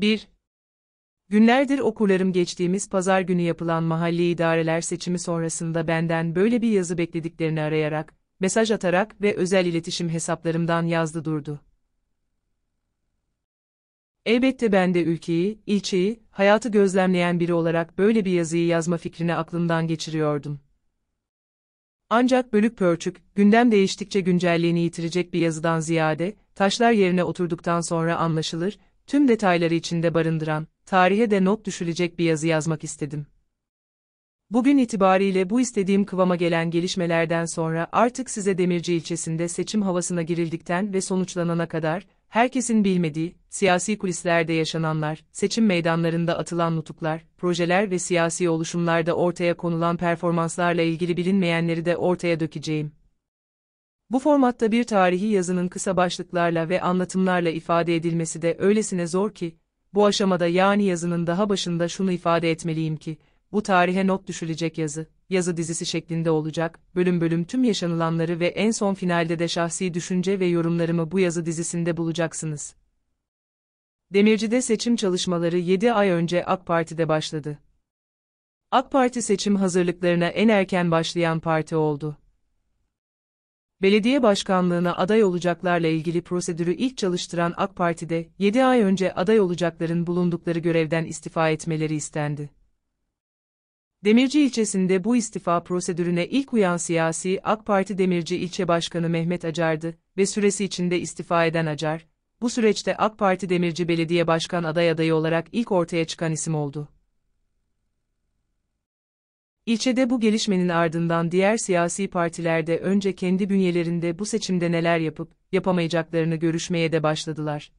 1. Günlerdir okurlarım geçtiğimiz pazar günü yapılan mahalli idareler seçimi sonrasında benden böyle bir yazı beklediklerini arayarak, mesaj atarak ve özel iletişim hesaplarımdan yazdı durdu. Elbette ben de ülkeyi, ilçeyi, hayatı gözlemleyen biri olarak böyle bir yazıyı yazma fikrini aklımdan geçiriyordum. Ancak bölük pörçük, gündem değiştikçe güncelliğini yitirecek bir yazıdan ziyade, taşlar yerine oturduktan sonra anlaşılır, tüm detayları içinde barındıran, tarihe de not düşülecek bir yazı yazmak istedim. Bugün itibariyle bu istediğim kıvama gelen gelişmelerden sonra artık size Demirci ilçesinde seçim havasına girildikten ve sonuçlanana kadar, herkesin bilmediği, siyasi kulislerde yaşananlar, seçim meydanlarında atılan nutuklar, projeler ve siyasi oluşumlarda ortaya konulan performanslarla ilgili bilinmeyenleri de ortaya dökeceğim. Bu formatta bir tarihi yazının kısa başlıklarla ve anlatımlarla ifade edilmesi de öylesine zor ki, bu aşamada yani yazının daha başında şunu ifade etmeliyim ki, bu tarihe not düşülecek yazı, yazı dizisi şeklinde olacak, bölüm bölüm tüm yaşanılanları ve en son finalde de şahsi düşünce ve yorumlarımı bu yazı dizisinde bulacaksınız. Demirci'de seçim çalışmaları 7 ay önce AK Parti'de başladı. AK Parti seçim hazırlıklarına en erken başlayan parti oldu belediye başkanlığına aday olacaklarla ilgili prosedürü ilk çalıştıran AK Parti'de 7 ay önce aday olacakların bulundukları görevden istifa etmeleri istendi. Demirci ilçesinde bu istifa prosedürüne ilk uyan siyasi AK Parti Demirci ilçe başkanı Mehmet Acar'dı ve süresi içinde istifa eden Acar, bu süreçte AK Parti Demirci belediye başkan aday adayı olarak ilk ortaya çıkan isim oldu. İlçede bu gelişmenin ardından diğer siyasi partilerde önce kendi bünyelerinde bu seçimde neler yapıp yapamayacaklarını görüşmeye de başladılar.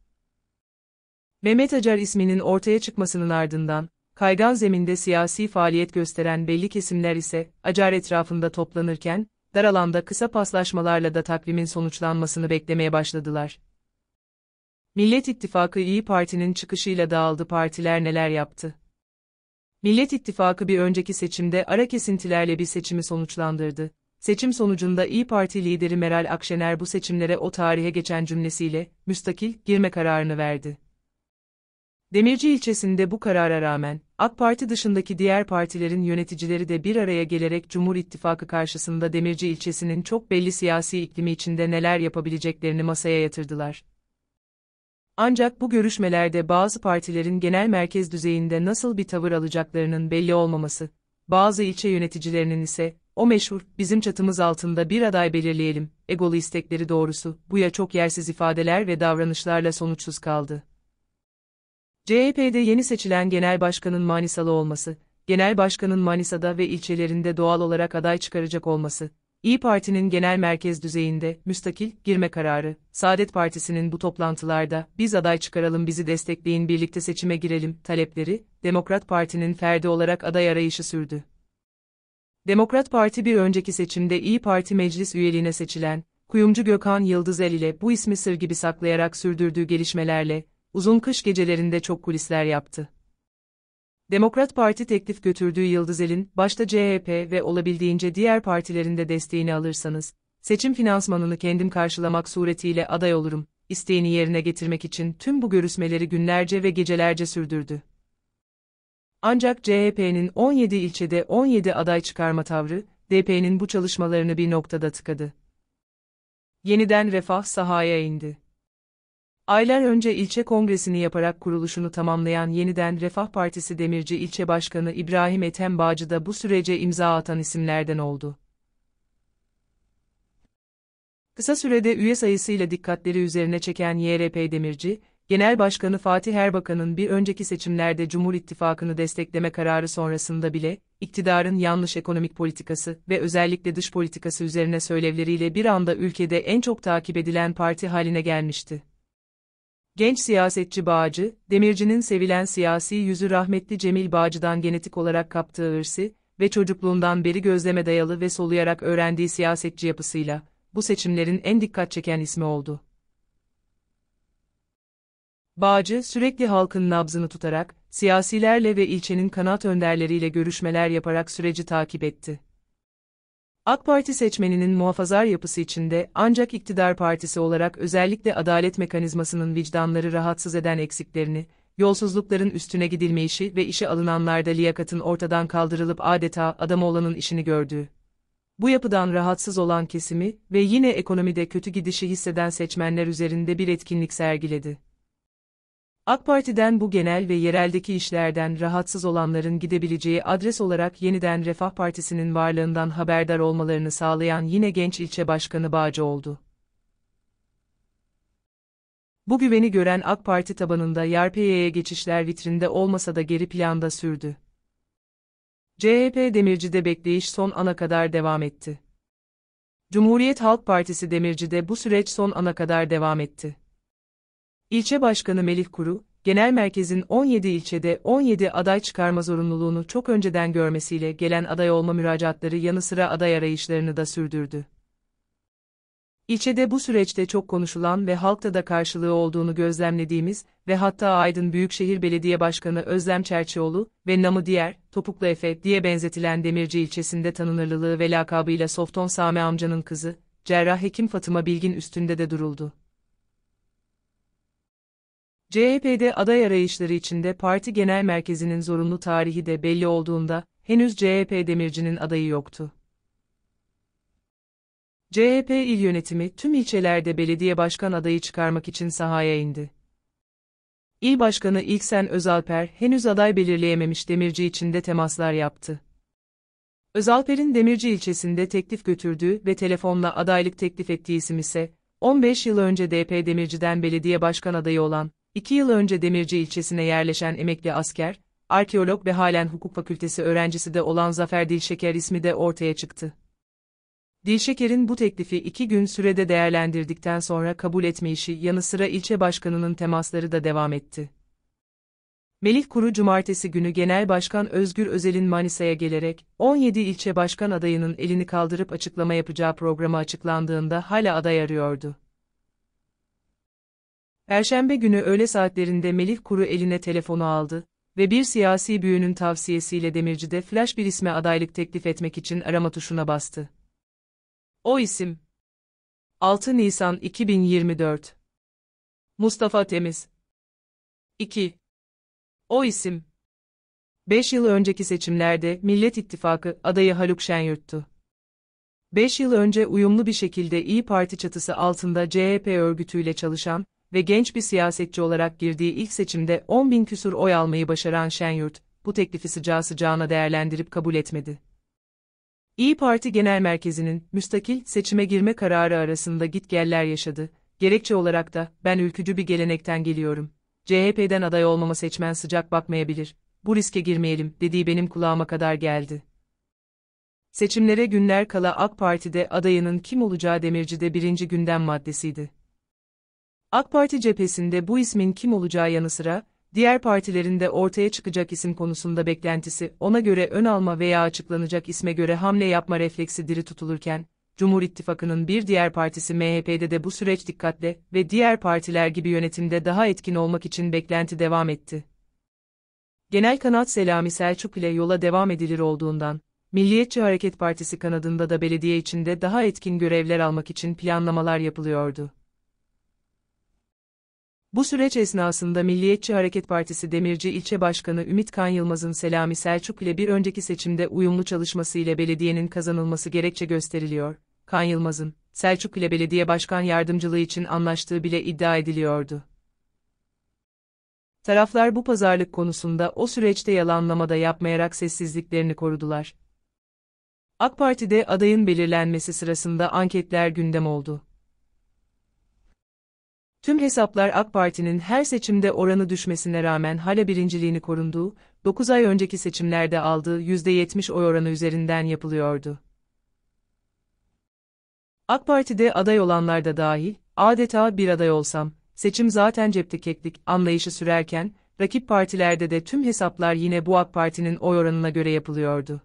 Mehmet Acar isminin ortaya çıkmasının ardından, kaygan zeminde siyasi faaliyet gösteren belli kesimler ise Acar etrafında toplanırken, dar alanda kısa paslaşmalarla da takvimin sonuçlanmasını beklemeye başladılar. Millet İttifakı İyi Parti'nin çıkışıyla dağıldı partiler neler yaptı? Millet İttifakı bir önceki seçimde ara kesintilerle bir seçimi sonuçlandırdı. Seçim sonucunda İyi Parti lideri Meral Akşener bu seçimlere o tarihe geçen cümlesiyle müstakil girme kararını verdi. Demirci ilçesinde bu karara rağmen AK Parti dışındaki diğer partilerin yöneticileri de bir araya gelerek Cumhur İttifakı karşısında Demirci ilçesinin çok belli siyasi iklimi içinde neler yapabileceklerini masaya yatırdılar. Ancak bu görüşmelerde bazı partilerin genel merkez düzeyinde nasıl bir tavır alacaklarının belli olmaması, bazı ilçe yöneticilerinin ise, o meşhur, bizim çatımız altında bir aday belirleyelim, egolu istekleri doğrusu, bu ya çok yersiz ifadeler ve davranışlarla sonuçsuz kaldı. CHP'de yeni seçilen genel başkanın Manisalı olması, genel başkanın Manisa'da ve ilçelerinde doğal olarak aday çıkaracak olması, İyi Parti'nin genel merkez düzeyinde müstakil girme kararı, Saadet Partisi'nin bu toplantılarda biz aday çıkaralım bizi destekleyin birlikte seçime girelim talepleri, Demokrat Parti'nin ferdi olarak aday arayışı sürdü. Demokrat Parti bir önceki seçimde İyi Parti meclis üyeliğine seçilen, kuyumcu Gökhan Yıldızel ile bu ismi sır gibi saklayarak sürdürdüğü gelişmelerle, uzun kış gecelerinde çok kulisler yaptı. Demokrat Parti teklif götürdüğü Yıldızel'in, başta CHP ve olabildiğince diğer partilerin de desteğini alırsanız, seçim finansmanını kendim karşılamak suretiyle aday olurum, isteğini yerine getirmek için tüm bu görüşmeleri günlerce ve gecelerce sürdürdü. Ancak CHP'nin 17 ilçede 17 aday çıkarma tavrı, DP'nin bu çalışmalarını bir noktada tıkadı. Yeniden refah sahaya indi. Aylar önce ilçe kongresini yaparak kuruluşunu tamamlayan yeniden Refah Partisi Demirci ilçe başkanı İbrahim Ethem Bağcı da bu sürece imza atan isimlerden oldu. Kısa sürede üye sayısıyla dikkatleri üzerine çeken YRP Demirci, Genel Başkanı Fatih Erbakan'ın bir önceki seçimlerde Cumhur İttifakı'nı destekleme kararı sonrasında bile, iktidarın yanlış ekonomik politikası ve özellikle dış politikası üzerine söylevleriyle bir anda ülkede en çok takip edilen parti haline gelmişti. Genç siyasetçi Bağcı, Demirci'nin sevilen siyasi yüzü rahmetli Cemil Bağcı'dan genetik olarak kaptığı hırsı ve çocukluğundan beri gözleme dayalı ve soluyarak öğrendiği siyasetçi yapısıyla, bu seçimlerin en dikkat çeken ismi oldu. Bağcı sürekli halkın nabzını tutarak, siyasilerle ve ilçenin kanat önderleriyle görüşmeler yaparak süreci takip etti. AK Parti seçmeninin muhafazar yapısı içinde ancak iktidar partisi olarak özellikle adalet mekanizmasının vicdanları rahatsız eden eksiklerini, yolsuzlukların üstüne gidilmeyişi ve işe alınanlarda liyakatın ortadan kaldırılıp adeta adam olanın işini gördüğü. Bu yapıdan rahatsız olan kesimi ve yine ekonomide kötü gidişi hisseden seçmenler üzerinde bir etkinlik sergiledi. AK Parti'den bu genel ve yereldeki işlerden rahatsız olanların gidebileceği adres olarak yeniden Refah Partisi'nin varlığından haberdar olmalarını sağlayan yine genç ilçe başkanı Bağcı oldu. Bu güveni gören AK Parti tabanında YARPY'ye geçişler vitrinde olmasa da geri planda sürdü. CHP Demirci'de bekleyiş son ana kadar devam etti. Cumhuriyet Halk Partisi Demirci'de bu süreç son ana kadar devam etti. İlçe Başkanı Melih Kuru, genel merkezin 17 ilçede 17 aday çıkarma zorunluluğunu çok önceden görmesiyle gelen aday olma müracaatları yanı sıra aday arayışlarını da sürdürdü. İlçede bu süreçte çok konuşulan ve halkta da karşılığı olduğunu gözlemlediğimiz ve hatta Aydın Büyükşehir Belediye Başkanı Özlem Çerçioğlu ve namı diğer Topuklu Efe diye benzetilen Demirci ilçesinde tanınırlılığı ve lakabıyla Softon Sami amcanın kızı, Cerrah Hekim Fatıma Bilgin üstünde de duruldu. CHP'de aday arayışları içinde parti genel merkezinin zorunlu tarihi de belli olduğunda, henüz CHP demircinin adayı yoktu. CHP il yönetimi tüm ilçelerde belediye başkan adayı çıkarmak için sahaya indi. İl Başkanı İlksen Özalper henüz aday belirleyememiş demirci için de temaslar yaptı. Özalper'in Demirci ilçesinde teklif götürdüğü ve telefonla adaylık teklif ettiği isim ise, 15 yıl önce DP Demirci'den belediye başkan adayı olan İki yıl önce Demirci ilçesine yerleşen emekli asker, arkeolog ve halen hukuk fakültesi öğrencisi de olan Zafer Dilşeker ismi de ortaya çıktı. Dilşeker'in bu teklifi iki gün sürede değerlendirdikten sonra kabul etme işi yanı sıra ilçe başkanının temasları da devam etti. Melih Kuru cumartesi günü Genel Başkan Özgür Özel'in Manisa'ya gelerek 17 ilçe başkan adayının elini kaldırıp açıklama yapacağı programı açıklandığında hala aday arıyordu. Perşembe günü öğle saatlerinde Melih Kuru eline telefonu aldı ve bir siyasi büyünün tavsiyesiyle Demirci'de flash bir isme adaylık teklif etmek için arama tuşuna bastı. O isim 6 Nisan 2024 Mustafa Temiz 2. O isim 5 yıl önceki seçimlerde Millet İttifakı adayı Haluk Şenyurt'tu. 5 yıl önce uyumlu bir şekilde İyi Parti çatısı altında CHP örgütüyle çalışan ve genç bir siyasetçi olarak girdiği ilk seçimde 10 bin küsur oy almayı başaran Şenyurt, bu teklifi sıcağı sıcağına değerlendirip kabul etmedi. İyi Parti Genel Merkezi'nin müstakil seçime girme kararı arasında gitgeller yaşadı. Gerekçe olarak da ben ülkücü bir gelenekten geliyorum. CHP'den aday olmama seçmen sıcak bakmayabilir. Bu riske girmeyelim dediği benim kulağıma kadar geldi. Seçimlere günler kala AK Parti'de adayının kim olacağı Demirci'de birinci gündem maddesiydi. AK Parti cephesinde bu ismin kim olacağı yanı sıra, diğer partilerinde ortaya çıkacak isim konusunda beklentisi ona göre ön alma veya açıklanacak isme göre hamle yapma refleksi diri tutulurken, Cumhur İttifakı'nın bir diğer partisi MHP'de de bu süreç dikkatle ve diğer partiler gibi yönetimde daha etkin olmak için beklenti devam etti. Genel kanat Selami Selçuk ile yola devam edilir olduğundan, Milliyetçi Hareket Partisi kanadında da belediye içinde daha etkin görevler almak için planlamalar yapılıyordu. Bu süreç esnasında Milliyetçi Hareket Partisi Demirci İlçe Başkanı Ümit Kan Yılmaz'ın Selami Selçuk ile bir önceki seçimde uyumlu çalışması ile belediyenin kazanılması gerekçe gösteriliyor. Kan Yılmaz'ın, Selçuk ile belediye başkan yardımcılığı için anlaştığı bile iddia ediliyordu. Taraflar bu pazarlık konusunda o süreçte yalanlamada yapmayarak sessizliklerini korudular. AK Parti'de adayın belirlenmesi sırasında anketler gündem oldu. Tüm hesaplar AK Parti'nin her seçimde oranı düşmesine rağmen hala birinciliğini korunduğu, 9 ay önceki seçimlerde aldığı %70 oy oranı üzerinden yapılıyordu. AK Parti'de aday olanlar da dahil, adeta bir aday olsam, seçim zaten cepte keklik anlayışı sürerken, rakip partilerde de tüm hesaplar yine bu AK Parti'nin oy oranına göre yapılıyordu.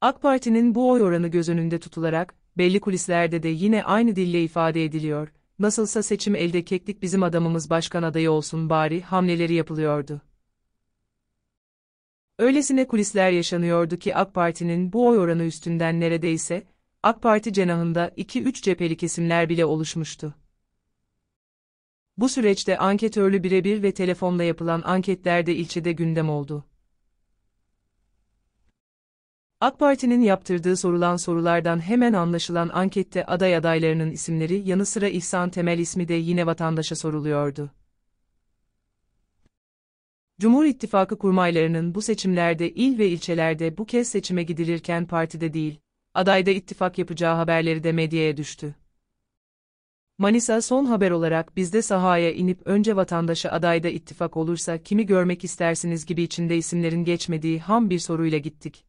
AK Parti'nin bu oy oranı göz önünde tutularak, belli kulislerde de yine aynı dille ifade ediliyor, Nasılsa seçim elde keklik bizim adamımız başkan adayı olsun bari hamleleri yapılıyordu. Öylesine kulisler yaşanıyordu ki AK Parti'nin bu oy oranı üstünden neredeyse, AK Parti cenahında 2-3 cepheli kesimler bile oluşmuştu. Bu süreçte anketörlü birebir ve telefonla yapılan anketlerde ilçede gündem oldu. AK Parti'nin yaptırdığı sorulan sorulardan hemen anlaşılan ankette aday adaylarının isimleri yanı sıra İhsan Temel ismi de yine vatandaşa soruluyordu. Cumhur İttifakı kurmaylarının bu seçimlerde il ve ilçelerde bu kez seçime gidilirken partide değil, adayda ittifak yapacağı haberleri de medyaya düştü. Manisa son haber olarak bizde sahaya inip önce vatandaşa adayda ittifak olursa kimi görmek istersiniz gibi içinde isimlerin geçmediği ham bir soruyla gittik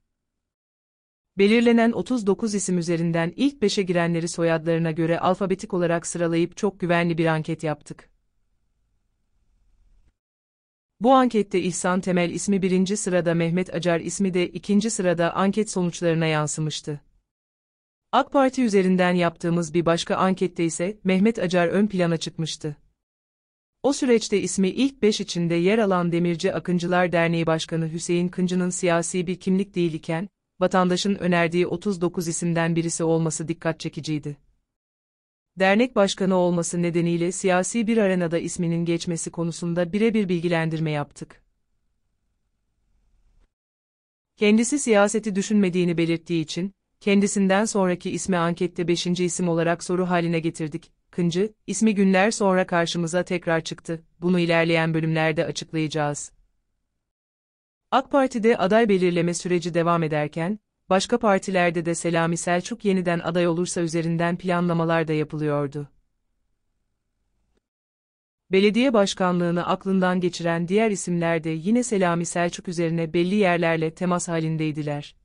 belirlenen 39 isim üzerinden ilk 5'e girenleri soyadlarına göre alfabetik olarak sıralayıp çok güvenli bir anket yaptık. Bu ankette İhsan Temel ismi birinci sırada Mehmet Acar ismi de ikinci sırada anket sonuçlarına yansımıştı. AK Parti üzerinden yaptığımız bir başka ankette ise Mehmet Acar ön plana çıkmıştı. O süreçte ismi ilk beş içinde yer alan Demirci Akıncılar Derneği Başkanı Hüseyin Kıncı'nın siyasi bir kimlik değil iken, vatandaşın önerdiği 39 isimden birisi olması dikkat çekiciydi. Dernek başkanı olması nedeniyle siyasi bir arenada isminin geçmesi konusunda birebir bilgilendirme yaptık. Kendisi siyaseti düşünmediğini belirttiği için, kendisinden sonraki ismi ankette beşinci isim olarak soru haline getirdik. Kıncı, ismi günler sonra karşımıza tekrar çıktı. Bunu ilerleyen bölümlerde açıklayacağız. AK Parti'de aday belirleme süreci devam ederken, başka partilerde de Selami Selçuk yeniden aday olursa üzerinden planlamalar da yapılıyordu. Belediye başkanlığını aklından geçiren diğer isimler de yine Selami Selçuk üzerine belli yerlerle temas halindeydiler.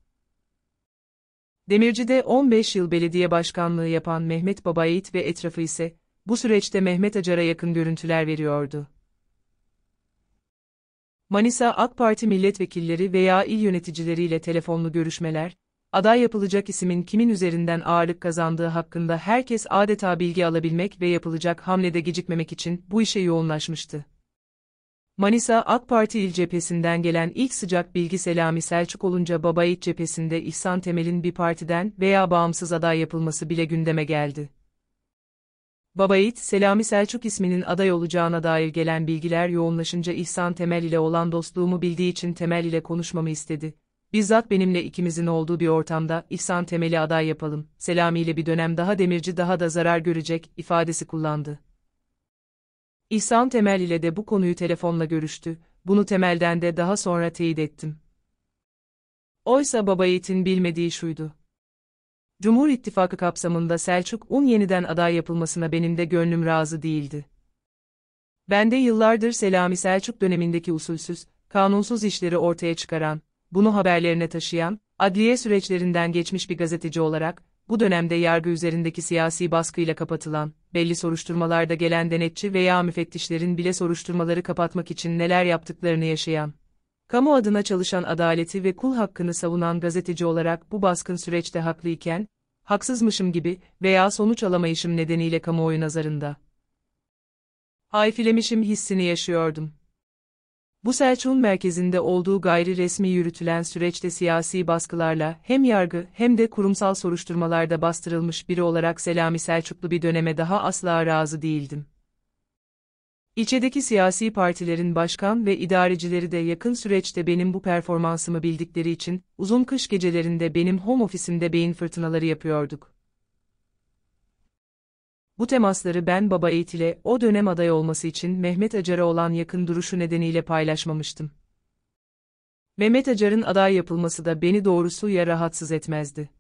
Demirci'de 15 yıl belediye başkanlığı yapan Mehmet Babayit ve etrafı ise, bu süreçte Mehmet Acar'a yakın görüntüler veriyordu. Manisa AK Parti milletvekilleri veya il yöneticileriyle telefonlu görüşmeler, aday yapılacak isimin kimin üzerinden ağırlık kazandığı hakkında herkes adeta bilgi alabilmek ve yapılacak hamlede gecikmemek için bu işe yoğunlaşmıştı. Manisa AK Parti il cephesinden gelen ilk sıcak bilgi Selami Selçuk olunca Babayit İç cephesinde İhsan Temel'in bir partiden veya bağımsız aday yapılması bile gündeme geldi. Babayit Selami Selçuk isminin aday olacağına dair gelen bilgiler yoğunlaşınca İhsan Temel ile olan dostluğumu bildiği için Temel ile konuşmamı istedi. Bizzat benimle ikimizin olduğu bir ortamda İhsan Temel'i aday yapalım, Selami ile bir dönem daha demirci daha da zarar görecek ifadesi kullandı. İhsan Temel ile de bu konuyu telefonla görüştü, bunu Temel'den de daha sonra teyit ettim. Oysa Babayit'in bilmediği şuydu. Cumhur İttifakı kapsamında Selçuk'un yeniden aday yapılmasına benim de gönlüm razı değildi. Ben de yıllardır Selami Selçuk dönemindeki usulsüz, kanunsuz işleri ortaya çıkaran, bunu haberlerine taşıyan, adliye süreçlerinden geçmiş bir gazeteci olarak, bu dönemde yargı üzerindeki siyasi baskıyla kapatılan, belli soruşturmalarda gelen denetçi veya müfettişlerin bile soruşturmaları kapatmak için neler yaptıklarını yaşayan, Kamu adına çalışan adaleti ve kul hakkını savunan gazeteci olarak bu baskın süreçte haklıyken, haksızmışım gibi veya sonuç alamayışım nedeniyle kamuoyu nazarında. Ayfilemişim hissini yaşıyordum. Bu Selçuk'un merkezinde olduğu gayri resmi yürütülen süreçte siyasi baskılarla hem yargı hem de kurumsal soruşturmalarda bastırılmış biri olarak Selami Selçuklu bir döneme daha asla razı değildim. İlçedeki siyasi partilerin başkan ve idarecileri de yakın süreçte benim bu performansımı bildikleri için uzun kış gecelerinde benim home ofisimde beyin fırtınaları yapıyorduk. Bu temasları ben Baba Eğit ile o dönem aday olması için Mehmet Acar'a olan yakın duruşu nedeniyle paylaşmamıştım. Mehmet Acar'ın aday yapılması da beni doğrusu ya rahatsız etmezdi.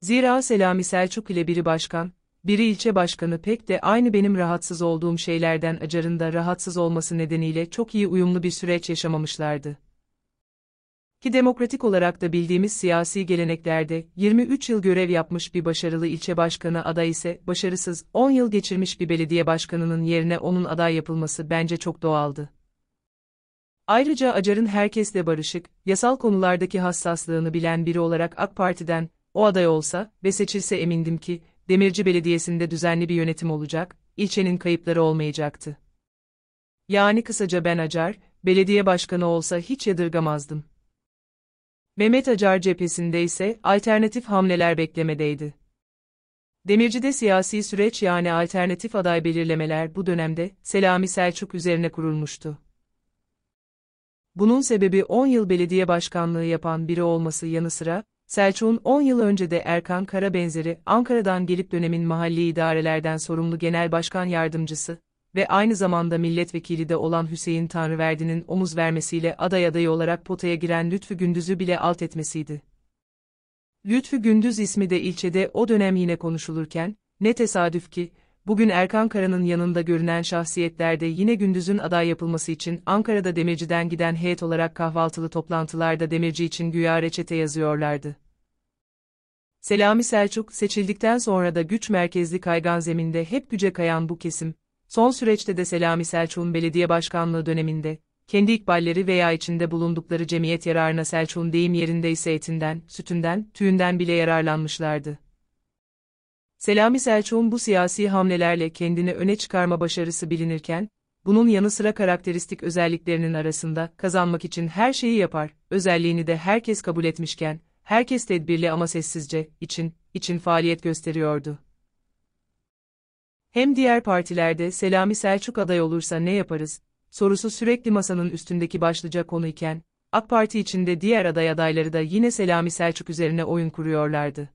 Zira Selami Selçuk ile biri başkan, biri ilçe başkanı pek de aynı benim rahatsız olduğum şeylerden Acar'ın da rahatsız olması nedeniyle çok iyi uyumlu bir süreç yaşamamışlardı. Ki demokratik olarak da bildiğimiz siyasi geleneklerde 23 yıl görev yapmış bir başarılı ilçe başkanı aday ise başarısız 10 yıl geçirmiş bir belediye başkanının yerine onun aday yapılması bence çok doğaldı. Ayrıca Acar'ın herkesle barışık, yasal konulardaki hassaslığını bilen biri olarak AK Parti'den, o aday olsa ve seçilse emindim ki, Demirci Belediyesi'nde düzenli bir yönetim olacak, ilçenin kayıpları olmayacaktı. Yani kısaca ben Acar, belediye başkanı olsa hiç yadırgamazdım. Mehmet Acar cephesinde ise alternatif hamleler beklemedeydi. Demirci'de siyasi süreç yani alternatif aday belirlemeler bu dönemde Selami Selçuk üzerine kurulmuştu. Bunun sebebi 10 yıl belediye başkanlığı yapan biri olması yanı sıra Selçuk'un 10 yıl önce de Erkan Kara benzeri Ankara'dan gelip dönemin mahalli idarelerden sorumlu genel başkan yardımcısı ve aynı zamanda milletvekili de olan Hüseyin Tanrıverdi'nin omuz vermesiyle aday adayı olarak potaya giren Lütfü Gündüz'ü bile alt etmesiydi. Lütfü Gündüz ismi de ilçede o dönem yine konuşulurken, ne tesadüf ki, bugün Erkan Kara'nın yanında görünen şahsiyetlerde yine Gündüz'ün aday yapılması için Ankara'da Demirci'den giden heyet olarak kahvaltılı toplantılarda Demirci için güya reçete yazıyorlardı. Selami Selçuk seçildikten sonra da güç merkezli kaygan zeminde hep güce kayan bu kesim, son süreçte de Selami Selçuk'un belediye başkanlığı döneminde, kendi ikballeri veya içinde bulundukları cemiyet yararına Selçuk'un deyim yerinde ise etinden, sütünden, tüyünden bile yararlanmışlardı. Selami Selçuk'un bu siyasi hamlelerle kendini öne çıkarma başarısı bilinirken, bunun yanı sıra karakteristik özelliklerinin arasında kazanmak için her şeyi yapar, özelliğini de herkes kabul etmişken, herkes tedbirli ama sessizce, için, için faaliyet gösteriyordu. Hem diğer partilerde Selami Selçuk aday olursa ne yaparız, sorusu sürekli masanın üstündeki başlıca konu iken, AK Parti içinde diğer aday adayları da yine Selami Selçuk üzerine oyun kuruyorlardı.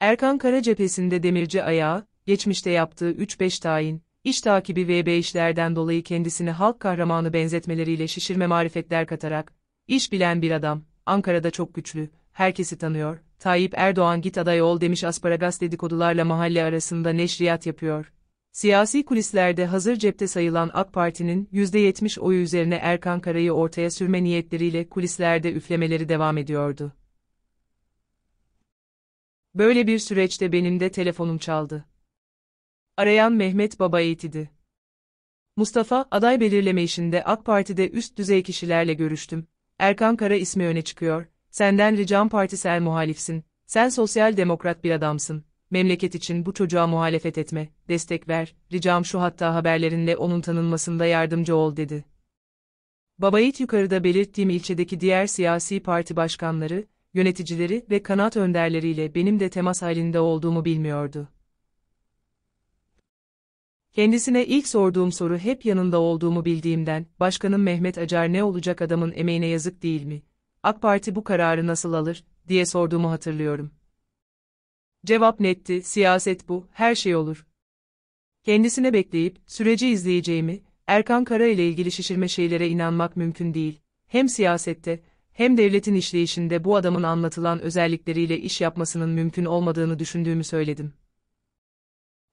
Erkan Kara cephesinde demirci ayağı, geçmişte yaptığı 3-5 tayin, iş takibi ve işlerden dolayı kendisini halk kahramanı benzetmeleriyle şişirme marifetler katarak, iş bilen bir adam, Ankara'da çok güçlü, herkesi tanıyor, Tayyip Erdoğan git aday ol demiş asparagas dedikodularla mahalle arasında neşriyat yapıyor. Siyasi kulislerde hazır cepte sayılan AK Parti'nin %70 oyu üzerine Erkan Kara'yı ortaya sürme niyetleriyle kulislerde üflemeleri devam ediyordu. Böyle bir süreçte benim de telefonum çaldı. Arayan Mehmet Baba Yiğit'idi. Mustafa, aday belirleme işinde AK Parti'de üst düzey kişilerle görüştüm, Erkan Kara ismi öne çıkıyor. Senden ricam partisel muhalifsin. Sen sosyal demokrat bir adamsın. Memleket için bu çocuğa muhalefet etme, destek ver, ricam şu hatta haberlerinle onun tanınmasında yardımcı ol dedi. Babayit yukarıda belirttiğim ilçedeki diğer siyasi parti başkanları, yöneticileri ve kanat önderleriyle benim de temas halinde olduğumu bilmiyordu. Kendisine ilk sorduğum soru hep yanında olduğumu bildiğimden, Başkanım Mehmet Acar ne olacak adamın emeğine yazık değil mi? AK Parti bu kararı nasıl alır, diye sorduğumu hatırlıyorum. Cevap netti, siyaset bu, her şey olur. Kendisine bekleyip, süreci izleyeceğimi, Erkan Kara ile ilgili şişirme şeylere inanmak mümkün değil. Hem siyasette, hem devletin işleyişinde bu adamın anlatılan özellikleriyle iş yapmasının mümkün olmadığını düşündüğümü söyledim.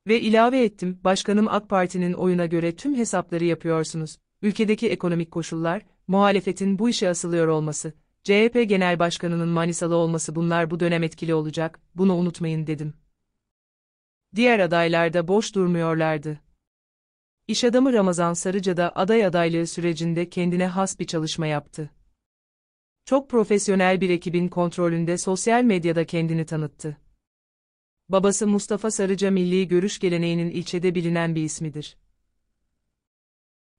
Ve ilave ettim, başkanım AK Parti'nin oyuna göre tüm hesapları yapıyorsunuz. Ülkedeki ekonomik koşullar, muhalefetin bu işe asılıyor olması, CHP Genel Başkanı'nın Manisalı olması bunlar bu dönem etkili olacak, bunu unutmayın dedim. Diğer adaylar da boş durmuyorlardı. İş adamı Ramazan Sarıca da aday adaylığı sürecinde kendine has bir çalışma yaptı. Çok profesyonel bir ekibin kontrolünde sosyal medyada kendini tanıttı. Babası Mustafa Sarıca milli görüş geleneğinin ilçede bilinen bir ismidir.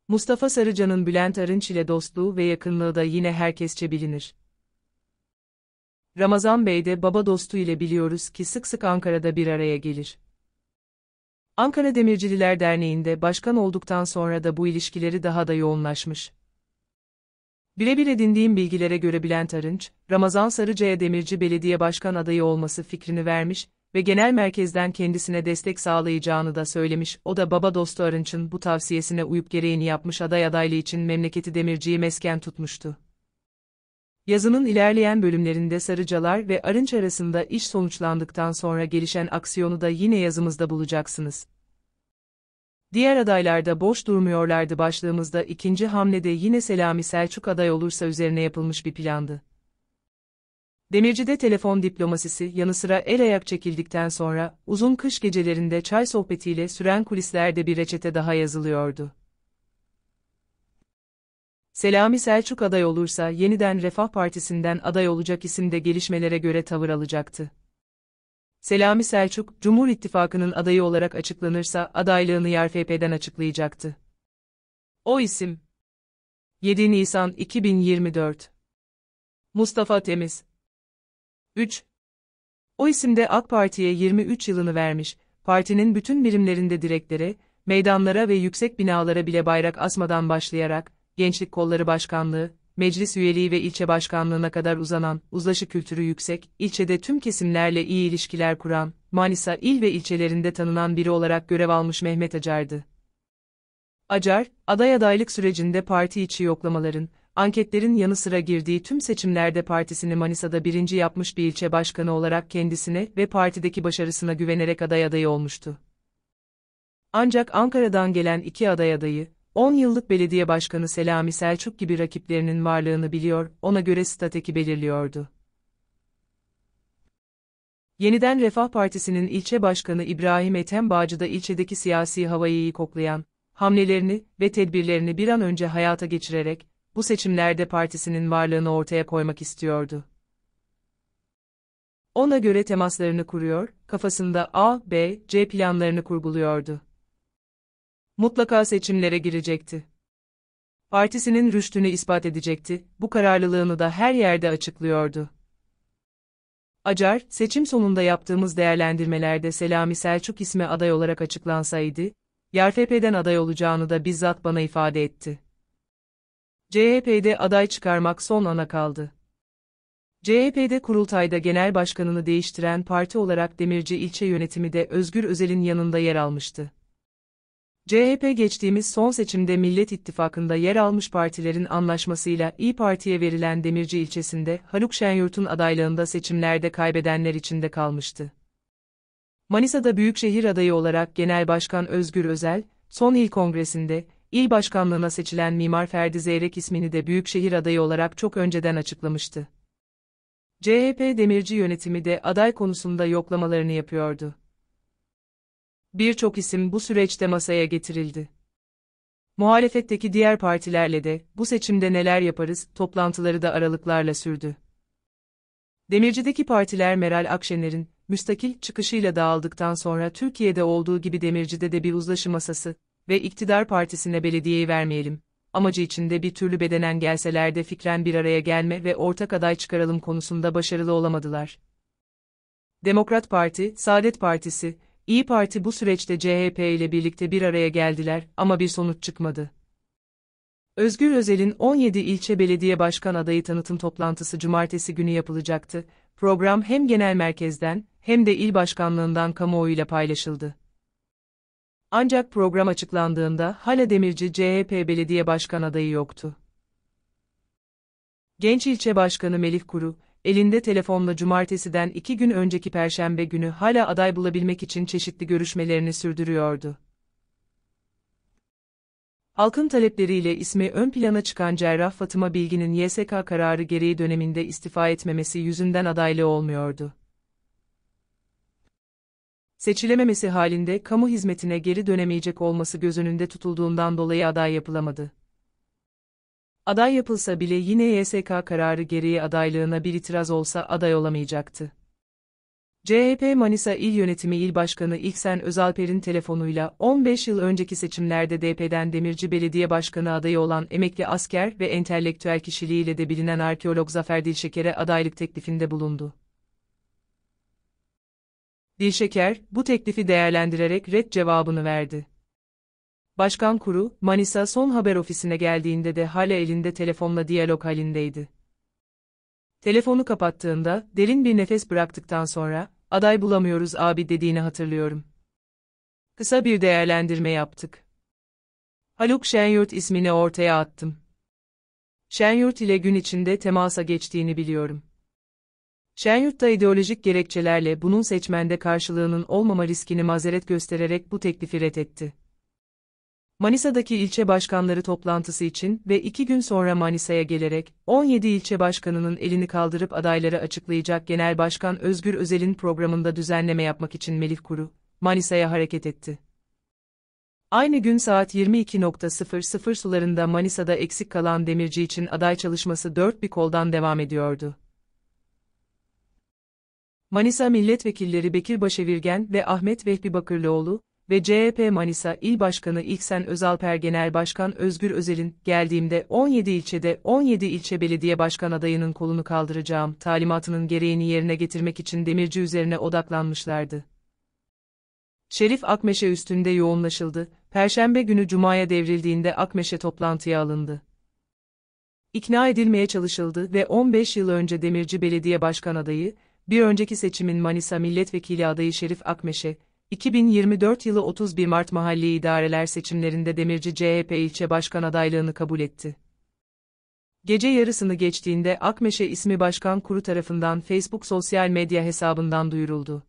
Mustafa Sarıca'nın Bülent Arınç ile dostluğu ve yakınlığı da yine herkesçe bilinir. Ramazan Bey de baba dostu ile biliyoruz ki sık sık Ankara'da bir araya gelir. Ankara Demircililer Derneği'nde başkan olduktan sonra da bu ilişkileri daha da yoğunlaşmış. Birebir edindiğim bilgilere göre Bülent Arınç, Ramazan Sarıca'ya Demirci Belediye Başkan adayı olması fikrini vermiş ve genel merkezden kendisine destek sağlayacağını da söylemiş. O da baba dostu Arınç'ın bu tavsiyesine uyup gereğini yapmış aday adaylığı için memleketi demirciyi mesken tutmuştu. Yazının ilerleyen bölümlerinde Sarıcalar ve Arınç arasında iş sonuçlandıktan sonra gelişen aksiyonu da yine yazımızda bulacaksınız. Diğer adaylar da boş durmuyorlardı başlığımızda ikinci hamlede yine Selami Selçuk aday olursa üzerine yapılmış bir plandı. Demirci'de telefon diplomasisi yanı sıra el ayak çekildikten sonra uzun kış gecelerinde çay sohbetiyle süren kulislerde bir reçete daha yazılıyordu. Selami Selçuk aday olursa yeniden Refah Partisi'nden aday olacak isimde gelişmelere göre tavır alacaktı. Selami Selçuk, Cumhur İttifakı'nın adayı olarak açıklanırsa adaylığını YRFP'den açıklayacaktı. O isim 7 Nisan 2024 Mustafa Temiz 3. O isimde AK Parti'ye 23 yılını vermiş, partinin bütün birimlerinde direklere, meydanlara ve yüksek binalara bile bayrak asmadan başlayarak, gençlik kolları başkanlığı, meclis üyeliği ve ilçe başkanlığına kadar uzanan, uzlaşı kültürü yüksek, ilçede tüm kesimlerle iyi ilişkiler kuran, Manisa il ve ilçelerinde tanınan biri olarak görev almış Mehmet Acar'dı. Acar, aday adaylık sürecinde parti içi yoklamaların, anketlerin yanı sıra girdiği tüm seçimlerde partisini Manisa'da birinci yapmış bir ilçe başkanı olarak kendisine ve partideki başarısına güvenerek aday adayı olmuştu. Ancak Ankara'dan gelen iki aday adayı, 10 yıllık belediye başkanı Selami Selçuk gibi rakiplerinin varlığını biliyor, ona göre stateki belirliyordu. Yeniden Refah Partisi'nin ilçe başkanı İbrahim Ethem Bağcı ilçedeki siyasi havayı koklayan, hamlelerini ve tedbirlerini bir an önce hayata geçirerek, bu seçimlerde partisinin varlığını ortaya koymak istiyordu. Ona göre temaslarını kuruyor, kafasında A, B, C planlarını kurguluyordu. Mutlaka seçimlere girecekti. Partisinin rüştünü ispat edecekti, bu kararlılığını da her yerde açıklıyordu. Acar, seçim sonunda yaptığımız değerlendirmelerde Selami Selçuk ismi aday olarak açıklansaydı, YRFP'den aday olacağını da bizzat bana ifade etti. CHP'de aday çıkarmak son ana kaldı. CHP'de kurultayda genel başkanını değiştiren parti olarak Demirci ilçe yönetimi de Özgür Özel'in yanında yer almıştı. CHP geçtiğimiz son seçimde Millet İttifakı'nda yer almış partilerin anlaşmasıyla İyi Parti'ye verilen Demirci ilçesinde Haluk Şenyurt'un adaylığında seçimlerde kaybedenler içinde kalmıştı. Manisa'da büyükşehir adayı olarak Genel Başkan Özgür Özel, son il kongresinde İl başkanlığına seçilen mimar Ferdi Zeyrek ismini de büyükşehir adayı olarak çok önceden açıklamıştı. CHP demirci yönetimi de aday konusunda yoklamalarını yapıyordu. Birçok isim bu süreçte masaya getirildi. Muhalefetteki diğer partilerle de bu seçimde neler yaparız toplantıları da aralıklarla sürdü. Demirci'deki partiler Meral Akşener'in müstakil çıkışıyla dağıldıktan sonra Türkiye'de olduğu gibi Demirci'de de bir uzlaşı masası, ve iktidar partisine belediyeyi vermeyelim. Amacı içinde bir türlü bedenen gelseler de fikren bir araya gelme ve ortak aday çıkaralım konusunda başarılı olamadılar. Demokrat Parti, Saadet Partisi, İyi Parti bu süreçte CHP ile birlikte bir araya geldiler ama bir sonuç çıkmadı. Özgür Özel'in 17 ilçe belediye başkan adayı tanıtım toplantısı cumartesi günü yapılacaktı. Program hem genel merkezden hem de il başkanlığından kamuoyuyla paylaşıldı. Ancak program açıklandığında hala Demirci CHP belediye başkan adayı yoktu. Genç ilçe başkanı Melih Kuru, elinde telefonla cumartesiden iki gün önceki perşembe günü hala aday bulabilmek için çeşitli görüşmelerini sürdürüyordu. Halkın talepleriyle ismi ön plana çıkan Cerrah Fatıma Bilgin'in YSK kararı gereği döneminde istifa etmemesi yüzünden adaylı olmuyordu seçilememesi halinde kamu hizmetine geri dönemeyecek olması göz önünde tutulduğundan dolayı aday yapılamadı. Aday yapılsa bile yine YSK kararı gereği adaylığına bir itiraz olsa aday olamayacaktı. CHP Manisa İl Yönetimi İl Başkanı İhsen Özalper'in telefonuyla 15 yıl önceki seçimlerde DP'den Demirci Belediye Başkanı adayı olan emekli asker ve entelektüel kişiliğiyle de bilinen arkeolog Zafer Dilşeker'e adaylık teklifinde bulundu. Dilşeker, bu teklifi değerlendirerek red cevabını verdi. Başkan Kuru, Manisa son haber ofisine geldiğinde de hala elinde telefonla diyalog halindeydi. Telefonu kapattığında, derin bir nefes bıraktıktan sonra, aday bulamıyoruz abi dediğini hatırlıyorum. Kısa bir değerlendirme yaptık. Haluk Şenyurt ismini ortaya attım. Şenyurt ile gün içinde temasa geçtiğini biliyorum. Şenyurt'ta ideolojik gerekçelerle bunun seçmende karşılığının olmama riskini mazeret göstererek bu teklifi reddetti. Manisa'daki ilçe başkanları toplantısı için ve iki gün sonra Manisa'ya gelerek 17 ilçe başkanının elini kaldırıp adayları açıklayacak Genel Başkan Özgür Özel'in programında düzenleme yapmak için Melih Kuru, Manisa'ya hareket etti. Aynı gün saat 22.00 sularında Manisa'da eksik kalan demirci için aday çalışması dört bir koldan devam ediyordu. Manisa Milletvekilleri Bekir Başevirgen ve Ahmet Vehbi Bakırlıoğlu ve CHP Manisa İl Başkanı İlksen Özalper Genel Başkan Özgür Özel'in geldiğimde 17 ilçede 17 ilçe belediye başkan adayının kolunu kaldıracağım talimatının gereğini yerine getirmek için demirci üzerine odaklanmışlardı. Şerif Akmeşe üstünde yoğunlaşıldı, Perşembe günü Cuma'ya devrildiğinde Akmeşe toplantıya alındı. İkna edilmeye çalışıldı ve 15 yıl önce Demirci Belediye Başkan adayı, bir önceki seçimin Manisa Milletvekili adayı Şerif Akmeş'e, 2024 yılı 31 Mart mahalli idareler seçimlerinde Demirci CHP ilçe başkan adaylığını kabul etti. Gece yarısını geçtiğinde Akmeş'e ismi Başkan Kuru tarafından Facebook sosyal medya hesabından duyuruldu.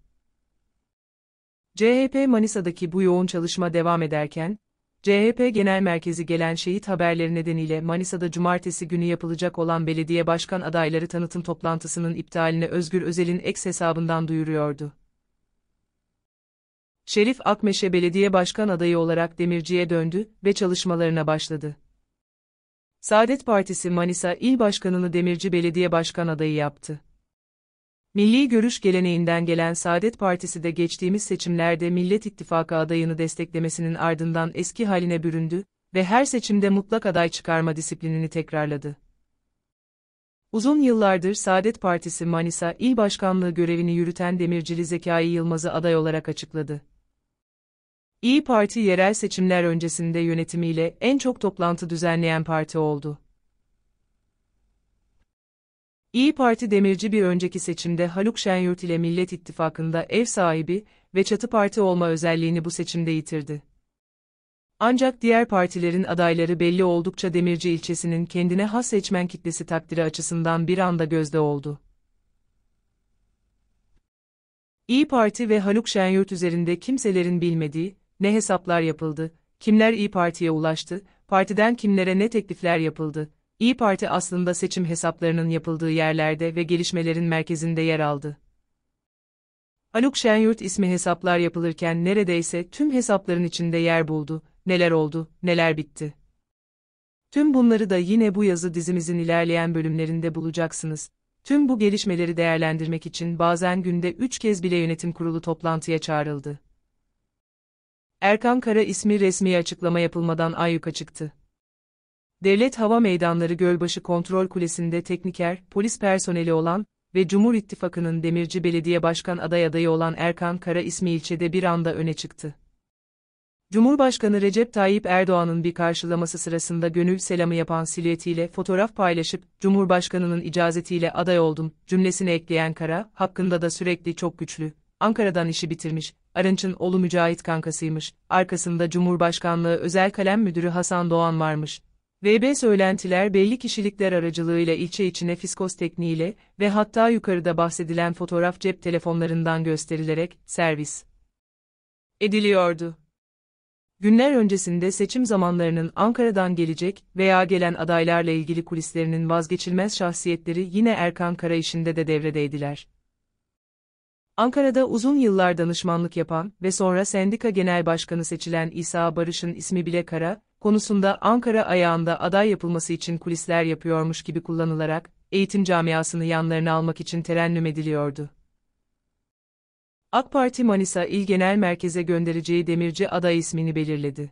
CHP Manisa'daki bu yoğun çalışma devam ederken, CHP Genel Merkezi gelen şehit haberleri nedeniyle Manisa'da cumartesi günü yapılacak olan belediye başkan adayları tanıtım toplantısının iptalini Özgür Özel'in eks hesabından duyuruyordu. Şerif Akmeşe belediye başkan adayı olarak Demirci'ye döndü ve çalışmalarına başladı. Saadet Partisi Manisa İl Başkanı'nı Demirci belediye başkan adayı yaptı. Milli görüş geleneğinden gelen Saadet Partisi de geçtiğimiz seçimlerde Millet İttifakı adayını desteklemesinin ardından eski haline büründü ve her seçimde mutlak aday çıkarma disiplinini tekrarladı. Uzun yıllardır Saadet Partisi Manisa İl Başkanlığı görevini yürüten demircili Zekai Yılmaz'ı aday olarak açıkladı. İyi Parti yerel seçimler öncesinde yönetimiyle en çok toplantı düzenleyen parti oldu. İyi Parti Demirci bir önceki seçimde Haluk Şenyurt ile Millet İttifakı'nda ev sahibi ve çatı parti olma özelliğini bu seçimde yitirdi. Ancak diğer partilerin adayları belli oldukça Demirci ilçesinin kendine has seçmen kitlesi takdiri açısından bir anda gözde oldu. İyi Parti ve Haluk Şenyurt üzerinde kimselerin bilmediği ne hesaplar yapıldı, kimler İyi Parti'ye ulaştı, partiden kimlere ne teklifler yapıldı, İyi Parti aslında seçim hesaplarının yapıldığı yerlerde ve gelişmelerin merkezinde yer aldı. Haluk Şenyurt ismi hesaplar yapılırken neredeyse tüm hesapların içinde yer buldu, neler oldu, neler bitti. Tüm bunları da yine bu yazı dizimizin ilerleyen bölümlerinde bulacaksınız. Tüm bu gelişmeleri değerlendirmek için bazen günde üç kez bile yönetim kurulu toplantıya çağrıldı. Erkan Kara ismi resmi açıklama yapılmadan ay yuka çıktı. Devlet Hava Meydanları Gölbaşı Kontrol Kulesi'nde tekniker, polis personeli olan ve Cumhur İttifakı'nın Demirci Belediye Başkan aday adayı olan Erkan Kara ismi ilçede bir anda öne çıktı. Cumhurbaşkanı Recep Tayyip Erdoğan'ın bir karşılaması sırasında gönül selamı yapan silüetiyle fotoğraf paylaşıp, Cumhurbaşkanı'nın icazetiyle aday oldum cümlesini ekleyen Kara, hakkında da sürekli çok güçlü, Ankara'dan işi bitirmiş, Arınç'ın oğlu Mücahit kankasıymış, arkasında Cumhurbaşkanlığı Özel Kalem Müdürü Hasan Doğan varmış, VB söylentiler belli kişilikler aracılığıyla ilçe içine fiskos tekniğiyle ve hatta yukarıda bahsedilen fotoğraf cep telefonlarından gösterilerek servis ediliyordu. Günler öncesinde seçim zamanlarının Ankara'dan gelecek veya gelen adaylarla ilgili kulislerinin vazgeçilmez şahsiyetleri yine Erkan Kara işinde de devredeydiler. Ankara'da uzun yıllar danışmanlık yapan ve sonra sendika genel başkanı seçilen İsa Barış'ın ismi bile kara, konusunda Ankara ayağında aday yapılması için kulisler yapıyormuş gibi kullanılarak, eğitim camiasını yanlarına almak için terennüm ediliyordu. AK Parti Manisa İl Genel Merkez'e göndereceği demirci aday ismini belirledi.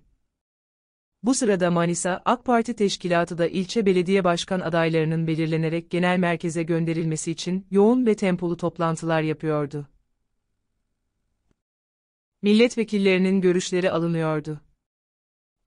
Bu sırada Manisa AK Parti Teşkilatı da ilçe belediye başkan adaylarının belirlenerek genel merkeze gönderilmesi için yoğun ve tempolu toplantılar yapıyordu. Milletvekillerinin görüşleri alınıyordu.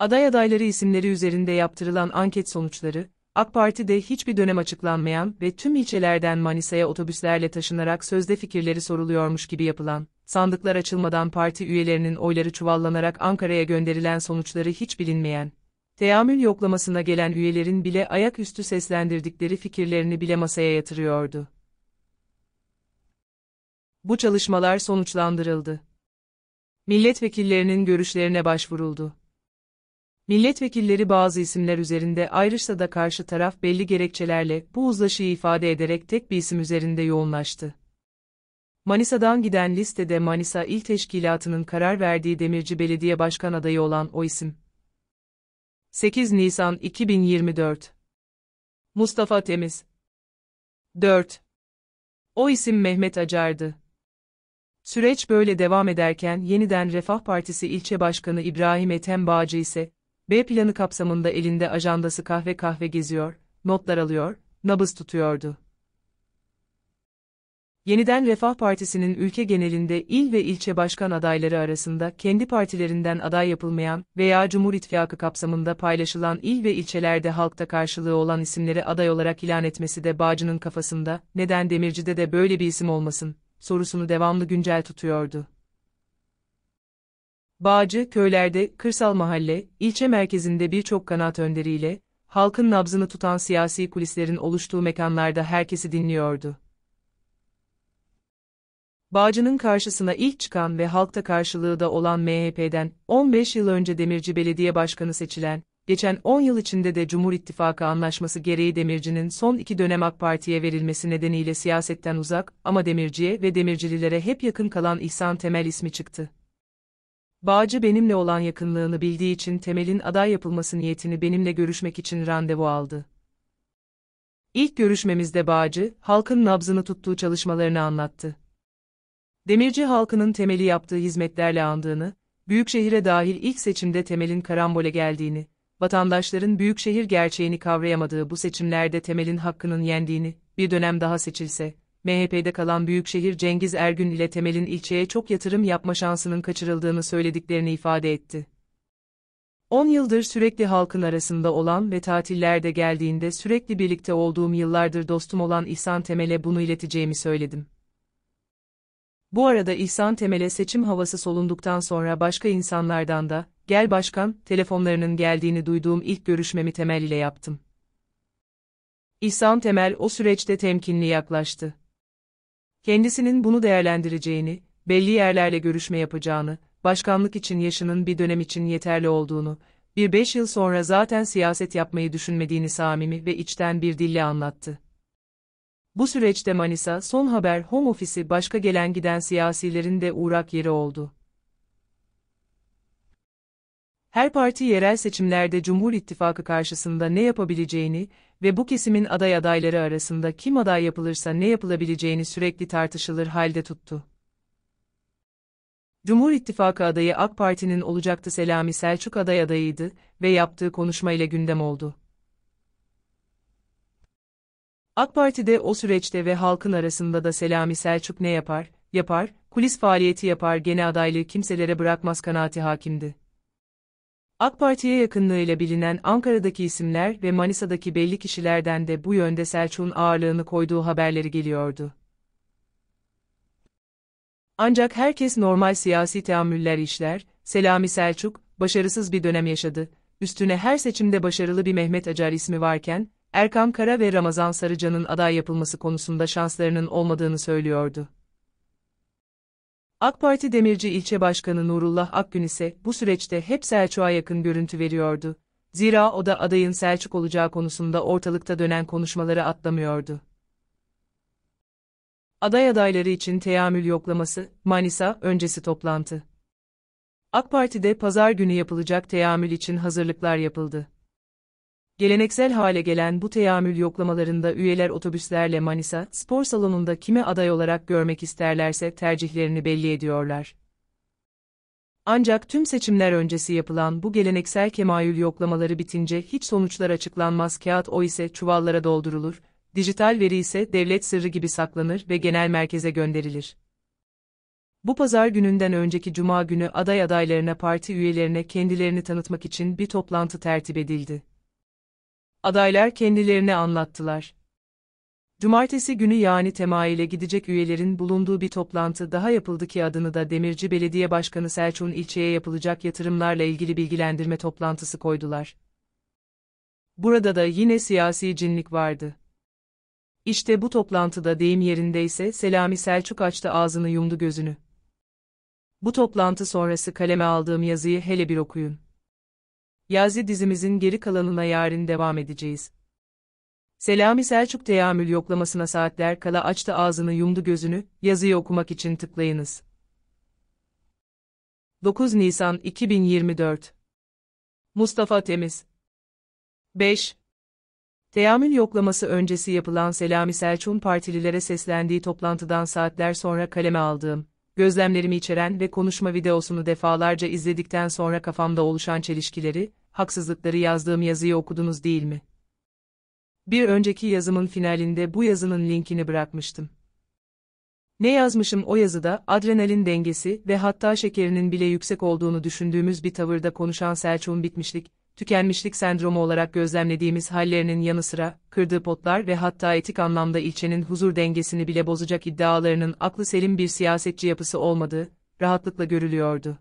Aday adayları isimleri üzerinde yaptırılan anket sonuçları, AK Parti'de hiçbir dönem açıklanmayan ve tüm ilçelerden Manisa'ya otobüslerle taşınarak sözde fikirleri soruluyormuş gibi yapılan, sandıklar açılmadan parti üyelerinin oyları çuvallanarak Ankara'ya gönderilen sonuçları hiç bilinmeyen, teamül yoklamasına gelen üyelerin bile ayaküstü seslendirdikleri fikirlerini bile masaya yatırıyordu. Bu çalışmalar sonuçlandırıldı. Milletvekillerinin görüşlerine başvuruldu. Milletvekilleri bazı isimler üzerinde ayrışsa da karşı taraf belli gerekçelerle bu uzlaşıyı ifade ederek tek bir isim üzerinde yoğunlaştı. Manisa'dan giden listede Manisa İl Teşkilatı'nın karar verdiği Demirci Belediye Başkan adayı olan o isim. 8 Nisan 2024 Mustafa Temiz 4. O isim Mehmet Acar'dı. Süreç böyle devam ederken yeniden Refah Partisi ilçe başkanı İbrahim Ethem Bağcı ise, B planı kapsamında elinde ajandası kahve kahve geziyor, notlar alıyor, nabız tutuyordu. Yeniden Refah Partisi'nin ülke genelinde il ve ilçe başkan adayları arasında kendi partilerinden aday yapılmayan veya Cumhur İttifakı kapsamında paylaşılan il ve ilçelerde halkta karşılığı olan isimleri aday olarak ilan etmesi de Bağcı'nın kafasında neden Demirci'de de böyle bir isim olmasın sorusunu devamlı güncel tutuyordu. Bağcı, köylerde, kırsal mahalle, ilçe merkezinde birçok kanaat önderiyle, halkın nabzını tutan siyasi kulislerin oluştuğu mekanlarda herkesi dinliyordu. Bağcı'nın karşısına ilk çıkan ve halkta karşılığı da olan MHP'den 15 yıl önce Demirci Belediye Başkanı seçilen, geçen 10 yıl içinde de Cumhur İttifakı anlaşması gereği Demirci'nin son iki dönem AK Parti'ye verilmesi nedeniyle siyasetten uzak ama Demirci'ye ve Demircililere hep yakın kalan İhsan Temel ismi çıktı. Bağcı benimle olan yakınlığını bildiği için Temel'in aday yapılması niyetini benimle görüşmek için randevu aldı. İlk görüşmemizde Bağcı, halkın nabzını tuttuğu çalışmalarını anlattı. Demirci halkının Temel'i yaptığı hizmetlerle andığını, Büyükşehir'e dahil ilk seçimde Temel'in karambole geldiğini, vatandaşların büyükşehir gerçeğini kavrayamadığı bu seçimlerde Temel'in hakkının yendiğini, bir dönem daha seçilse, MHP'de kalan Büyükşehir Cengiz Ergün ile Temel'in ilçeye çok yatırım yapma şansının kaçırıldığını söylediklerini ifade etti. 10 yıldır sürekli halkın arasında olan ve tatillerde geldiğinde sürekli birlikte olduğum yıllardır dostum olan İhsan Temel'e bunu ileteceğimi söyledim. Bu arada İhsan Temel'e seçim havası solunduktan sonra başka insanlardan da, gel başkan, telefonlarının geldiğini duyduğum ilk görüşmemi Temel ile yaptım. İhsan Temel o süreçte temkinli yaklaştı kendisinin bunu değerlendireceğini, belli yerlerle görüşme yapacağını, başkanlık için yaşının bir dönem için yeterli olduğunu, bir beş yıl sonra zaten siyaset yapmayı düşünmediğini samimi ve içten bir dille anlattı. Bu süreçte Manisa Son Haber Home Ofisi başka gelen giden siyasilerin de uğrak yeri oldu. Her parti yerel seçimlerde Cumhur İttifakı karşısında ne yapabileceğini, ve bu kesimin aday adayları arasında kim aday yapılırsa ne yapılabileceğini sürekli tartışılır halde tuttu. Cumhur İttifakı adayı AK Parti'nin olacaktı Selami Selçuk aday adayıydı ve yaptığı konuşma ile gündem oldu. AK Parti'de o süreçte ve halkın arasında da Selami Selçuk ne yapar, yapar, kulis faaliyeti yapar gene adaylığı kimselere bırakmaz kanaati hakimdi. AK Parti'ye yakınlığıyla bilinen Ankara'daki isimler ve Manisa'daki belli kişilerden de bu yönde Selçuk'un ağırlığını koyduğu haberleri geliyordu. Ancak herkes normal siyasi teamüller işler, Selami Selçuk, başarısız bir dönem yaşadı, üstüne her seçimde başarılı bir Mehmet Acar ismi varken, Erkan Kara ve Ramazan Sarıcan'ın aday yapılması konusunda şanslarının olmadığını söylüyordu. AK Parti Demirci ilçe başkanı Nurullah Akgün ise bu süreçte hep Selçuk'a yakın görüntü veriyordu. Zira o da adayın Selçuk olacağı konusunda ortalıkta dönen konuşmaları atlamıyordu. Aday adayları için teamül yoklaması, Manisa öncesi toplantı. AK Parti'de pazar günü yapılacak teamül için hazırlıklar yapıldı. Geleneksel hale gelen bu teyamül yoklamalarında üyeler otobüslerle Manisa spor salonunda kime aday olarak görmek isterlerse tercihlerini belli ediyorlar. Ancak tüm seçimler öncesi yapılan bu geleneksel kemayül yoklamaları bitince hiç sonuçlar açıklanmaz kağıt o ise çuvallara doldurulur, dijital veri ise devlet sırrı gibi saklanır ve genel merkeze gönderilir. Bu pazar gününden önceki cuma günü aday adaylarına parti üyelerine kendilerini tanıtmak için bir toplantı tertip edildi adaylar kendilerini anlattılar. Cumartesi günü yani temayüle gidecek üyelerin bulunduğu bir toplantı daha yapıldı ki adını da Demirci Belediye Başkanı Selçuk'un ilçeye yapılacak yatırımlarla ilgili bilgilendirme toplantısı koydular. Burada da yine siyasi cinlik vardı. İşte bu toplantıda deyim yerindeyse Selami Selçuk açtı ağzını yumdu gözünü. Bu toplantı sonrası kaleme aldığım yazıyı hele bir okuyun. Yazı dizimizin geri kalanına yarın devam edeceğiz. Selami Selçuk teamül yoklamasına saatler kala açtı ağzını yumdu gözünü, yazıyı okumak için tıklayınız. 9 Nisan 2024 Mustafa Temiz 5. Teamül yoklaması öncesi yapılan Selami Selçuk'un partililere seslendiği toplantıdan saatler sonra kaleme aldığım gözlemlerimi içeren ve konuşma videosunu defalarca izledikten sonra kafamda oluşan çelişkileri, haksızlıkları yazdığım yazıyı okudunuz değil mi? Bir önceki yazımın finalinde bu yazının linkini bırakmıştım. Ne yazmışım o yazıda adrenalin dengesi ve hatta şekerinin bile yüksek olduğunu düşündüğümüz bir tavırda konuşan Selçuk'un bitmişlik, tükenmişlik sendromu olarak gözlemlediğimiz hallerinin yanı sıra, kırdığı potlar ve hatta etik anlamda ilçenin huzur dengesini bile bozacak iddialarının aklı selim bir siyasetçi yapısı olmadığı, rahatlıkla görülüyordu.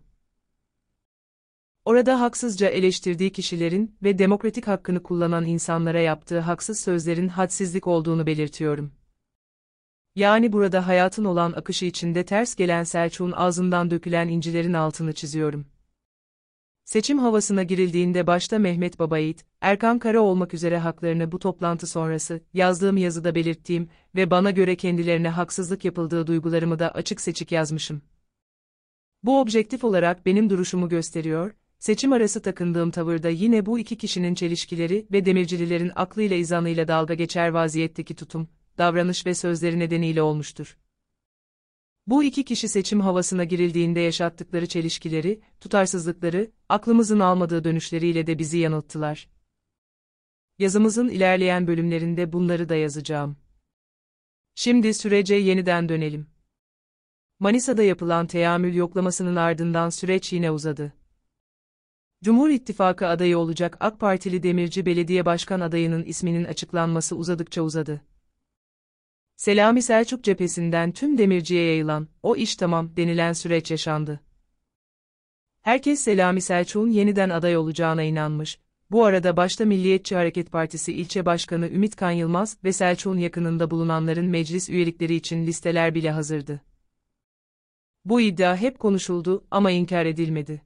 Orada haksızca eleştirdiği kişilerin ve demokratik hakkını kullanan insanlara yaptığı haksız sözlerin hadsizlik olduğunu belirtiyorum. Yani burada hayatın olan akışı içinde ters gelen Selçuk'un ağzından dökülen incilerin altını çiziyorum. Seçim havasına girildiğinde başta Mehmet Babayiğit, Erkan Kara olmak üzere haklarını bu toplantı sonrası yazdığım yazıda belirttiğim ve bana göre kendilerine haksızlık yapıldığı duygularımı da açık seçik yazmışım. Bu objektif olarak benim duruşumu gösteriyor, seçim arası takındığım tavırda yine bu iki kişinin çelişkileri ve demircililerin aklıyla izanıyla dalga geçer vaziyetteki tutum, davranış ve sözleri nedeniyle olmuştur. Bu iki kişi seçim havasına girildiğinde yaşattıkları çelişkileri, tutarsızlıkları, aklımızın almadığı dönüşleriyle de bizi yanılttılar. Yazımızın ilerleyen bölümlerinde bunları da yazacağım. Şimdi sürece yeniden dönelim. Manisa'da yapılan teamül yoklamasının ardından süreç yine uzadı. Cumhur İttifakı adayı olacak AK Partili Demirci Belediye Başkan adayının isminin açıklanması uzadıkça uzadı. Selami Selçuk cephesinden tüm demirciye yayılan, o iş tamam denilen süreç yaşandı. Herkes Selami Selçuk'un yeniden aday olacağına inanmış. Bu arada başta Milliyetçi Hareket Partisi ilçe başkanı Ümit Kan Yılmaz ve Selçuk'un yakınında bulunanların meclis üyelikleri için listeler bile hazırdı. Bu iddia hep konuşuldu ama inkar edilmedi.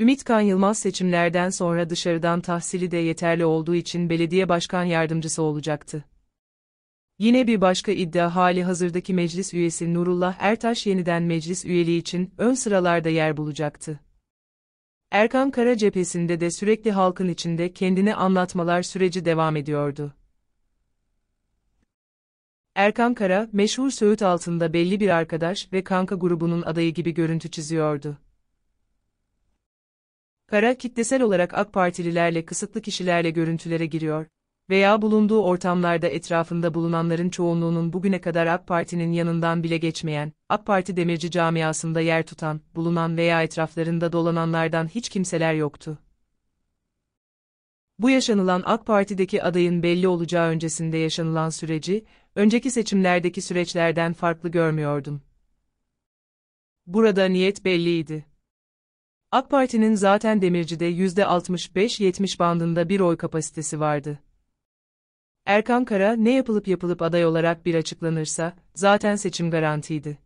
Ümit Kan Yılmaz seçimlerden sonra dışarıdan tahsili de yeterli olduğu için belediye başkan yardımcısı olacaktı. Yine bir başka iddia hali hazırdaki meclis üyesi Nurullah Ertaş yeniden meclis üyeliği için ön sıralarda yer bulacaktı. Erkan Kara cephesinde de sürekli halkın içinde kendini anlatmalar süreci devam ediyordu. Erkan Kara, meşhur Söğüt altında belli bir arkadaş ve kanka grubunun adayı gibi görüntü çiziyordu. Kara kitlesel olarak AK Partililerle kısıtlı kişilerle görüntülere giriyor, veya bulunduğu ortamlarda etrafında bulunanların çoğunluğunun bugüne kadar AK Parti'nin yanından bile geçmeyen, AK Parti demirci camiasında yer tutan, bulunan veya etraflarında dolananlardan hiç kimseler yoktu. Bu yaşanılan AK Parti'deki adayın belli olacağı öncesinde yaşanılan süreci, önceki seçimlerdeki süreçlerden farklı görmüyordum. Burada niyet belliydi. AK Parti'nin zaten Demirci'de %65-70 bandında bir oy kapasitesi vardı. Erkan Kara ne yapılıp yapılıp aday olarak bir açıklanırsa, zaten seçim garantiydi.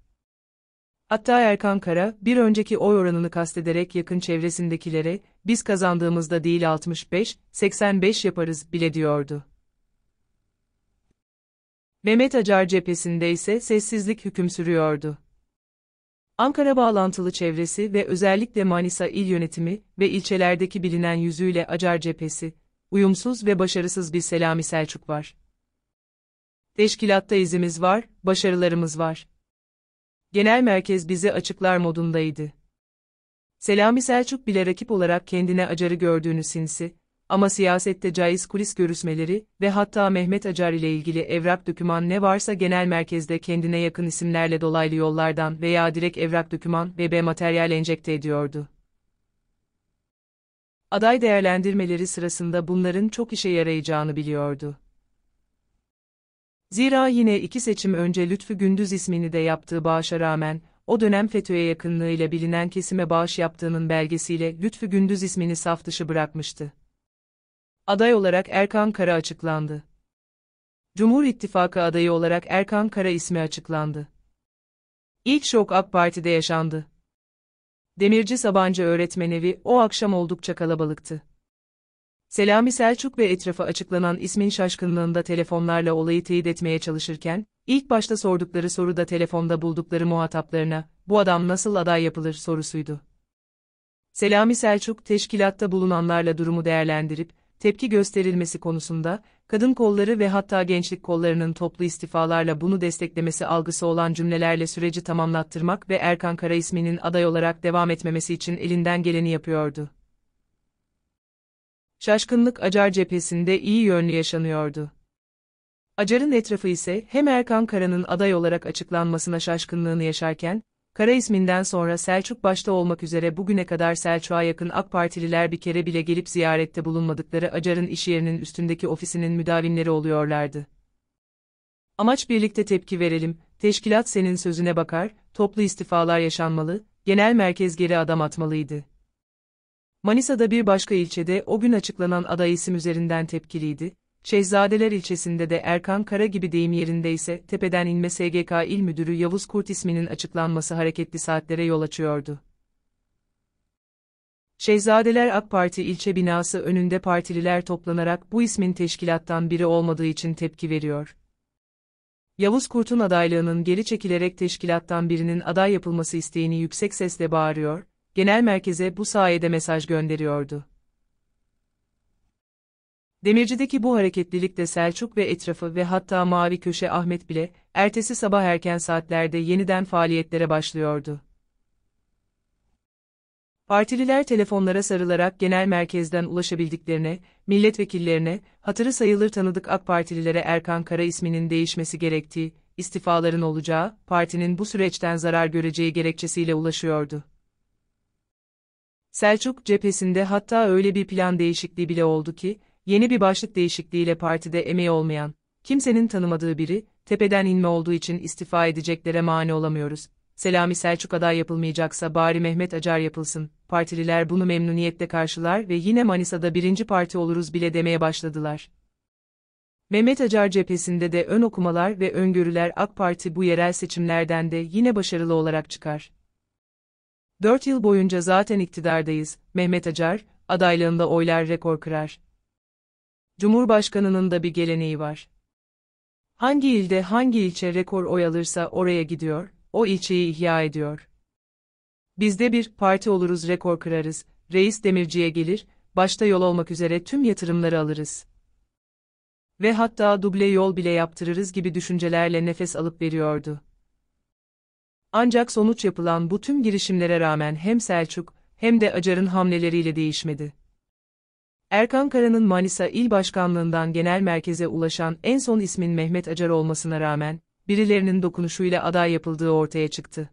Hatta Erkan Kara, bir önceki oy oranını kastederek yakın çevresindekilere, biz kazandığımızda değil 65, 85 yaparız bile diyordu. Mehmet Acar cephesinde ise sessizlik hüküm sürüyordu. Ankara bağlantılı çevresi ve özellikle Manisa il yönetimi ve ilçelerdeki bilinen yüzüyle Acar cephesi, uyumsuz ve başarısız bir Selami Selçuk var. Teşkilatta izimiz var, başarılarımız var. Genel merkez bizi açıklar modundaydı. Selami Selçuk bile rakip olarak kendine acarı gördüğünü sinsi, ama siyasette caiz kulis görüşmeleri ve hatta Mehmet Acar ile ilgili evrak döküman ne varsa genel merkezde kendine yakın isimlerle dolaylı yollardan veya direkt evrak döküman ve B materyal enjekte ediyordu aday değerlendirmeleri sırasında bunların çok işe yarayacağını biliyordu. Zira yine iki seçim önce Lütfü Gündüz ismini de yaptığı bağışa rağmen, o dönem FETÖ'ye yakınlığıyla bilinen kesime bağış yaptığının belgesiyle Lütfü Gündüz ismini saf dışı bırakmıştı. Aday olarak Erkan Kara açıklandı. Cumhur İttifakı adayı olarak Erkan Kara ismi açıklandı. İlk şok AK Parti'de yaşandı. Demirci Sabancı öğretmenevi o akşam oldukça kalabalıktı. Selami Selçuk ve etrafa açıklanan ismin şaşkınlığında telefonlarla olayı teyit etmeye çalışırken, ilk başta sordukları soru da telefonda buldukları muhataplarına, bu adam nasıl aday yapılır sorusuydu. Selami Selçuk, teşkilatta bulunanlarla durumu değerlendirip, tepki gösterilmesi konusunda, kadın kolları ve hatta gençlik kollarının toplu istifalarla bunu desteklemesi algısı olan cümlelerle süreci tamamlattırmak ve Erkan Kara isminin aday olarak devam etmemesi için elinden geleni yapıyordu. Şaşkınlık Acar cephesinde iyi yönlü yaşanıyordu. Acar'ın etrafı ise hem Erkan Kara'nın aday olarak açıklanmasına şaşkınlığını yaşarken, Kara isminden sonra Selçuk başta olmak üzere bugüne kadar Selçuk'a yakın AK Partililer bir kere bile gelip ziyarette bulunmadıkları Acar'ın iş yerinin üstündeki ofisinin müdavimleri oluyorlardı. Amaç birlikte tepki verelim, teşkilat senin sözüne bakar, toplu istifalar yaşanmalı, genel merkez geri adım atmalıydı. Manisa'da bir başka ilçede o gün açıklanan aday isim üzerinden tepkiliydi, Şehzadeler ilçesinde de Erkan Kara gibi deyim yerindeyse tepeden inme SGK İl Müdürü Yavuz Kurt isminin açıklanması hareketli saatlere yol açıyordu. Şehzadeler AK Parti ilçe binası önünde partililer toplanarak bu ismin teşkilattan biri olmadığı için tepki veriyor. Yavuz Kurt'un adaylığının geri çekilerek teşkilattan birinin aday yapılması isteğini yüksek sesle bağırıyor, genel merkeze bu sayede mesaj gönderiyordu. Demirci'deki bu hareketlilikte Selçuk ve etrafı ve hatta Mavi Köşe Ahmet bile, ertesi sabah erken saatlerde yeniden faaliyetlere başlıyordu. Partililer telefonlara sarılarak genel merkezden ulaşabildiklerine, milletvekillerine, hatırı sayılır tanıdık AK Partililere Erkan Kara isminin değişmesi gerektiği, istifaların olacağı, partinin bu süreçten zarar göreceği gerekçesiyle ulaşıyordu. Selçuk cephesinde hatta öyle bir plan değişikliği bile oldu ki, yeni bir başlık değişikliğiyle partide emeği olmayan, kimsenin tanımadığı biri, tepeden inme olduğu için istifa edeceklere mani olamıyoruz. Selami Selçuk aday yapılmayacaksa bari Mehmet Acar yapılsın. Partililer bunu memnuniyetle karşılar ve yine Manisa'da birinci parti oluruz bile demeye başladılar. Mehmet Acar cephesinde de ön okumalar ve öngörüler AK Parti bu yerel seçimlerden de yine başarılı olarak çıkar. Dört yıl boyunca zaten iktidardayız, Mehmet Acar, adaylığında oylar rekor kırar. Cumhurbaşkanının da bir geleneği var. Hangi ilde hangi ilçe rekor oy alırsa oraya gidiyor, o ilçeyi ihya ediyor. Bizde bir parti oluruz rekor kırarız, reis demirciye gelir, başta yol olmak üzere tüm yatırımları alırız. Ve hatta duble yol bile yaptırırız gibi düşüncelerle nefes alıp veriyordu. Ancak sonuç yapılan bu tüm girişimlere rağmen hem Selçuk hem de Acar'ın hamleleriyle değişmedi. Erkan Kara'nın Manisa İl Başkanlığından genel merkeze ulaşan en son ismin Mehmet Acar olmasına rağmen, birilerinin dokunuşuyla aday yapıldığı ortaya çıktı.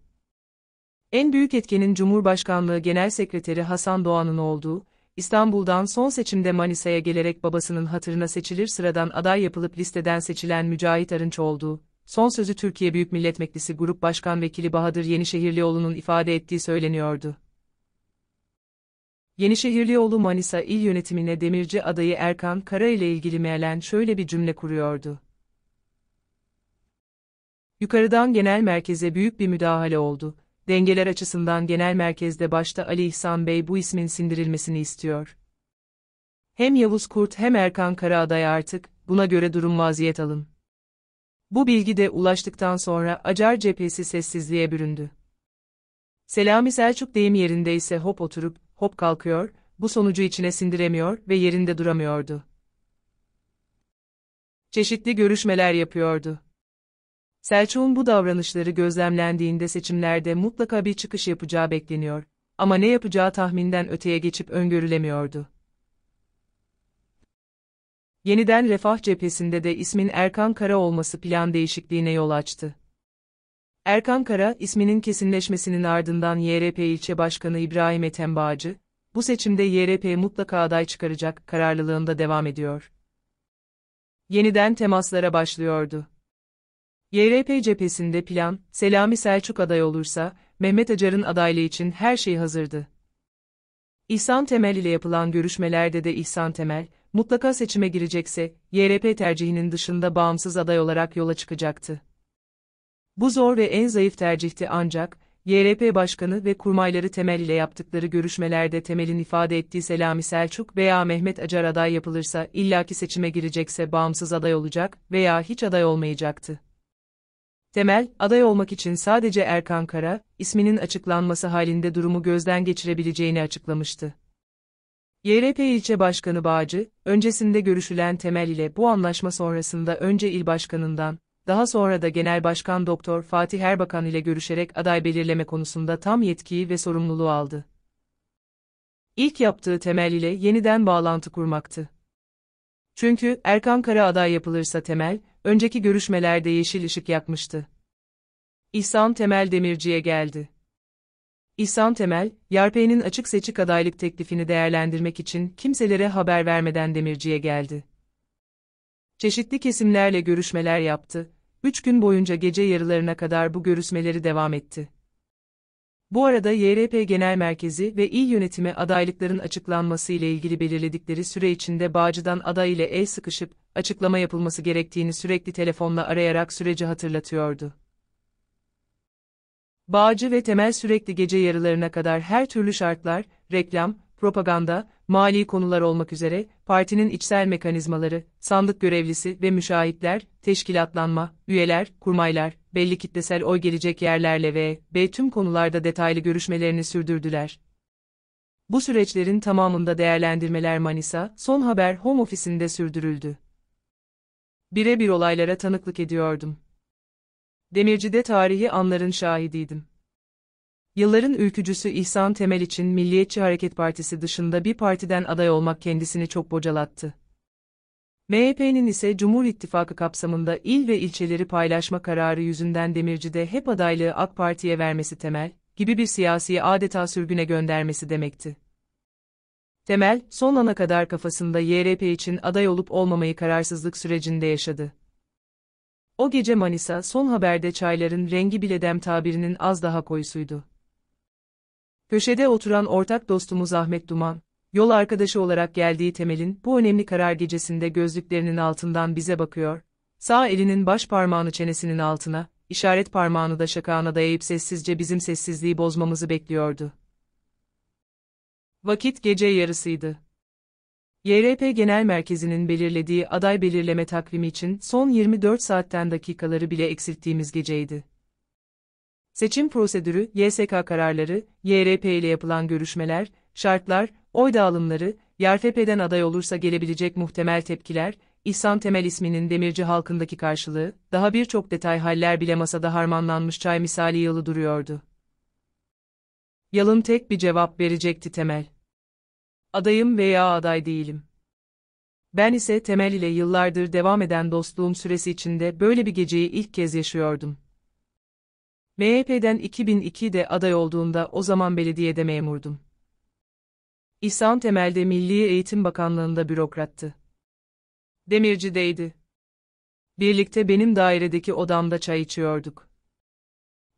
En büyük etkenin Cumhurbaşkanlığı Genel Sekreteri Hasan Doğan'ın olduğu, İstanbul'dan son seçimde Manisa'ya gelerek babasının hatırına seçilir sıradan aday yapılıp listeden seçilen Mücahit Arınç olduğu, son sözü Türkiye Büyük Millet Meclisi Grup Başkan Vekili Bahadır Yenişehirlioğlu'nun ifade ettiği söyleniyordu. Yenişehirlioğlu Manisa İl Yönetimine demirci adayı Erkan Kara ile ilgili Merlen şöyle bir cümle kuruyordu. Yukarıdan genel merkeze büyük bir müdahale oldu. Dengeler açısından genel merkezde başta Ali İhsan Bey bu ismin sindirilmesini istiyor. Hem Yavuz Kurt hem Erkan Kara aday artık, buna göre durum vaziyet alın. Bu bilgi de ulaştıktan sonra Acar cephesi sessizliğe büründü. Selami Selçuk deyim yerinde ise hop oturup hop kalkıyor, bu sonucu içine sindiremiyor ve yerinde duramıyordu. Çeşitli görüşmeler yapıyordu. Selçuk'un bu davranışları gözlemlendiğinde seçimlerde mutlaka bir çıkış yapacağı bekleniyor ama ne yapacağı tahminden öteye geçip öngörülemiyordu. Yeniden Refah cephesinde de ismin Erkan Kara olması plan değişikliğine yol açtı. Erkan Kara, isminin kesinleşmesinin ardından YRP ilçe başkanı İbrahim Ethem Bağcı, bu seçimde YRP mutlaka aday çıkaracak kararlılığında devam ediyor. Yeniden temaslara başlıyordu. YRP cephesinde plan, Selami Selçuk aday olursa, Mehmet Acar'ın adaylığı için her şey hazırdı. İhsan Temel ile yapılan görüşmelerde de İhsan Temel, mutlaka seçime girecekse, YRP tercihinin dışında bağımsız aday olarak yola çıkacaktı. Bu zor ve en zayıf tercihti ancak, YRP Başkanı ve kurmayları Temel ile yaptıkları görüşmelerde Temel'in ifade ettiği Selami Selçuk veya Mehmet Acar aday yapılırsa illaki seçime girecekse bağımsız aday olacak veya hiç aday olmayacaktı. Temel, aday olmak için sadece Erkan Kara, isminin açıklanması halinde durumu gözden geçirebileceğini açıklamıştı. YRP ilçe başkanı Bağcı, öncesinde görüşülen Temel ile bu anlaşma sonrasında önce il başkanından, daha sonra da Genel Başkan Doktor Fatih Erbakan ile görüşerek aday belirleme konusunda tam yetkiyi ve sorumluluğu aldı. İlk yaptığı Temel ile yeniden bağlantı kurmaktı. Çünkü Erkan Kara aday yapılırsa Temel, önceki görüşmelerde yeşil ışık yakmıştı. İhsan Temel Demirci'ye geldi. İhsan Temel, Yarpey'nin açık seçik adaylık teklifini değerlendirmek için kimselere haber vermeden Demirci'ye geldi. Çeşitli kesimlerle görüşmeler yaptı, üç gün boyunca gece yarılarına kadar bu görüşmeleri devam etti. Bu arada YRP Genel Merkezi ve İl Yönetimi adaylıkların açıklanması ile ilgili belirledikleri süre içinde Bağcı'dan aday ile el sıkışıp, açıklama yapılması gerektiğini sürekli telefonla arayarak süreci hatırlatıyordu. Bağcı ve Temel sürekli gece yarılarına kadar her türlü şartlar, reklam, propaganda, mali konular olmak üzere partinin içsel mekanizmaları, sandık görevlisi ve müşahitler, teşkilatlanma, üyeler, kurmaylar, belli kitlesel oy gelecek yerlerle ve B tüm konularda detaylı görüşmelerini sürdürdüler. Bu süreçlerin tamamında değerlendirmeler Manisa, Son Haber Home ofisinde sürdürüldü. Birebir olaylara tanıklık ediyordum. Demirci'de tarihi anların şahidiydim. Yılların ülkücüsü İhsan Temel için Milliyetçi Hareket Partisi dışında bir partiden aday olmak kendisini çok bocalattı. MHP'nin ise Cumhur İttifakı kapsamında il ve ilçeleri paylaşma kararı yüzünden Demirci'de hep adaylığı AK Parti'ye vermesi Temel, gibi bir siyasi adeta sürgüne göndermesi demekti. Temel, son ana kadar kafasında YRP için aday olup olmamayı kararsızlık sürecinde yaşadı. O gece Manisa son haberde çayların rengi bile dem tabirinin az daha koyusuydu. Köşede oturan ortak dostumuz Ahmet Duman, yol arkadaşı olarak geldiği Temel'in bu önemli karar gecesinde gözlüklerinin altından bize bakıyor, sağ elinin baş parmağını çenesinin altına, işaret parmağını da şakağına dayayıp sessizce bizim sessizliği bozmamızı bekliyordu. Vakit gece yarısıydı. YRP Genel Merkezi'nin belirlediği aday belirleme takvimi için son 24 saatten dakikaları bile eksilttiğimiz geceydi. Seçim prosedürü, YSK kararları, YRP ile yapılan görüşmeler, şartlar, oy dağılımları, YRFP'den aday olursa gelebilecek muhtemel tepkiler, İhsan Temel isminin demirci halkındaki karşılığı, daha birçok detay haller bile masada harmanlanmış çay misali yılı duruyordu. Yalın tek bir cevap verecekti Temel. Adayım veya aday değilim. Ben ise Temel ile yıllardır devam eden dostluğum süresi içinde böyle bir geceyi ilk kez yaşıyordum. MHP'den 2002'de aday olduğunda o zaman belediyede memurdum. İhsan Temel'de Milli Eğitim Bakanlığı'nda bürokrattı. Demirci'deydi. Birlikte benim dairedeki odamda çay içiyorduk.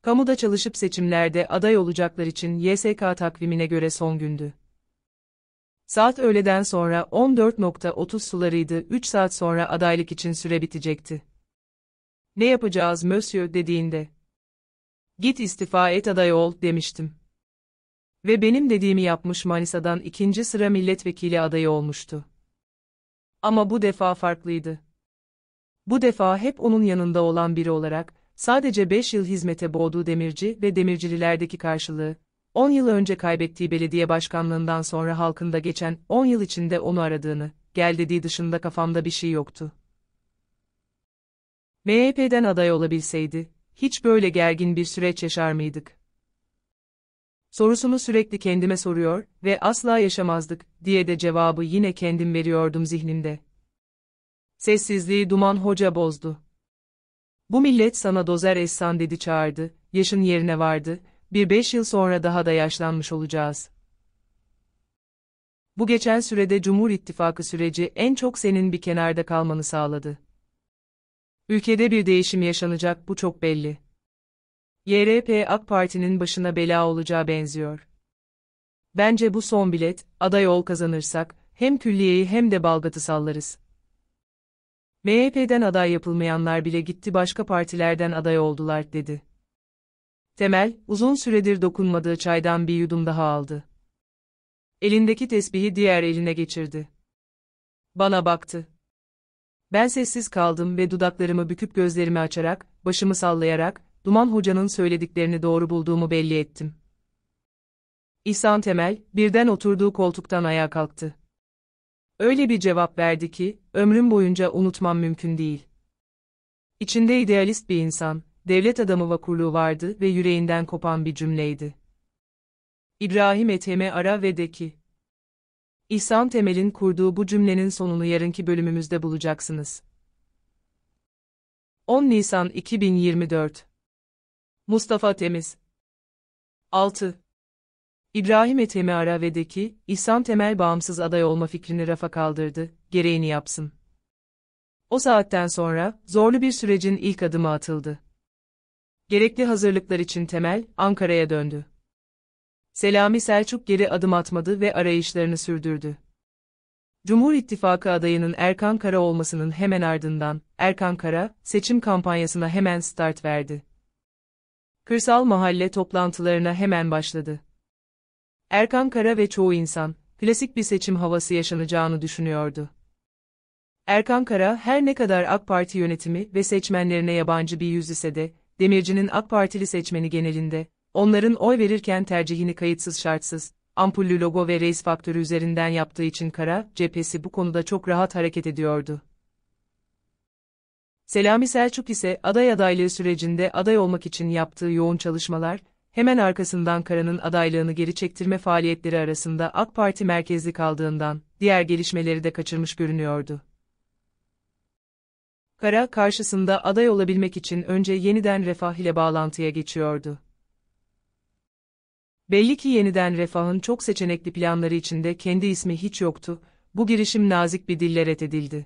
Kamuda çalışıp seçimlerde aday olacaklar için YSK takvimine göre son gündü. Saat öğleden sonra 14.30 sularıydı, 3 saat sonra adaylık için süre bitecekti. Ne yapacağız Monsieur dediğinde, git istifa et aday ol demiştim. Ve benim dediğimi yapmış Manisa'dan ikinci sıra milletvekili adayı olmuştu. Ama bu defa farklıydı. Bu defa hep onun yanında olan biri olarak, sadece 5 yıl hizmete boğduğu demirci ve demircililerdeki karşılığı, 10 yıl önce kaybettiği belediye başkanlığından sonra halkında geçen 10 yıl içinde onu aradığını, gel dediği dışında kafamda bir şey yoktu. MHP'den aday olabilseydi, hiç böyle gergin bir süreç yaşar mıydık? Sorusunu sürekli kendime soruyor ve asla yaşamazdık diye de cevabı yine kendim veriyordum zihnimde. Sessizliği Duman Hoca bozdu. Bu millet sana dozer esan dedi çağırdı, yaşın yerine vardı, bir beş yıl sonra daha da yaşlanmış olacağız. Bu geçen sürede Cumhur İttifakı süreci en çok senin bir kenarda kalmanı sağladı. Ülkede bir değişim yaşanacak bu çok belli. YRP AK Parti'nin başına bela olacağı benziyor. Bence bu son bilet, aday ol kazanırsak, hem külliyeyi hem de balgatı sallarız. MHP'den aday yapılmayanlar bile gitti başka partilerden aday oldular, dedi. Temel, uzun süredir dokunmadığı çaydan bir yudum daha aldı. Elindeki tesbihi diğer eline geçirdi. Bana baktı. Ben sessiz kaldım ve dudaklarımı büküp gözlerimi açarak, başımı sallayarak, Duman Hoca'nın söylediklerini doğru bulduğumu belli ettim. İhsan Temel, birden oturduğu koltuktan ayağa kalktı. Öyle bir cevap verdi ki, ömrüm boyunca unutmam mümkün değil. İçinde idealist bir insan, devlet adamı vakurluğu vardı ve yüreğinden kopan bir cümleydi. İbrahim Ethem'e ara ve de ki, İhsan Temel'in kurduğu bu cümlenin sonunu yarınki bölümümüzde bulacaksınız. 10 Nisan 2024 Mustafa Temiz 6. İbrahim Etemi Arave'deki, İhsan Temel bağımsız aday olma fikrini rafa kaldırdı, gereğini yapsın. O saatten sonra, zorlu bir sürecin ilk adımı atıldı. Gerekli hazırlıklar için Temel, Ankara'ya döndü. Selami Selçuk geri adım atmadı ve arayışlarını sürdürdü. Cumhur İttifakı adayının Erkan Kara olmasının hemen ardından, Erkan Kara, seçim kampanyasına hemen start verdi. Kırsal mahalle toplantılarına hemen başladı. Erkan Kara ve çoğu insan, klasik bir seçim havası yaşanacağını düşünüyordu. Erkan Kara her ne kadar AK Parti yönetimi ve seçmenlerine yabancı bir yüz ise de, Demirci'nin AK Partili seçmeni genelinde, Onların oy verirken tercihini kayıtsız şartsız, ampullü logo ve reis faktörü üzerinden yaptığı için kara cephesi bu konuda çok rahat hareket ediyordu. Selami Selçuk ise aday adaylığı sürecinde aday olmak için yaptığı yoğun çalışmalar, hemen arkasından Kara'nın adaylığını geri çektirme faaliyetleri arasında AK Parti merkezli kaldığından, diğer gelişmeleri de kaçırmış görünüyordu. Kara karşısında aday olabilmek için önce yeniden refah ile bağlantıya geçiyordu. Belli ki yeniden refahın çok seçenekli planları içinde kendi ismi hiç yoktu, bu girişim nazik bir dille reddedildi.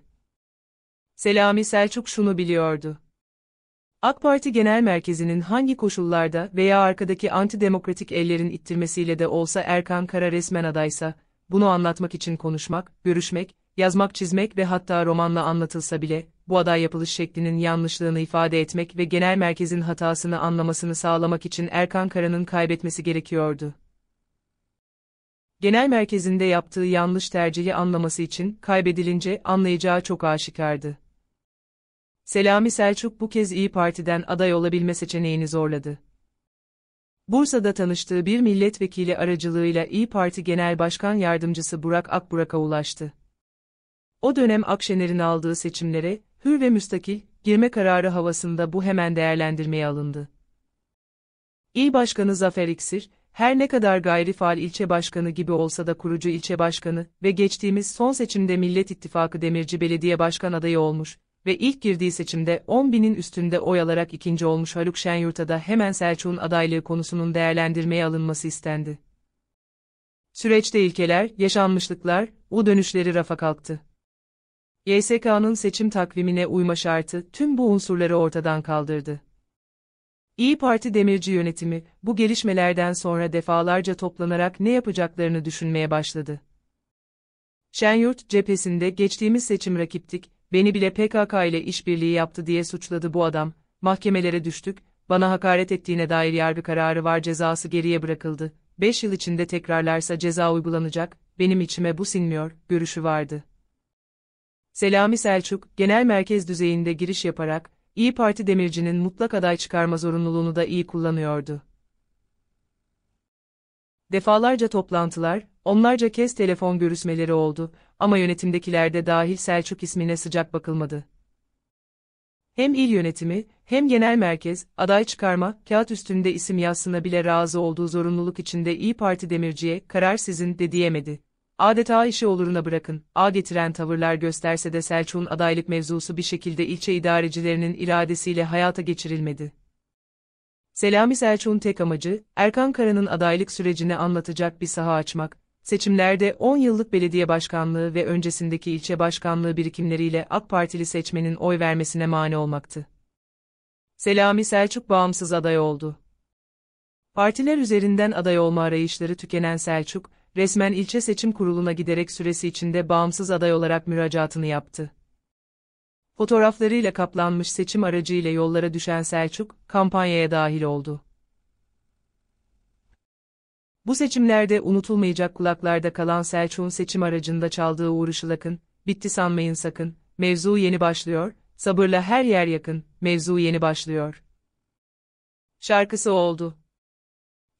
Selami Selçuk şunu biliyordu. AK Parti Genel Merkezi'nin hangi koşullarda veya arkadaki antidemokratik ellerin ittirmesiyle de olsa Erkan Kara resmen adaysa, bunu anlatmak için konuşmak, görüşmek, yazmak çizmek ve hatta romanla anlatılsa bile, bu aday yapılış şeklinin yanlışlığını ifade etmek ve genel merkezin hatasını anlamasını sağlamak için Erkan Kara'nın kaybetmesi gerekiyordu. Genel merkezinde yaptığı yanlış tercihi anlaması için kaybedilince anlayacağı çok aşikardı. Selami Selçuk bu kez İyi Parti'den aday olabilme seçeneğini zorladı. Bursa'da tanıştığı bir milletvekili aracılığıyla İyi Parti Genel Başkan Yardımcısı Burak Akburak'a ulaştı. O dönem Akşener'in aldığı seçimlere, hür ve müstakil, girme kararı havasında bu hemen değerlendirmeye alındı. İl Başkanı Zafer İksir, her ne kadar gayri faal ilçe başkanı gibi olsa da kurucu ilçe başkanı ve geçtiğimiz son seçimde Millet İttifakı Demirci Belediye Başkan adayı olmuş ve ilk girdiği seçimde 10 binin üstünde oy alarak ikinci olmuş Haluk Şenyurt'a da hemen Selçuk'un adaylığı konusunun değerlendirmeye alınması istendi. Süreçte ilkeler, yaşanmışlıklar, u dönüşleri rafa kalktı. YSK'nın seçim takvimine uyma şartı tüm bu unsurları ortadan kaldırdı. İyi Parti demirci yönetimi, bu gelişmelerden sonra defalarca toplanarak ne yapacaklarını düşünmeye başladı. Şenyurt cephesinde geçtiğimiz seçim rakiptik, beni bile PKK ile işbirliği yaptı diye suçladı bu adam, mahkemelere düştük, bana hakaret ettiğine dair yargı kararı var cezası geriye bırakıldı, 5 yıl içinde tekrarlarsa ceza uygulanacak, benim içime bu sinmiyor, görüşü vardı. Selami Selçuk, genel merkez düzeyinde giriş yaparak, İyi Parti Demirci'nin mutlak aday çıkarma zorunluluğunu da iyi kullanıyordu. Defalarca toplantılar, onlarca kez telefon görüşmeleri oldu ama yönetimdekilerde de dahil Selçuk ismine sıcak bakılmadı. Hem il yönetimi, hem genel merkez, aday çıkarma, kağıt üstünde isim yazsına bile razı olduğu zorunluluk içinde İyi Parti Demirci'ye karar sizin de diyemedi adeta işi oluruna bırakın, a getiren tavırlar gösterse de Selçuk'un adaylık mevzusu bir şekilde ilçe idarecilerinin iradesiyle hayata geçirilmedi. Selami Selçuk'un tek amacı, Erkan Kara'nın adaylık sürecini anlatacak bir saha açmak, seçimlerde 10 yıllık belediye başkanlığı ve öncesindeki ilçe başkanlığı birikimleriyle AK Partili seçmenin oy vermesine mani olmaktı. Selami Selçuk bağımsız aday oldu. Partiler üzerinden aday olma arayışları tükenen Selçuk, resmen ilçe seçim kuruluna giderek süresi içinde bağımsız aday olarak müracaatını yaptı. Fotoğraflarıyla kaplanmış seçim aracıyla yollara düşen Selçuk, kampanyaya dahil oldu. Bu seçimlerde unutulmayacak kulaklarda kalan Selçuk'un seçim aracında çaldığı Uğur bitti sanmayın sakın, mevzu yeni başlıyor, sabırla her yer yakın, mevzu yeni başlıyor. Şarkısı oldu.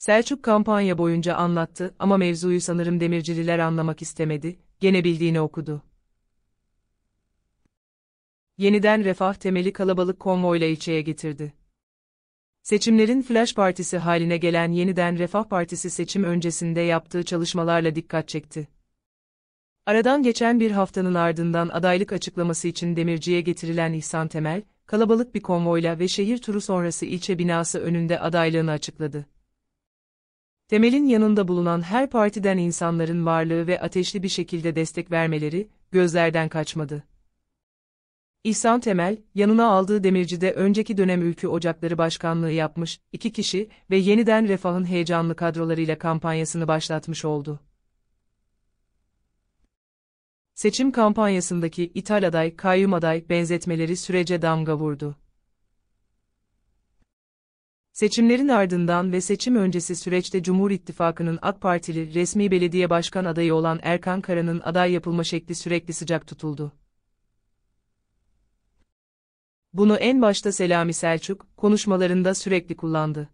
Selçuk kampanya boyunca anlattı ama mevzuyu sanırım demircililer anlamak istemedi, gene bildiğini okudu. Yeniden refah temeli kalabalık konvoyla ilçeye getirdi. Seçimlerin flash partisi haline gelen yeniden Refah Partisi seçim öncesinde yaptığı çalışmalarla dikkat çekti. Aradan geçen bir haftanın ardından adaylık açıklaması için Demirci'ye getirilen İhsan Temel, kalabalık bir konvoyla ve şehir turu sonrası ilçe binası önünde adaylığını açıkladı. Temel'in yanında bulunan her partiden insanların varlığı ve ateşli bir şekilde destek vermeleri, gözlerden kaçmadı. İhsan Temel, yanına aldığı demircide önceki dönem Ülkü Ocakları Başkanlığı yapmış, iki kişi ve yeniden Refah'ın heyecanlı kadrolarıyla kampanyasını başlatmış oldu. Seçim kampanyasındaki ithal aday, kayyum aday benzetmeleri sürece damga vurdu. Seçimlerin ardından ve seçim öncesi süreçte Cumhur İttifakı'nın AK Partili resmi belediye başkan adayı olan Erkan Kara'nın aday yapılma şekli sürekli sıcak tutuldu. Bunu en başta Selami Selçuk, konuşmalarında sürekli kullandı.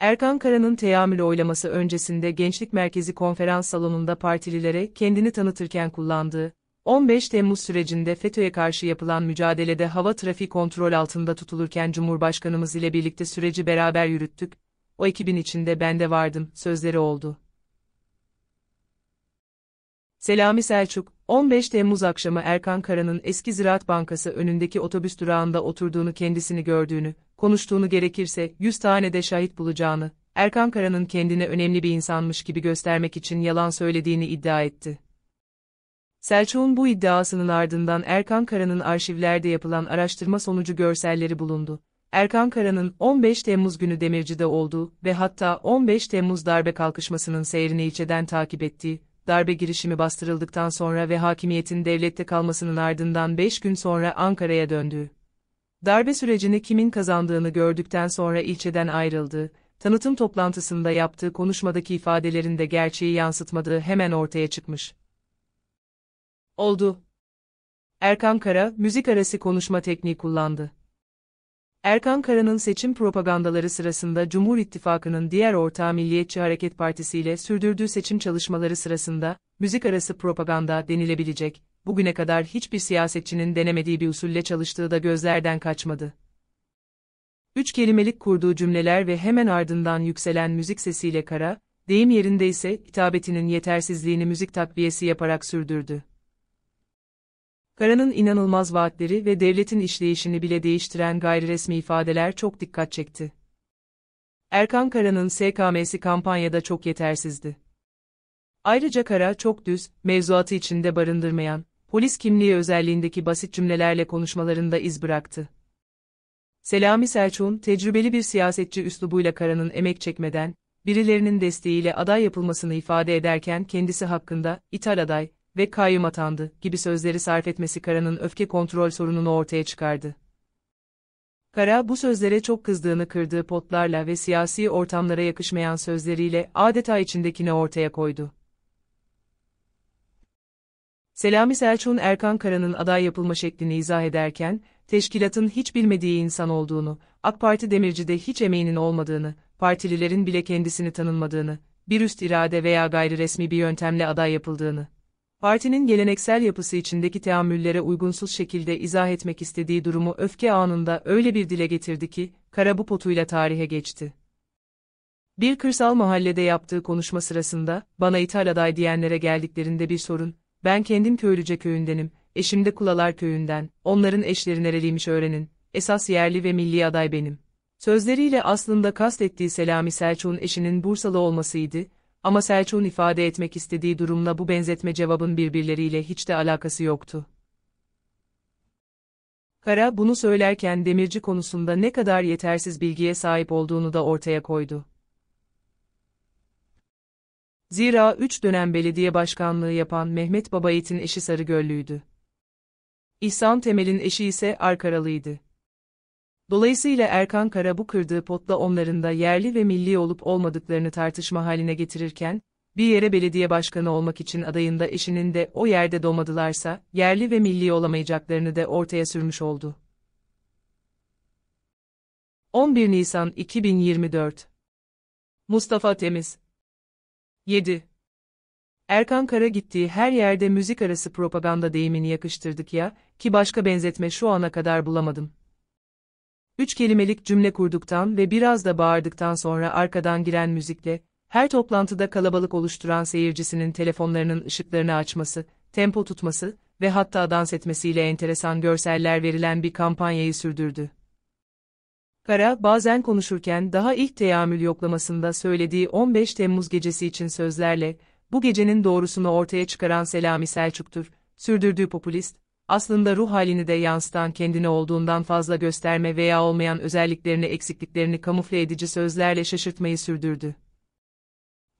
Erkan Kara'nın teyamül oylaması öncesinde Gençlik Merkezi Konferans Salonu'nda partililere kendini tanıtırken kullandığı, 15 Temmuz sürecinde FETÖ'ye karşı yapılan mücadelede hava trafik kontrol altında tutulurken Cumhurbaşkanımız ile birlikte süreci beraber yürüttük, o ekibin içinde ben de vardım, sözleri oldu. Selami Selçuk, 15 Temmuz akşamı Erkan Kara'nın eski Ziraat Bankası önündeki otobüs durağında oturduğunu kendisini gördüğünü, konuştuğunu gerekirse 100 tane de şahit bulacağını, Erkan Kara'nın kendine önemli bir insanmış gibi göstermek için yalan söylediğini iddia etti. Selçuk'un bu iddiasının ardından Erkan Kara'nın arşivlerde yapılan araştırma sonucu görselleri bulundu. Erkan Kara'nın 15 Temmuz günü Demirci'de olduğu ve hatta 15 Temmuz darbe kalkışmasının seyrini içeden takip ettiği, darbe girişimi bastırıldıktan sonra ve hakimiyetin devlette kalmasının ardından 5 gün sonra Ankara'ya döndü. Darbe sürecini kimin kazandığını gördükten sonra ilçeden ayrıldı, tanıtım toplantısında yaptığı konuşmadaki ifadelerinde gerçeği yansıtmadığı hemen ortaya çıkmış. Oldu. Erkan Kara, müzik arası konuşma tekniği kullandı. Erkan Kara'nın seçim propagandaları sırasında Cumhur İttifakı'nın diğer ortağı Milliyetçi Hareket Partisi ile sürdürdüğü seçim çalışmaları sırasında, müzik arası propaganda denilebilecek, bugüne kadar hiçbir siyasetçinin denemediği bir usulle çalıştığı da gözlerden kaçmadı. Üç kelimelik kurduğu cümleler ve hemen ardından yükselen müzik sesiyle Kara, deyim yerinde ise hitabetinin yetersizliğini müzik takviyesi yaparak sürdürdü. Karan'ın inanılmaz vaatleri ve devletin işleyişini bile değiştiren gayri resmi ifadeler çok dikkat çekti. Erkan Kara'nın SKM'si kampanyada çok yetersizdi. Ayrıca Kara çok düz, mevzuatı içinde barındırmayan, polis kimliği özelliğindeki basit cümlelerle konuşmalarında iz bıraktı. Selami Selçuk'un tecrübeli bir siyasetçi üslubuyla Kara'nın emek çekmeden, birilerinin desteğiyle aday yapılmasını ifade ederken kendisi hakkında, ithal aday, ve kayyum atandı gibi sözleri sarf etmesi Kara'nın öfke kontrol sorununu ortaya çıkardı. Kara bu sözlere çok kızdığını kırdığı potlarla ve siyasi ortamlara yakışmayan sözleriyle adeta içindekini ortaya koydu. Selami Selçuk'un Erkan Kara'nın aday yapılma şeklini izah ederken, teşkilatın hiç bilmediği insan olduğunu, AK Parti demircide hiç emeğinin olmadığını, partililerin bile kendisini tanınmadığını, bir üst irade veya gayri resmi bir yöntemle aday yapıldığını, partinin geleneksel yapısı içindeki teamüllere uygunsuz şekilde izah etmek istediği durumu öfke anında öyle bir dile getirdi ki, kara bu potuyla tarihe geçti. Bir kırsal mahallede yaptığı konuşma sırasında, bana ithal aday diyenlere geldiklerinde bir sorun, ben kendim köylüce köyündenim, eşim de Kulalar köyünden, onların eşleri nereliymiş öğrenin, esas yerli ve milli aday benim. Sözleriyle aslında kastettiği Selami Selçuk'un eşinin Bursalı olmasıydı, ama Selçuk'un ifade etmek istediği durumla bu benzetme cevabın birbirleriyle hiç de alakası yoktu. Kara bunu söylerken demirci konusunda ne kadar yetersiz bilgiye sahip olduğunu da ortaya koydu. Zira üç dönem belediye başkanlığı yapan Mehmet Babayit'in eşi Sarıgöllü'ydü. İhsan Temel'in eşi ise Arkaralıydı. Dolayısıyla Erkan Kara bu kırdığı potla onların da yerli ve milli olup olmadıklarını tartışma haline getirirken, bir yere belediye başkanı olmak için adayında eşinin de o yerde domadılarsa yerli ve milli olamayacaklarını de ortaya sürmüş oldu. 11 Nisan 2024 Mustafa Temiz 7. Erkan Kara gittiği her yerde müzik arası propaganda deyimini yakıştırdık ya, ki başka benzetme şu ana kadar bulamadım. Üç kelimelik cümle kurduktan ve biraz da bağırdıktan sonra arkadan giren müzikle, her toplantıda kalabalık oluşturan seyircisinin telefonlarının ışıklarını açması, tempo tutması ve hatta dans etmesiyle enteresan görseller verilen bir kampanyayı sürdürdü. Kara, bazen konuşurken daha ilk teyamül yoklamasında söylediği 15 Temmuz gecesi için sözlerle, bu gecenin doğrusunu ortaya çıkaran Selami Selçuk'tur, sürdürdüğü popülist, aslında ruh halini de yansıtan kendini olduğundan fazla gösterme veya olmayan özelliklerini eksikliklerini kamufle edici sözlerle şaşırtmayı sürdürdü.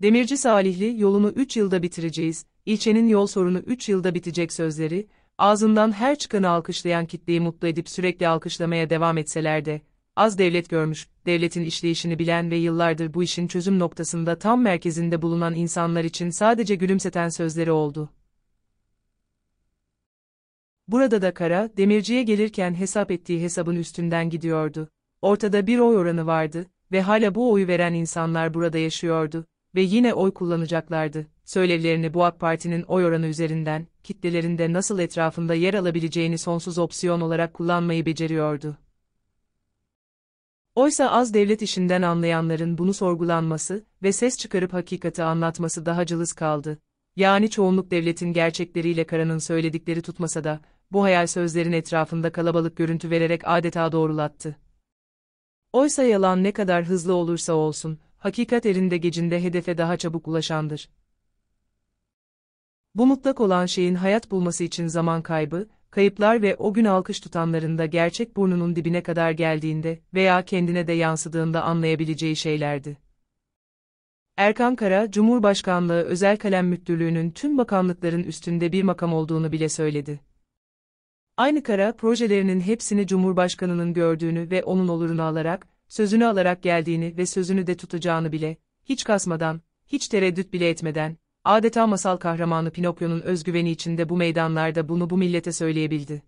Demirci Salihli yolunu 3 yılda bitireceğiz, ilçenin yol sorunu 3 yılda bitecek sözleri, ağzından her çıkanı alkışlayan kitleyi mutlu edip sürekli alkışlamaya devam etseler de, az devlet görmüş, devletin işleyişini bilen ve yıllardır bu işin çözüm noktasında tam merkezinde bulunan insanlar için sadece gülümseten sözleri oldu. Burada da Kara, demirciye gelirken hesap ettiği hesabın üstünden gidiyordu. Ortada bir oy oranı vardı ve hala bu oyu veren insanlar burada yaşıyordu ve yine oy kullanacaklardı. Söylevlerini bu AK Parti'nin oy oranı üzerinden, kitlelerinde nasıl etrafında yer alabileceğini sonsuz opsiyon olarak kullanmayı beceriyordu. Oysa az devlet işinden anlayanların bunu sorgulanması ve ses çıkarıp hakikati anlatması daha cılız kaldı. Yani çoğunluk devletin gerçekleriyle Kara'nın söyledikleri tutmasa da, bu hayal sözlerin etrafında kalabalık görüntü vererek adeta doğrulattı. Oysa yalan ne kadar hızlı olursa olsun, hakikat erinde gecinde hedefe daha çabuk ulaşandır. Bu mutlak olan şeyin hayat bulması için zaman kaybı, kayıplar ve o gün alkış tutanlarında gerçek burnunun dibine kadar geldiğinde veya kendine de yansıdığında anlayabileceği şeylerdi. Erkan Kara, Cumhurbaşkanlığı Özel Kalem Müdürlüğü'nün tüm bakanlıkların üstünde bir makam olduğunu bile söyledi. Aynı kara projelerinin hepsini Cumhurbaşkanı'nın gördüğünü ve onun olurunu alarak, sözünü alarak geldiğini ve sözünü de tutacağını bile, hiç kasmadan, hiç tereddüt bile etmeden, adeta masal kahramanı Pinokyo'nun özgüveni içinde bu meydanlarda bunu bu millete söyleyebildi.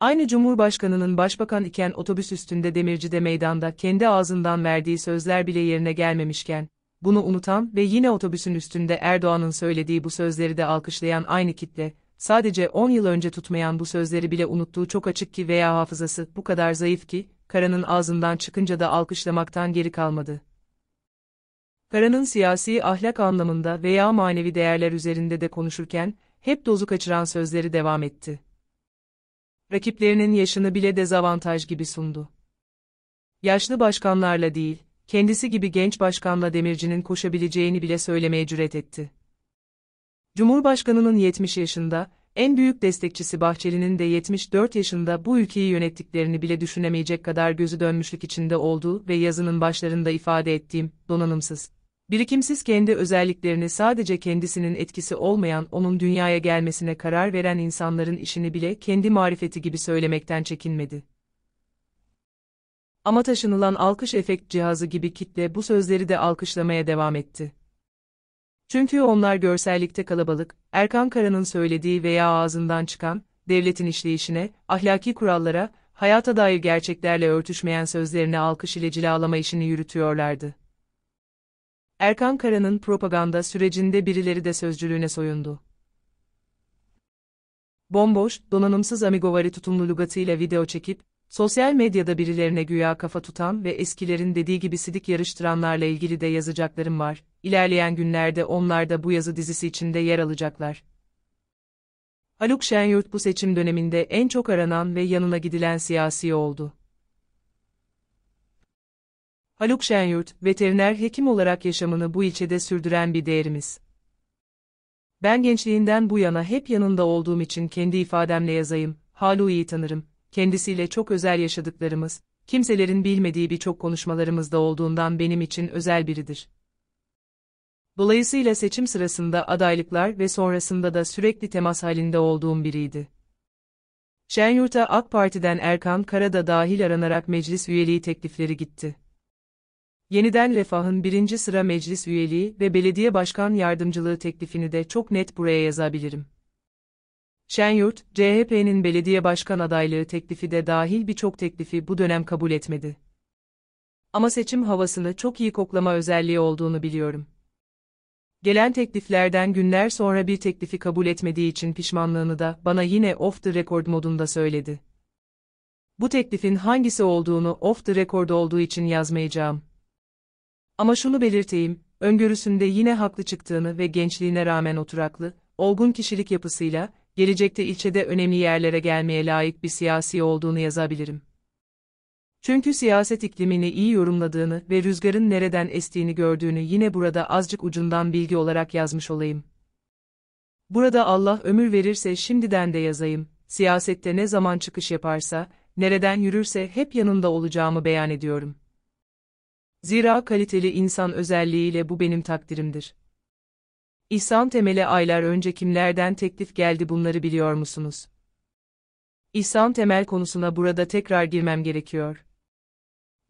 Aynı Cumhurbaşkanı'nın başbakan iken otobüs üstünde demircide meydanda kendi ağzından verdiği sözler bile yerine gelmemişken, bunu unutan ve yine otobüsün üstünde Erdoğan'ın söylediği bu sözleri de alkışlayan aynı kitle, sadece 10 yıl önce tutmayan bu sözleri bile unuttuğu çok açık ki veya hafızası bu kadar zayıf ki, Kara'nın ağzından çıkınca da alkışlamaktan geri kalmadı. Kara'nın siyasi ahlak anlamında veya manevi değerler üzerinde de konuşurken, hep dozu kaçıran sözleri devam etti. Rakiplerinin yaşını bile dezavantaj gibi sundu. Yaşlı başkanlarla değil, kendisi gibi genç başkanla demircinin koşabileceğini bile söylemeye cüret etti. Cumhurbaşkanının 70 yaşında, en büyük destekçisi Bahçeli'nin de 74 yaşında bu ülkeyi yönettiklerini bile düşünemeyecek kadar gözü dönmüşlük içinde olduğu ve yazının başlarında ifade ettiğim donanımsız, birikimsiz kendi özelliklerini sadece kendisinin etkisi olmayan onun dünyaya gelmesine karar veren insanların işini bile kendi marifeti gibi söylemekten çekinmedi. Ama taşınılan alkış efekt cihazı gibi kitle bu sözleri de alkışlamaya devam etti. Çünkü onlar görsellikte kalabalık, Erkan Kara'nın söylediği veya ağzından çıkan, devletin işleyişine, ahlaki kurallara, hayata dair gerçeklerle örtüşmeyen sözlerini alkış ile cilalama işini yürütüyorlardı. Erkan Kara'nın propaganda sürecinde birileri de sözcülüğüne soyundu. Bomboş, donanımsız amigovari tutumlu lugatıyla video çekip, sosyal medyada birilerine güya kafa tutan ve eskilerin dediği gibi sidik yarıştıranlarla ilgili de yazacaklarım var, İlerleyen günlerde onlar da bu yazı dizisi içinde yer alacaklar. Haluk Şenyurt bu seçim döneminde en çok aranan ve yanına gidilen siyasi oldu. Haluk Şenyurt, veteriner hekim olarak yaşamını bu ilçede sürdüren bir değerimiz. Ben gençliğinden bu yana hep yanında olduğum için kendi ifademle yazayım, Haluk'u iyi tanırım, kendisiyle çok özel yaşadıklarımız, kimselerin bilmediği birçok konuşmalarımızda olduğundan benim için özel biridir. Dolayısıyla seçim sırasında adaylıklar ve sonrasında da sürekli temas halinde olduğum biriydi. Şenyurt'a AK Parti'den Erkan Karada dahil aranarak meclis üyeliği teklifleri gitti. Yeniden Refah'ın birinci sıra meclis üyeliği ve belediye başkan yardımcılığı teklifini de çok net buraya yazabilirim. Şenyurt, CHP'nin belediye başkan adaylığı teklifi de dahil birçok teklifi bu dönem kabul etmedi. Ama seçim havasını çok iyi koklama özelliği olduğunu biliyorum. Gelen tekliflerden günler sonra bir teklifi kabul etmediği için pişmanlığını da bana yine off the record modunda söyledi. Bu teklifin hangisi olduğunu off the record olduğu için yazmayacağım. Ama şunu belirteyim, öngörüsünde yine haklı çıktığını ve gençliğine rağmen oturaklı, olgun kişilik yapısıyla, gelecekte ilçede önemli yerlere gelmeye layık bir siyasi olduğunu yazabilirim. Çünkü siyaset iklimini iyi yorumladığını ve rüzgarın nereden estiğini gördüğünü yine burada azıcık ucundan bilgi olarak yazmış olayım. Burada Allah ömür verirse şimdiden de yazayım, siyasette ne zaman çıkış yaparsa, nereden yürürse hep yanında olacağımı beyan ediyorum. Zira kaliteli insan özelliğiyle bu benim takdirimdir. İhsan Temel'e aylar önce kimlerden teklif geldi bunları biliyor musunuz? İhsan Temel konusuna burada tekrar girmem gerekiyor.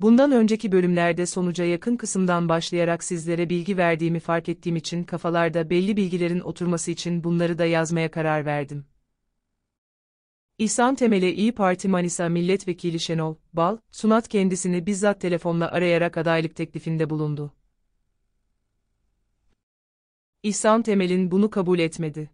Bundan önceki bölümlerde sonuca yakın kısımdan başlayarak sizlere bilgi verdiğimi fark ettiğim için kafalarda belli bilgilerin oturması için bunları da yazmaya karar verdim. İhsan Temel'e İyi Parti Manisa Milletvekili Şenol Bal, Sunat kendisini bizzat telefonla arayarak adaylık teklifinde bulundu. İhsan Temel'in bunu kabul etmedi.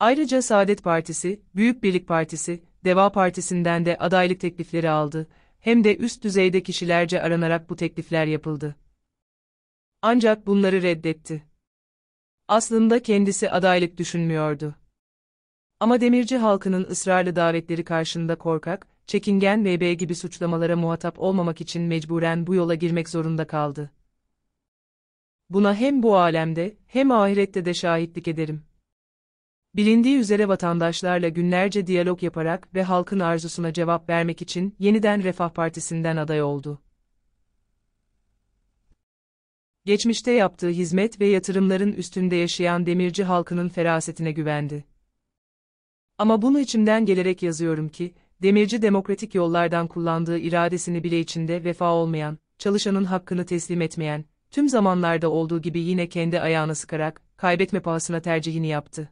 Ayrıca Saadet Partisi, Büyük Birlik Partisi, Deva Partisi'nden de adaylık teklifleri aldı hem de üst düzeyde kişilerce aranarak bu teklifler yapıldı. Ancak bunları reddetti. Aslında kendisi adaylık düşünmüyordu. Ama demirci halkının ısrarlı davetleri karşında korkak, çekingen VB gibi suçlamalara muhatap olmamak için mecburen bu yola girmek zorunda kaldı. Buna hem bu alemde hem ahirette de şahitlik ederim. Bilindiği üzere vatandaşlarla günlerce diyalog yaparak ve halkın arzusuna cevap vermek için yeniden Refah Partisi'nden aday oldu. Geçmişte yaptığı hizmet ve yatırımların üstünde yaşayan demirci halkının ferasetine güvendi. Ama bunu içimden gelerek yazıyorum ki, demirci demokratik yollardan kullandığı iradesini bile içinde vefa olmayan, çalışanın hakkını teslim etmeyen, tüm zamanlarda olduğu gibi yine kendi ayağına sıkarak, kaybetme pahasına tercihini yaptı.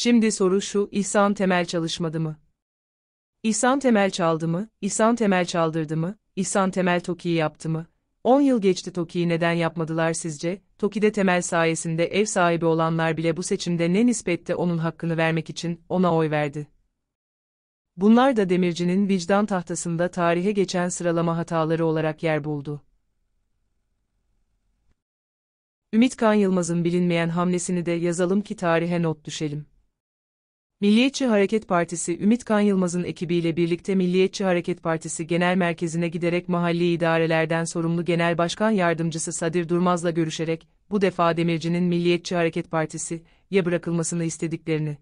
Şimdi soru şu, İhsan Temel çalışmadı mı? İhsan Temel çaldı mı? İhsan Temel çaldırdı mı? İhsan Temel TOKİ'yi yaptı mı? 10 yıl geçti TOKİ'yi neden yapmadılar sizce? TOKİ'de Temel sayesinde ev sahibi olanlar bile bu seçimde ne nispette onun hakkını vermek için ona oy verdi. Bunlar da demircinin vicdan tahtasında tarihe geçen sıralama hataları olarak yer buldu. Ümit Kan Yılmaz'ın bilinmeyen hamlesini de yazalım ki tarihe not düşelim. Milliyetçi Hareket Partisi Ümit Kan Yılmaz'ın ekibiyle birlikte Milliyetçi Hareket Partisi Genel Merkezi'ne giderek mahalli idarelerden sorumlu Genel Başkan Yardımcısı Sadir Durmaz'la görüşerek, bu defa Demirci'nin Milliyetçi Hareket Partisi, ya bırakılmasını istediklerini,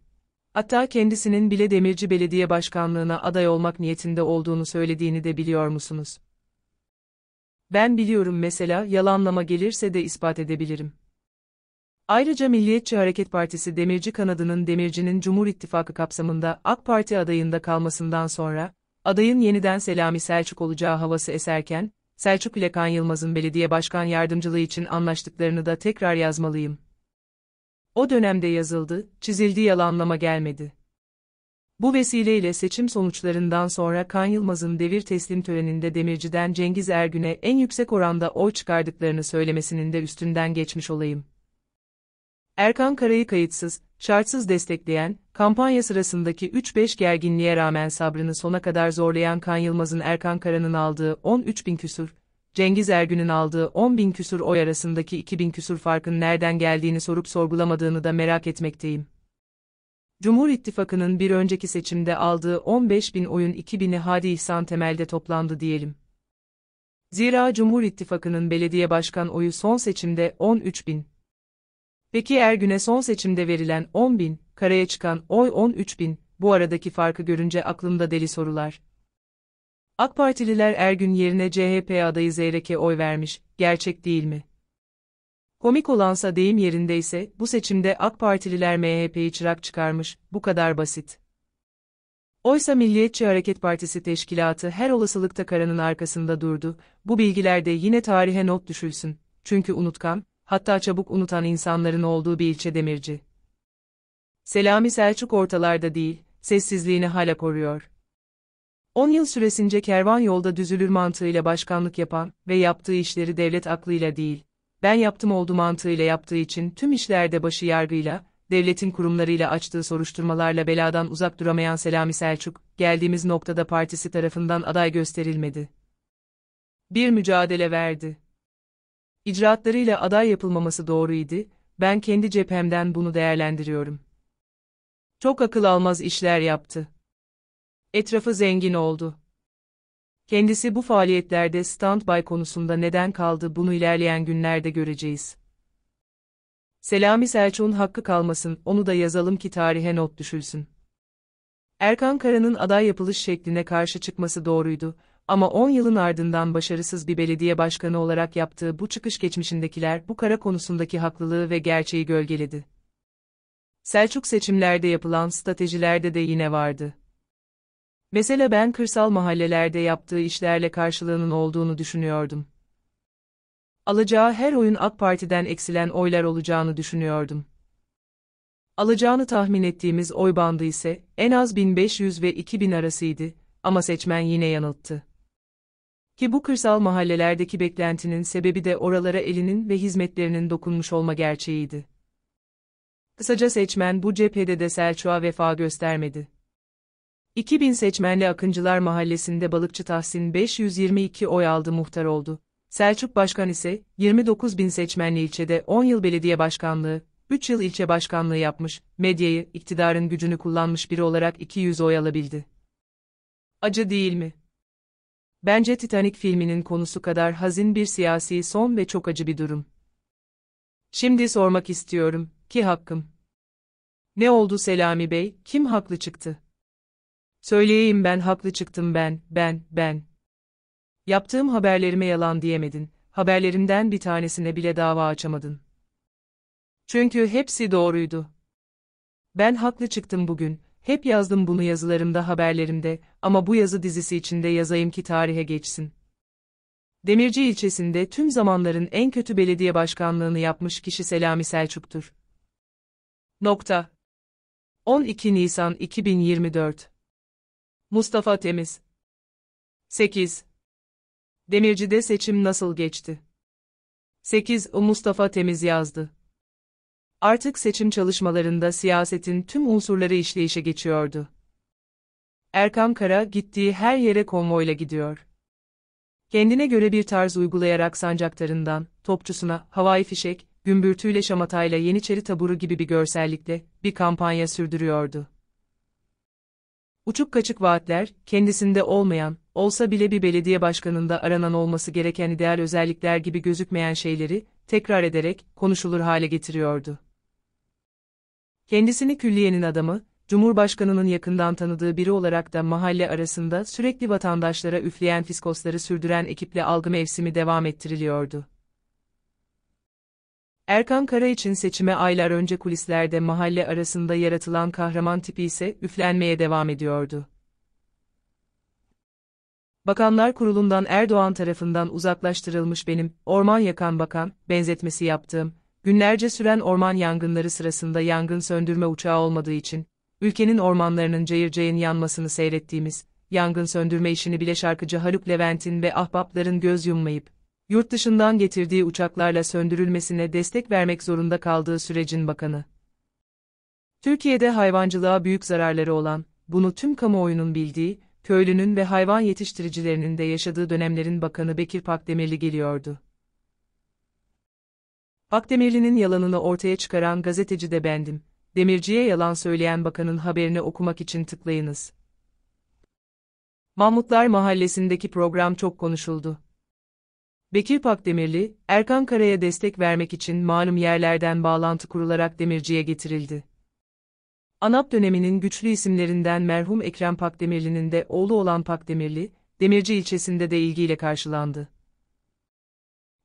hatta kendisinin bile Demirci Belediye Başkanlığına aday olmak niyetinde olduğunu söylediğini de biliyor musunuz? Ben biliyorum mesela yalanlama gelirse de ispat edebilirim. Ayrıca Milliyetçi Hareket Partisi Demirci kanadının Demirci'nin Cumhur İttifakı kapsamında AK Parti adayında kalmasından sonra, adayın yeniden Selami Selçuk olacağı havası eserken, Selçuk ile Kan Yılmaz'ın belediye başkan yardımcılığı için anlaştıklarını da tekrar yazmalıyım. O dönemde yazıldı, çizildi yalanlama gelmedi. Bu vesileyle seçim sonuçlarından sonra Kan Yılmaz'ın devir teslim töreninde Demirci'den Cengiz Ergün'e en yüksek oranda oy çıkardıklarını söylemesinin de üstünden geçmiş olayım. Erkan Kara'yı kayıtsız, şartsız destekleyen, kampanya sırasındaki 3-5 gerginliğe rağmen sabrını sona kadar zorlayan Kan Yılmaz'ın Erkan Kara'nın aldığı 13 bin küsur, Cengiz Ergün'ün aldığı 10 bin küsur oy arasındaki 2 bin küsur farkın nereden geldiğini sorup sorgulamadığını da merak etmekteyim. Cumhur İttifakı'nın bir önceki seçimde aldığı 15 bin oyun 2 bin'i Hadi İhsan Temel'de toplandı diyelim. Zira Cumhur İttifakı'nın belediye başkan oyu son seçimde 13 bin. Peki Ergün'e son seçimde verilen 10 bin, karaya çıkan oy 13 bin, bu aradaki farkı görünce aklımda deli sorular. AK Partililer Ergün yerine CHP adayı Zeyrek'e oy vermiş, gerçek değil mi? Komik olansa deyim yerindeyse, bu seçimde AK Partililer MHP'yi çırak çıkarmış, bu kadar basit. Oysa Milliyetçi Hareket Partisi teşkilatı her olasılıkta karanın arkasında durdu, bu bilgiler de yine tarihe not düşülsün, çünkü unutkan, hatta çabuk unutan insanların olduğu bir ilçe demirci. Selami Selçuk ortalarda değil, sessizliğini hala koruyor. 10 yıl süresince kervan yolda düzülür mantığıyla başkanlık yapan ve yaptığı işleri devlet aklıyla değil, ben yaptım oldu mantığıyla yaptığı için tüm işlerde başı yargıyla, devletin kurumlarıyla açtığı soruşturmalarla beladan uzak duramayan Selami Selçuk, geldiğimiz noktada partisi tarafından aday gösterilmedi. Bir mücadele verdi. İcraatlarıyla aday yapılmaması doğruydu, ben kendi cephemden bunu değerlendiriyorum. Çok akıl almaz işler yaptı. Etrafı zengin oldu. Kendisi bu faaliyetlerde stand-by konusunda neden kaldı bunu ilerleyen günlerde göreceğiz. Selami Selçuk'un hakkı kalmasın, onu da yazalım ki tarihe not düşülsün. Erkan Kara'nın aday yapılış şekline karşı çıkması doğruydu ama 10 yılın ardından başarısız bir belediye başkanı olarak yaptığı bu çıkış geçmişindekiler bu kara konusundaki haklılığı ve gerçeği gölgeledi. Selçuk seçimlerde yapılan stratejilerde de yine vardı. Mesela ben kırsal mahallelerde yaptığı işlerle karşılığının olduğunu düşünüyordum. Alacağı her oyun AK Parti'den eksilen oylar olacağını düşünüyordum. Alacağını tahmin ettiğimiz oy bandı ise en az 1500 ve 2000 arasıydı ama seçmen yine yanılttı. Ki bu kırsal mahallelerdeki beklentinin sebebi de oralara elinin ve hizmetlerinin dokunmuş olma gerçeğiydi. Kısaca seçmen bu cephede de Selçuk'a vefa göstermedi. 2000 seçmenli Akıncılar Mahallesi'nde Balıkçı Tahsin 522 oy aldı muhtar oldu. Selçuk Başkan ise 29 bin seçmenli ilçede 10 yıl belediye başkanlığı, 3 yıl ilçe başkanlığı yapmış, medyayı, iktidarın gücünü kullanmış biri olarak 200 oy alabildi. Acı değil mi? Bence Titanic filminin konusu kadar hazin bir siyasi son ve çok acı bir durum. Şimdi sormak istiyorum, ki hakkım. Ne oldu Selami Bey, kim haklı çıktı? Söyleyeyim ben haklı çıktım ben, ben, ben. Yaptığım haberlerime yalan diyemedin, haberlerimden bir tanesine bile dava açamadın. Çünkü hepsi doğruydu. Ben haklı çıktım bugün, hep yazdım bunu yazılarımda haberlerimde ama bu yazı dizisi içinde yazayım ki tarihe geçsin. Demirci ilçesinde tüm zamanların en kötü belediye başkanlığını yapmış kişi Selami Selçuk'tur. Nokta. 12 Nisan 2024 Mustafa Temiz 8. Demirci'de seçim nasıl geçti? 8. O Mustafa Temiz yazdı artık seçim çalışmalarında siyasetin tüm unsurları işleyişe geçiyordu. Erkan Kara gittiği her yere konvoyla gidiyor. Kendine göre bir tarz uygulayarak sancaktarından, topçusuna, havai fişek, gümbürtüyle şamatayla Yeniçeri taburu gibi bir görsellikle bir kampanya sürdürüyordu. Uçuk kaçık vaatler, kendisinde olmayan, olsa bile bir belediye başkanında aranan olması gereken ideal özellikler gibi gözükmeyen şeyleri, tekrar ederek, konuşulur hale getiriyordu. Kendisini külliyenin adamı, Cumhurbaşkanının yakından tanıdığı biri olarak da mahalle arasında sürekli vatandaşlara üfleyen fiskosları sürdüren ekiple algı mevsimi devam ettiriliyordu. Erkan Kara için seçime aylar önce kulislerde mahalle arasında yaratılan kahraman tipi ise üflenmeye devam ediyordu. Bakanlar Kurulu'ndan Erdoğan tarafından uzaklaştırılmış benim, orman yakan bakan, benzetmesi yaptığım, Günlerce süren orman yangınları sırasında yangın söndürme uçağı olmadığı için, ülkenin ormanlarının cayır cayır yanmasını seyrettiğimiz, yangın söndürme işini bile şarkıcı Haluk Levent'in ve ahbapların göz yummayıp, yurt dışından getirdiği uçaklarla söndürülmesine destek vermek zorunda kaldığı sürecin bakanı. Türkiye'de hayvancılığa büyük zararları olan, bunu tüm kamuoyunun bildiği, köylünün ve hayvan yetiştiricilerinin de yaşadığı dönemlerin bakanı Bekir Pakdemirli geliyordu. Akdemirli'nin yalanını ortaya çıkaran gazeteci de bendim. Demirci'ye yalan söyleyen bakanın haberini okumak için tıklayınız. Mahmutlar Mahallesi'ndeki program çok konuşuldu. Bekir Pakdemirli, Erkan Kara'ya destek vermek için malum yerlerden bağlantı kurularak Demirci'ye getirildi. ANAP döneminin güçlü isimlerinden merhum Ekrem Pakdemirli'nin de oğlu olan Pakdemirli, Demirci ilçesinde de ilgiyle karşılandı.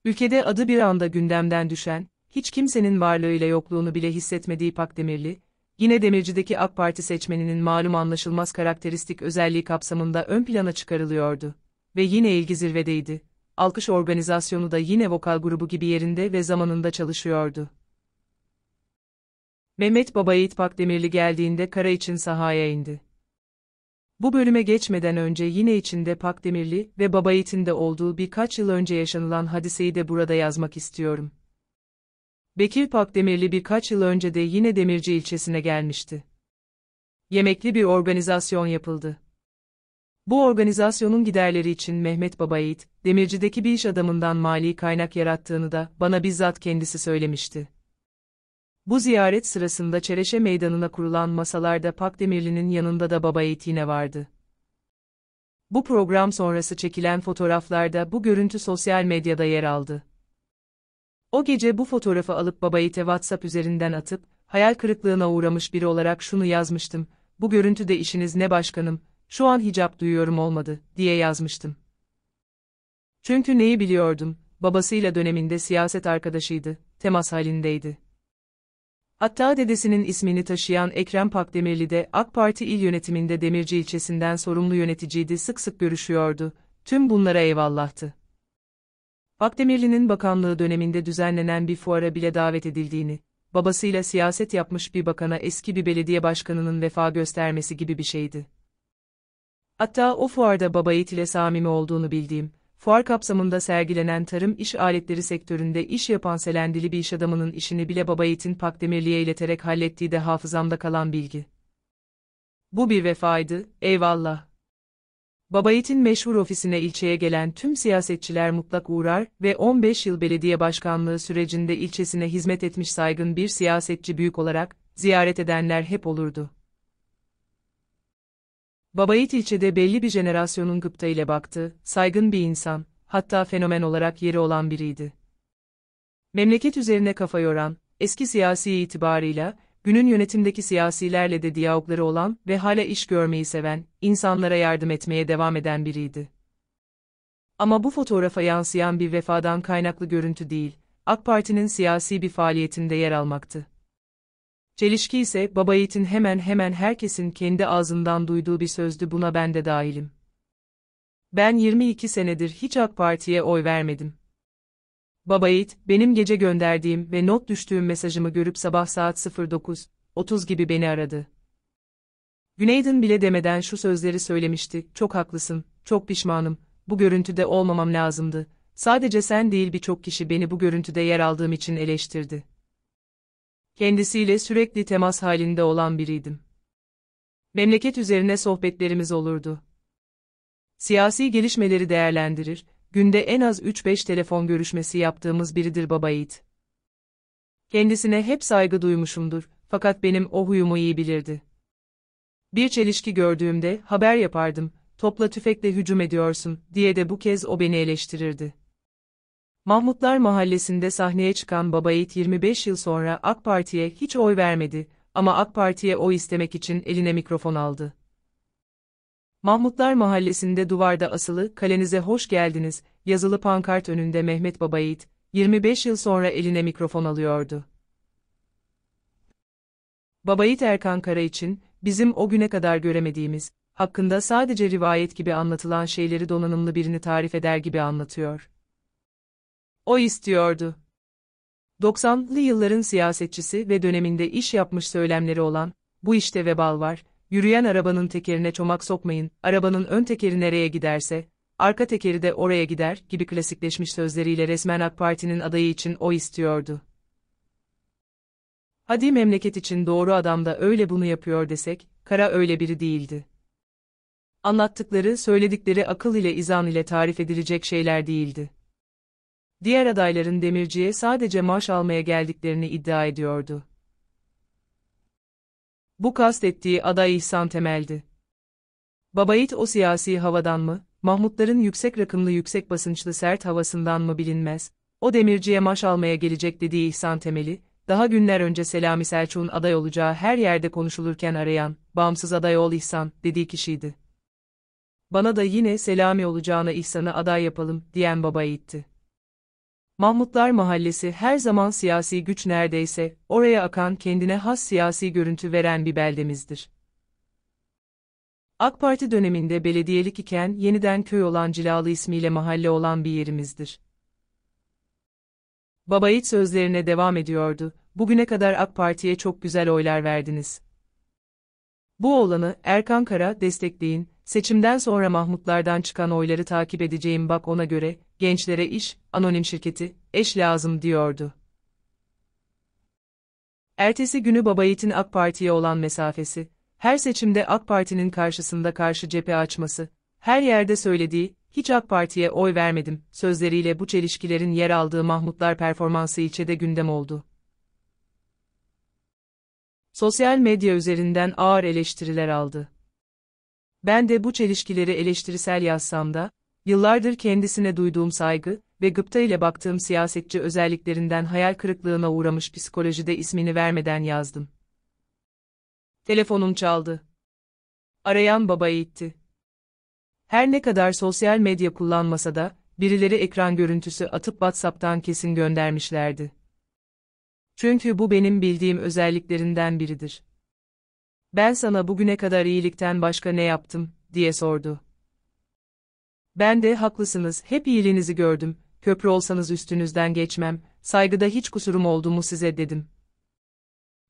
Ülkede adı bir anda gündemden düşen, hiç kimsenin varlığıyla yokluğunu bile hissetmediği Pak Demirli, yine Demirci'deki AK Parti seçmeninin malum anlaşılmaz karakteristik özelliği kapsamında ön plana çıkarılıyordu. Ve yine ilgi zirvedeydi. Alkış organizasyonu da yine vokal grubu gibi yerinde ve zamanında çalışıyordu. Mehmet Baba Yiğit Demirli geldiğinde kara için sahaya indi. Bu bölüme geçmeden önce yine içinde Pak Demirli ve Baba Yiğit'inde olduğu birkaç yıl önce yaşanılan hadiseyi de burada yazmak istiyorum. Bekir Pak Demirli birkaç yıl önce de yine Demirci ilçesine gelmişti. Yemekli bir organizasyon yapıldı. Bu organizasyonun giderleri için Mehmet Baba Yiğit, Demirci'deki bir iş adamından mali kaynak yarattığını da bana bizzat kendisi söylemişti. Bu ziyaret sırasında Çereşe Meydanı'na kurulan masalarda Pakdemirli'nin yanında da Baba Eğitine vardı. Bu program sonrası çekilen fotoğraflarda bu görüntü sosyal medyada yer aldı. O gece bu fotoğrafı alıp Babayit'e WhatsApp üzerinden atıp, hayal kırıklığına uğramış biri olarak şunu yazmıştım, bu görüntüde işiniz ne başkanım, şu an hicap duyuyorum olmadı, diye yazmıştım. Çünkü neyi biliyordum, babasıyla döneminde siyaset arkadaşıydı, temas halindeydi. Hatta dedesinin ismini taşıyan Ekrem Pakdemirli de AK Parti il yönetiminde Demirci ilçesinden sorumlu yöneticiydi sık sık görüşüyordu, tüm bunlara eyvallahtı. Pakdemirli'nin bakanlığı döneminde düzenlenen bir fuara bile davet edildiğini, babasıyla siyaset yapmış bir bakana eski bir belediye başkanının vefa göstermesi gibi bir şeydi. Hatta o fuarda babayit ile samimi olduğunu bildiğim, fuar kapsamında sergilenen tarım iş aletleri sektöründe iş yapan selendili bir iş adamının işini bile Baba Yiğit'in Pakdemirli'ye ileterek hallettiği de hafızamda kalan bilgi. Bu bir vefaydı, eyvallah. Baba Yiğit'in meşhur ofisine ilçeye gelen tüm siyasetçiler mutlak uğrar ve 15 yıl belediye başkanlığı sürecinde ilçesine hizmet etmiş saygın bir siyasetçi büyük olarak ziyaret edenler hep olurdu. Babayit ilçede belli bir jenerasyonun gıpta ile baktı, saygın bir insan, hatta fenomen olarak yeri olan biriydi. Memleket üzerine kafa yoran, eski siyasi itibarıyla, günün yönetimdeki siyasilerle de diyalogları olan ve hala iş görmeyi seven, insanlara yardım etmeye devam eden biriydi. Ama bu fotoğrafa yansıyan bir vefadan kaynaklı görüntü değil, AK Parti'nin siyasi bir faaliyetinde yer almaktı. Çelişki ise baba yiğitin hemen hemen herkesin kendi ağzından duyduğu bir sözdü buna ben de dahilim. Ben 22 senedir hiç AK Parti'ye oy vermedim. Baba Yiğit, benim gece gönderdiğim ve not düştüğüm mesajımı görüp sabah saat 09.30 gibi beni aradı. Güneydin bile demeden şu sözleri söylemişti, çok haklısın, çok pişmanım, bu görüntüde olmamam lazımdı, sadece sen değil birçok kişi beni bu görüntüde yer aldığım için eleştirdi kendisiyle sürekli temas halinde olan biriydim. Memleket üzerine sohbetlerimiz olurdu. Siyasi gelişmeleri değerlendirir, günde en az 3-5 telefon görüşmesi yaptığımız biridir Baba Yiğit. Kendisine hep saygı duymuşumdur, fakat benim o huyumu iyi bilirdi. Bir çelişki gördüğümde haber yapardım, topla tüfekle hücum ediyorsun diye de bu kez o beni eleştirirdi. Mahmutlar Mahallesi'nde sahneye çıkan Babayit 25 yıl sonra AK Parti'ye hiç oy vermedi ama AK Parti'ye oy istemek için eline mikrofon aldı. Mahmutlar Mahallesi'nde duvarda asılı "Kalenize hoş geldiniz" yazılı pankart önünde Mehmet Babayit, 25 yıl sonra eline mikrofon alıyordu. Babayit Erkan Kara için bizim o güne kadar göremediğimiz, hakkında sadece rivayet gibi anlatılan şeyleri donanımlı birini tarif eder gibi anlatıyor o istiyordu. 90'lı yılların siyasetçisi ve döneminde iş yapmış söylemleri olan, bu işte vebal var, yürüyen arabanın tekerine çomak sokmayın, arabanın ön tekeri nereye giderse, arka tekeri de oraya gider gibi klasikleşmiş sözleriyle resmen AK Parti'nin adayı için o istiyordu. Hadi memleket için doğru adam da öyle bunu yapıyor desek, Kara öyle biri değildi. Anlattıkları, söyledikleri akıl ile izan ile tarif edilecek şeyler değildi diğer adayların demirciye sadece maaş almaya geldiklerini iddia ediyordu. Bu kastettiği aday İhsan Temel'di. Babayit o siyasi havadan mı, Mahmutların yüksek rakımlı yüksek basınçlı sert havasından mı bilinmez, o demirciye maaş almaya gelecek dediği İhsan Temel'i, daha günler önce Selami Selçuk'un aday olacağı her yerde konuşulurken arayan, bağımsız aday ol İhsan, dediği kişiydi. Bana da yine Selami olacağına İhsan'ı aday yapalım, diyen baba itti. Mahmutlar Mahallesi her zaman siyasi güç neredeyse, oraya akan kendine has siyasi görüntü veren bir beldemizdir. AK Parti döneminde belediyelik iken yeniden köy olan Cilalı ismiyle mahalle olan bir yerimizdir. Baba iç sözlerine devam ediyordu, bugüne kadar AK Parti'ye çok güzel oylar verdiniz. Bu olanı Erkan Kara destekleyin, seçimden sonra Mahmutlardan çıkan oyları takip edeceğim bak ona göre, gençlere iş, anonim şirketi, eş lazım diyordu. Ertesi günü baba Yiğit'in AK Parti'ye olan mesafesi, her seçimde AK Parti'nin karşısında karşı cephe açması, her yerde söylediği, hiç AK Parti'ye oy vermedim, sözleriyle bu çelişkilerin yer aldığı Mahmutlar performansı ilçede gündem oldu. Sosyal medya üzerinden ağır eleştiriler aldı. Ben de bu çelişkileri eleştirisel yazsam da, Yıllardır kendisine duyduğum saygı ve gıpta ile baktığım siyasetçi özelliklerinden hayal kırıklığına uğramış psikolojide ismini vermeden yazdım. Telefonum çaldı. Arayan baba itti. Her ne kadar sosyal medya kullanmasa da, birileri ekran görüntüsü atıp WhatsApp'tan kesin göndermişlerdi. Çünkü bu benim bildiğim özelliklerinden biridir. Ben sana bugüne kadar iyilikten başka ne yaptım, diye sordu. Ben de haklısınız, hep iyiliğinizi gördüm, köprü olsanız üstünüzden geçmem, saygıda hiç kusurum oldu mu size dedim.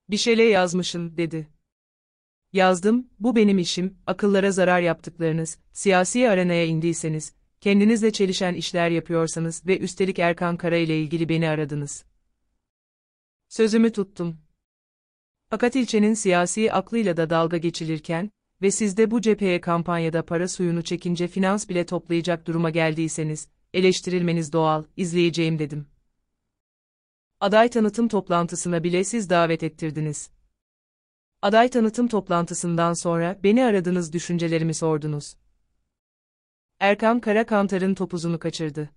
Bir şeyle yazmışın, dedi. Yazdım, bu benim işim, akıllara zarar yaptıklarınız, siyasi arenaya indiyseniz, kendinizle çelişen işler yapıyorsanız ve üstelik Erkan Kara ile ilgili beni aradınız. Sözümü tuttum. Fakat ilçenin siyasi aklıyla da dalga geçilirken, ve siz de bu cepheye kampanyada para suyunu çekince finans bile toplayacak duruma geldiyseniz, eleştirilmeniz doğal, izleyeceğim dedim. Aday tanıtım toplantısına bile siz davet ettirdiniz. Aday tanıtım toplantısından sonra beni aradınız düşüncelerimi sordunuz. Erkan Kara Kantar'ın topuzunu kaçırdı.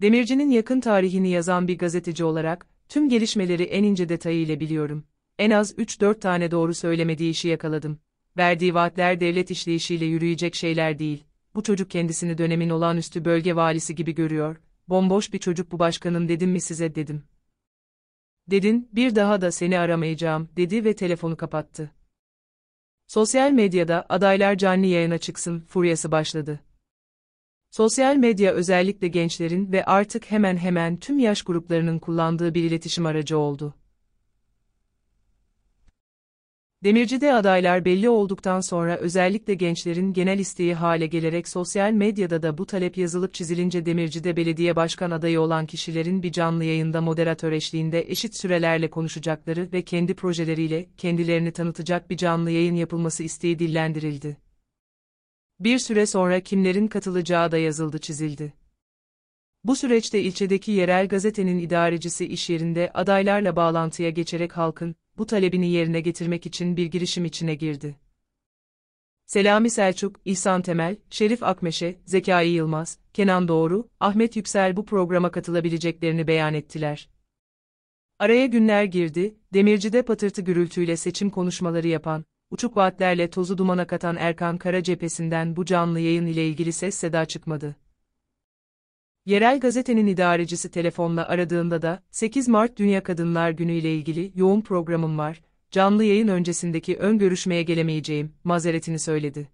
Demirci'nin yakın tarihini yazan bir gazeteci olarak, tüm gelişmeleri en ince detayıyla biliyorum. En az 3-4 tane doğru söylemediği işi yakaladım verdiği vaatler devlet işleyişiyle yürüyecek şeyler değil. Bu çocuk kendisini dönemin olağanüstü bölge valisi gibi görüyor. Bomboş bir çocuk bu başkanım dedim mi size dedim. Dedin, bir daha da seni aramayacağım dedi ve telefonu kapattı. Sosyal medyada adaylar canlı yayına çıksın furyası başladı. Sosyal medya özellikle gençlerin ve artık hemen hemen tüm yaş gruplarının kullandığı bir iletişim aracı oldu. Demirci'de adaylar belli olduktan sonra özellikle gençlerin genel isteği hale gelerek sosyal medyada da bu talep yazılıp çizilince Demirci'de belediye başkan adayı olan kişilerin bir canlı yayında moderatör eşliğinde eşit sürelerle konuşacakları ve kendi projeleriyle kendilerini tanıtacak bir canlı yayın yapılması isteği dillendirildi. Bir süre sonra kimlerin katılacağı da yazıldı çizildi. Bu süreçte ilçedeki yerel gazetenin idarecisi iş yerinde adaylarla bağlantıya geçerek halkın, bu talebini yerine getirmek için bir girişim içine girdi. Selami Selçuk, İhsan Temel, Şerif Akmeşe, Zekai Yılmaz, Kenan Doğru, Ahmet Yüksel bu programa katılabileceklerini beyan ettiler. Araya günler girdi, demircide patırtı gürültüyle seçim konuşmaları yapan, uçuk vaatlerle tozu dumana katan Erkan Kara cephesinden bu canlı yayın ile ilgili ses seda çıkmadı. Yerel gazetenin idarecisi telefonla aradığında da 8 Mart Dünya Kadınlar Günü ile ilgili yoğun programım var, canlı yayın öncesindeki ön görüşmeye gelemeyeceğim, mazeretini söyledi.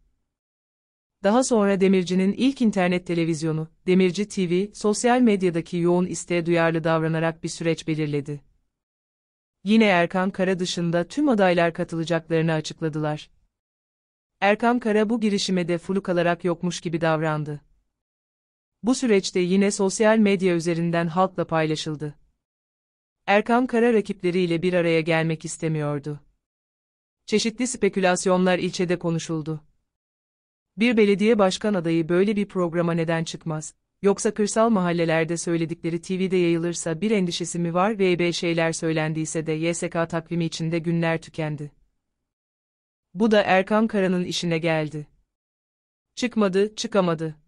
Daha sonra Demirci'nin ilk internet televizyonu, Demirci TV, sosyal medyadaki yoğun isteğe duyarlı davranarak bir süreç belirledi. Yine Erkan Kara dışında tüm adaylar katılacaklarını açıkladılar. Erkan Kara bu girişime de fuluk alarak yokmuş gibi davrandı. Bu süreçte yine sosyal medya üzerinden halkla paylaşıldı. Erkan Kara rakipleriyle bir araya gelmek istemiyordu. Çeşitli spekülasyonlar ilçede konuşuldu. Bir belediye başkan adayı böyle bir programa neden çıkmaz, yoksa kırsal mahallelerde söyledikleri TV'de yayılırsa bir endişesi mi var VB şeyler söylendiyse de YSK takvimi içinde günler tükendi. Bu da Erkan Kara'nın işine geldi. Çıkmadı, çıkamadı.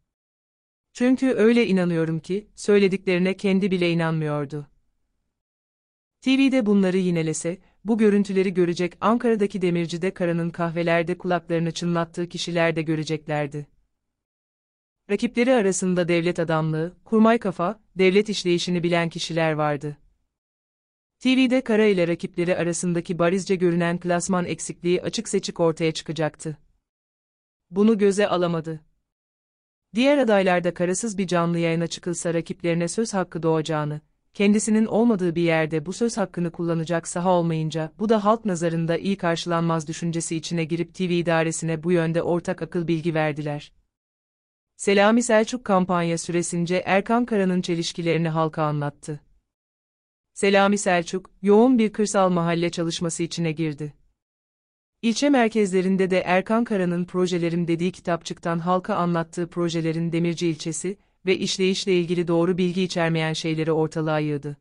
Çünkü öyle inanıyorum ki, söylediklerine kendi bile inanmıyordu. TV'de bunları yinelese, bu görüntüleri görecek Ankara'daki demircide karanın kahvelerde kulaklarını çınlattığı kişiler de göreceklerdi. Rakipleri arasında devlet adamlığı, kurmay kafa, devlet işleyişini bilen kişiler vardı. TV'de Kara ile rakipleri arasındaki barizce görünen klasman eksikliği açık seçik ortaya çıkacaktı. Bunu göze alamadı. Diğer adaylarda karasız bir canlı yayına çıkılsa rakiplerine söz hakkı doğacağını, kendisinin olmadığı bir yerde bu söz hakkını kullanacak saha olmayınca bu da halk nazarında iyi karşılanmaz düşüncesi içine girip TV idaresine bu yönde ortak akıl bilgi verdiler. Selami Selçuk kampanya süresince Erkan Kara'nın çelişkilerini halka anlattı. Selami Selçuk, yoğun bir kırsal mahalle çalışması içine girdi. İlçe merkezlerinde de Erkan Kara'nın projelerim dediği kitapçıktan halka anlattığı projelerin Demirci ilçesi ve işleyişle ilgili doğru bilgi içermeyen şeyleri ortalığa yığdı.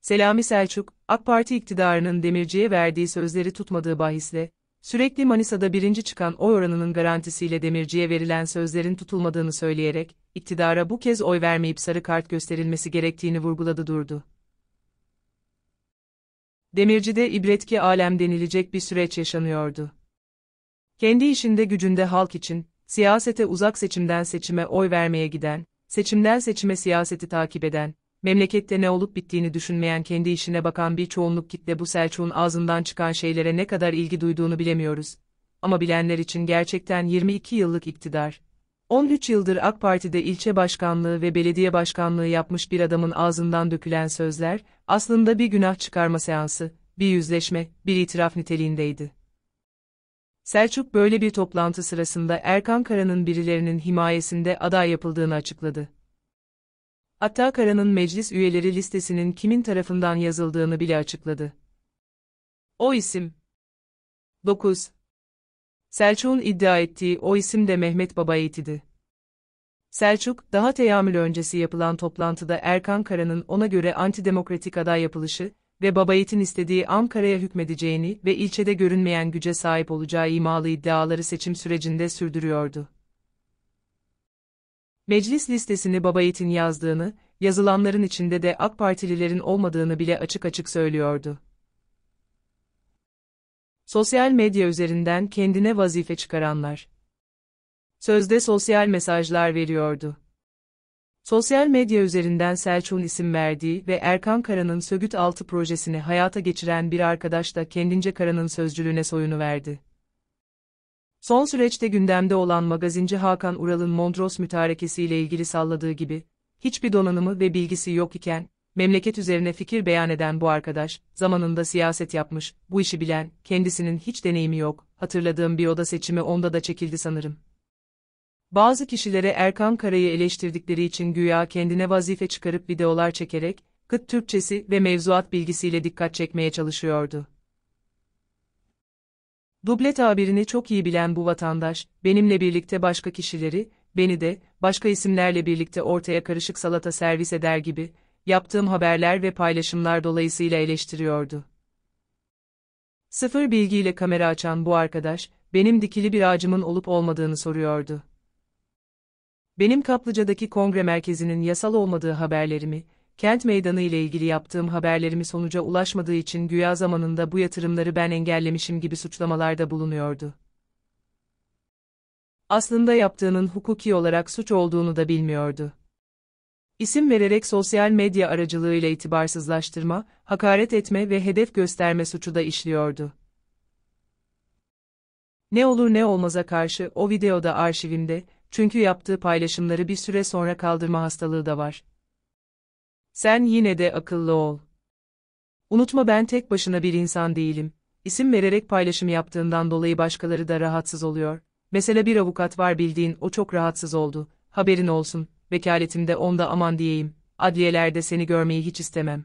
Selami Selçuk, AK Parti iktidarının Demirci'ye verdiği sözleri tutmadığı bahisle, sürekli Manisa'da birinci çıkan oy oranının garantisiyle Demirci'ye verilen sözlerin tutulmadığını söyleyerek, iktidara bu kez oy vermeyip sarı kart gösterilmesi gerektiğini vurguladı durdu. Demirci'de ibretki alem denilecek bir süreç yaşanıyordu. Kendi işinde gücünde halk için, siyasete uzak seçimden seçime oy vermeye giden, seçimden seçime siyaseti takip eden, memlekette ne olup bittiğini düşünmeyen kendi işine bakan bir çoğunluk kitle bu Selçuk'un ağzından çıkan şeylere ne kadar ilgi duyduğunu bilemiyoruz. Ama bilenler için gerçekten 22 yıllık iktidar, 13 yıldır AK Parti'de ilçe başkanlığı ve belediye başkanlığı yapmış bir adamın ağzından dökülen sözler, aslında bir günah çıkarma seansı, bir yüzleşme, bir itiraf niteliğindeydi. Selçuk böyle bir toplantı sırasında Erkan Kara'nın birilerinin himayesinde aday yapıldığını açıkladı. Hatta Kara'nın meclis üyeleri listesinin kimin tarafından yazıldığını bile açıkladı. O isim 9 Selçuk'un iddia ettiği o isim de Mehmet Baba Yiğit'idi. Selçuk, daha teyamül öncesi yapılan toplantıda Erkan Kara'nın ona göre antidemokratik aday yapılışı ve Babayit'in istediği Ankara'ya hükmedeceğini ve ilçede görünmeyen güce sahip olacağı imalı iddiaları seçim sürecinde sürdürüyordu. Meclis listesini Babayit'in yazdığını, yazılanların içinde de AK Partililerin olmadığını bile açık açık söylüyordu. Sosyal medya üzerinden kendine vazife çıkaranlar. Sözde sosyal mesajlar veriyordu. Sosyal medya üzerinden Selçuk'un isim verdiği ve Erkan Kara'nın Sögüt Altı projesini hayata geçiren bir arkadaş da kendince Kara'nın sözcülüğüne soyunu verdi. Son süreçte gündemde olan magazinci Hakan Ural'ın Mondros mütarekesiyle ilgili salladığı gibi, hiçbir donanımı ve bilgisi yok iken, memleket üzerine fikir beyan eden bu arkadaş, zamanında siyaset yapmış, bu işi bilen, kendisinin hiç deneyimi yok, hatırladığım bir oda seçimi onda da çekildi sanırım. Bazı kişilere Erkan Kara'yı eleştirdikleri için güya kendine vazife çıkarıp videolar çekerek, kıt Türkçesi ve mevzuat bilgisiyle dikkat çekmeye çalışıyordu. Duble tabirini çok iyi bilen bu vatandaş, benimle birlikte başka kişileri, beni de, başka isimlerle birlikte ortaya karışık salata servis eder gibi, yaptığım haberler ve paylaşımlar dolayısıyla eleştiriyordu. Sıfır bilgiyle kamera açan bu arkadaş, benim dikili bir ağacımın olup olmadığını soruyordu. Benim Kaplıca'daki kongre merkezinin yasal olmadığı haberlerimi, kent meydanı ile ilgili yaptığım haberlerimi sonuca ulaşmadığı için güya zamanında bu yatırımları ben engellemişim gibi suçlamalarda bulunuyordu. Aslında yaptığının hukuki olarak suç olduğunu da bilmiyordu. İsim vererek sosyal medya aracılığıyla itibarsızlaştırma, hakaret etme ve hedef gösterme suçu da işliyordu. Ne olur ne olmaza karşı o videoda arşivimde, çünkü yaptığı paylaşımları bir süre sonra kaldırma hastalığı da var. Sen yine de akıllı ol. Unutma ben tek başına bir insan değilim. İsim vererek paylaşım yaptığından dolayı başkaları da rahatsız oluyor. Mesela bir avukat var bildiğin o çok rahatsız oldu. Haberin olsun vekaletimde onda aman diyeyim, adliyelerde seni görmeyi hiç istemem.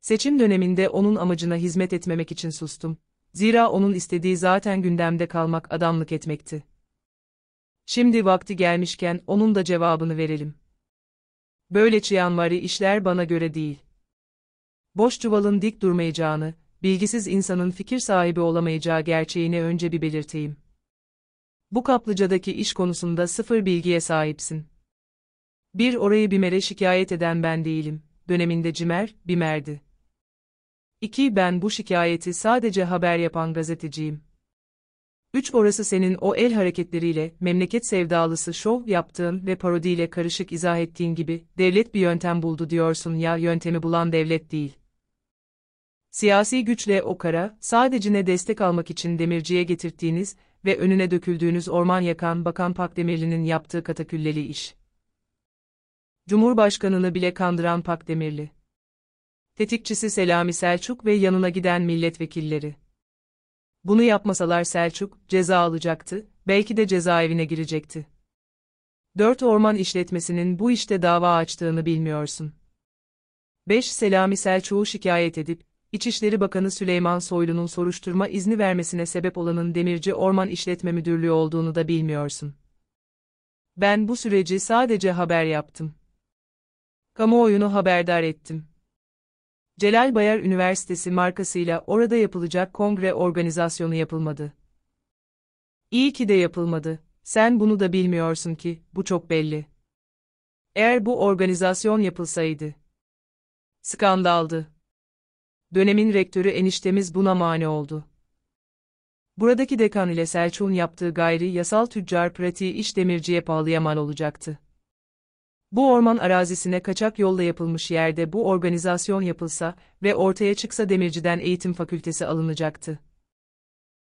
Seçim döneminde onun amacına hizmet etmemek için sustum. Zira onun istediği zaten gündemde kalmak adamlık etmekti. Şimdi vakti gelmişken onun da cevabını verelim. Böyle çıyanvari işler bana göre değil. Boş çuvalın dik durmayacağını, bilgisiz insanın fikir sahibi olamayacağı gerçeğini önce bir belirteyim. Bu kaplıcadaki iş konusunda sıfır bilgiye sahipsin. Bir orayı Bimer'e şikayet eden ben değilim, döneminde Cimer, Bimer'di. İki ben bu şikayeti sadece haber yapan gazeteciyim. Üç orası senin o el hareketleriyle, memleket sevdalısı şov yaptığın ve parodiyle karışık izah ettiğin gibi, devlet bir yöntem buldu diyorsun ya yöntemi bulan devlet değil. Siyasi güçle o kara, sadece ne destek almak için demirciye getirttiğiniz ve önüne döküldüğünüz orman yakan Bakan Pakdemirli'nin yaptığı katakülleli iş. Cumhurbaşkanını bile kandıran Pakdemirli. Tetikçisi Selami Selçuk ve yanına giden milletvekilleri. Bunu yapmasalar Selçuk, ceza alacaktı, belki de cezaevine girecekti. Dört orman işletmesinin bu işte dava açtığını bilmiyorsun. Beş Selami Selçuk'u şikayet edip, İçişleri Bakanı Süleyman Soylu'nun soruşturma izni vermesine sebep olanın Demirci Orman İşletme Müdürlüğü olduğunu da bilmiyorsun. Ben bu süreci sadece haber yaptım. Kamuoyunu haberdar ettim. Celal Bayar Üniversitesi markasıyla orada yapılacak kongre organizasyonu yapılmadı. İyi ki de yapılmadı. Sen bunu da bilmiyorsun ki, bu çok belli. Eğer bu organizasyon yapılsaydı. Skandaldı. Dönemin rektörü eniştemiz buna mani oldu. Buradaki dekan ile Selçuk'un yaptığı gayri yasal tüccar pratiği iş demirciye pahalıya mal olacaktı. Bu orman arazisine kaçak yolla yapılmış yerde bu organizasyon yapılsa ve ortaya çıksa Demirci'den eğitim fakültesi alınacaktı.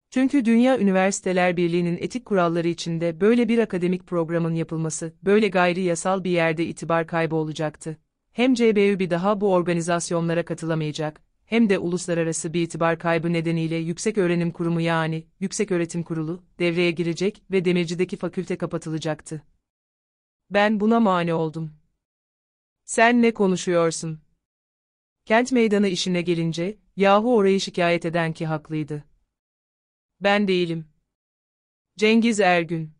Çünkü Dünya Üniversiteler Birliği'nin etik kuralları içinde böyle bir akademik programın yapılması, böyle gayri yasal bir yerde itibar kaybı olacaktı. Hem CBU bir daha bu organizasyonlara katılamayacak, hem de uluslararası bir itibar kaybı nedeniyle Yüksek Öğrenim Kurumu yani Yüksek Öğretim Kurulu devreye girecek ve Demirci'deki fakülte kapatılacaktı ben buna mani oldum. Sen ne konuşuyorsun? Kent meydanı işine gelince, yahu orayı şikayet eden ki haklıydı. Ben değilim. Cengiz Ergün.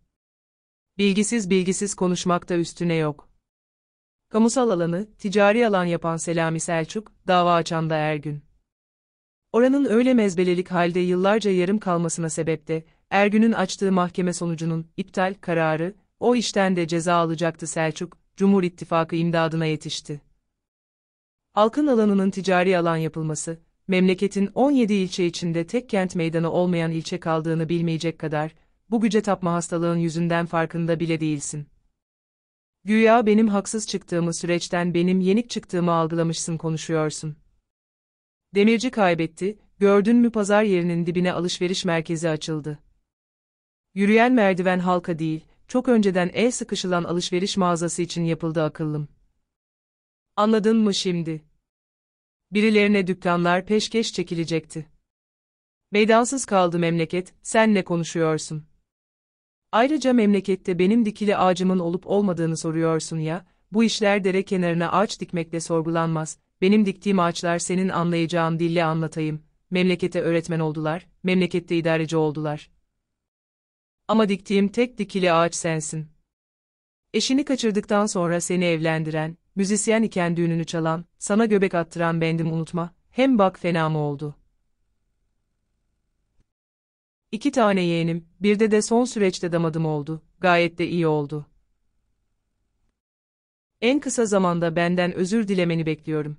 Bilgisiz bilgisiz konuşmakta üstüne yok. Kamusal alanı, ticari alan yapan Selami Selçuk, dava açan da Ergün. Oranın öyle mezbelelik halde yıllarca yarım kalmasına sebep de, Ergün'ün açtığı mahkeme sonucunun iptal kararı, o işten de ceza alacaktı Selçuk, Cumhur İttifakı imdadına yetişti. Halkın alanının ticari alan yapılması, memleketin 17 ilçe içinde tek kent meydanı olmayan ilçe kaldığını bilmeyecek kadar, bu güce tapma hastalığın yüzünden farkında bile değilsin. Güya benim haksız çıktığımı süreçten benim yenik çıktığımı algılamışsın konuşuyorsun. Demirci kaybetti, gördün mü pazar yerinin dibine alışveriş merkezi açıldı. Yürüyen merdiven halka değil, çok önceden el sıkışılan alışveriş mağazası için yapıldı akıllım. Anladın mı şimdi? Birilerine dükkanlar peşkeş çekilecekti. Meydansız kaldı memleket, sen ne konuşuyorsun? Ayrıca memlekette benim dikili ağacımın olup olmadığını soruyorsun ya, bu işler dere kenarına ağaç dikmekle sorgulanmaz, benim diktiğim ağaçlar senin anlayacağın dille anlatayım, memlekete öğretmen oldular, memlekette idareci oldular, ama diktiğim tek dikili ağaç sensin. Eşini kaçırdıktan sonra seni evlendiren, müzisyen iken düğününü çalan, sana göbek attıran bendim unutma, hem bak fena mı oldu. İki tane yeğenim, bir de de son süreçte damadım oldu, gayet de iyi oldu. En kısa zamanda benden özür dilemeni bekliyorum.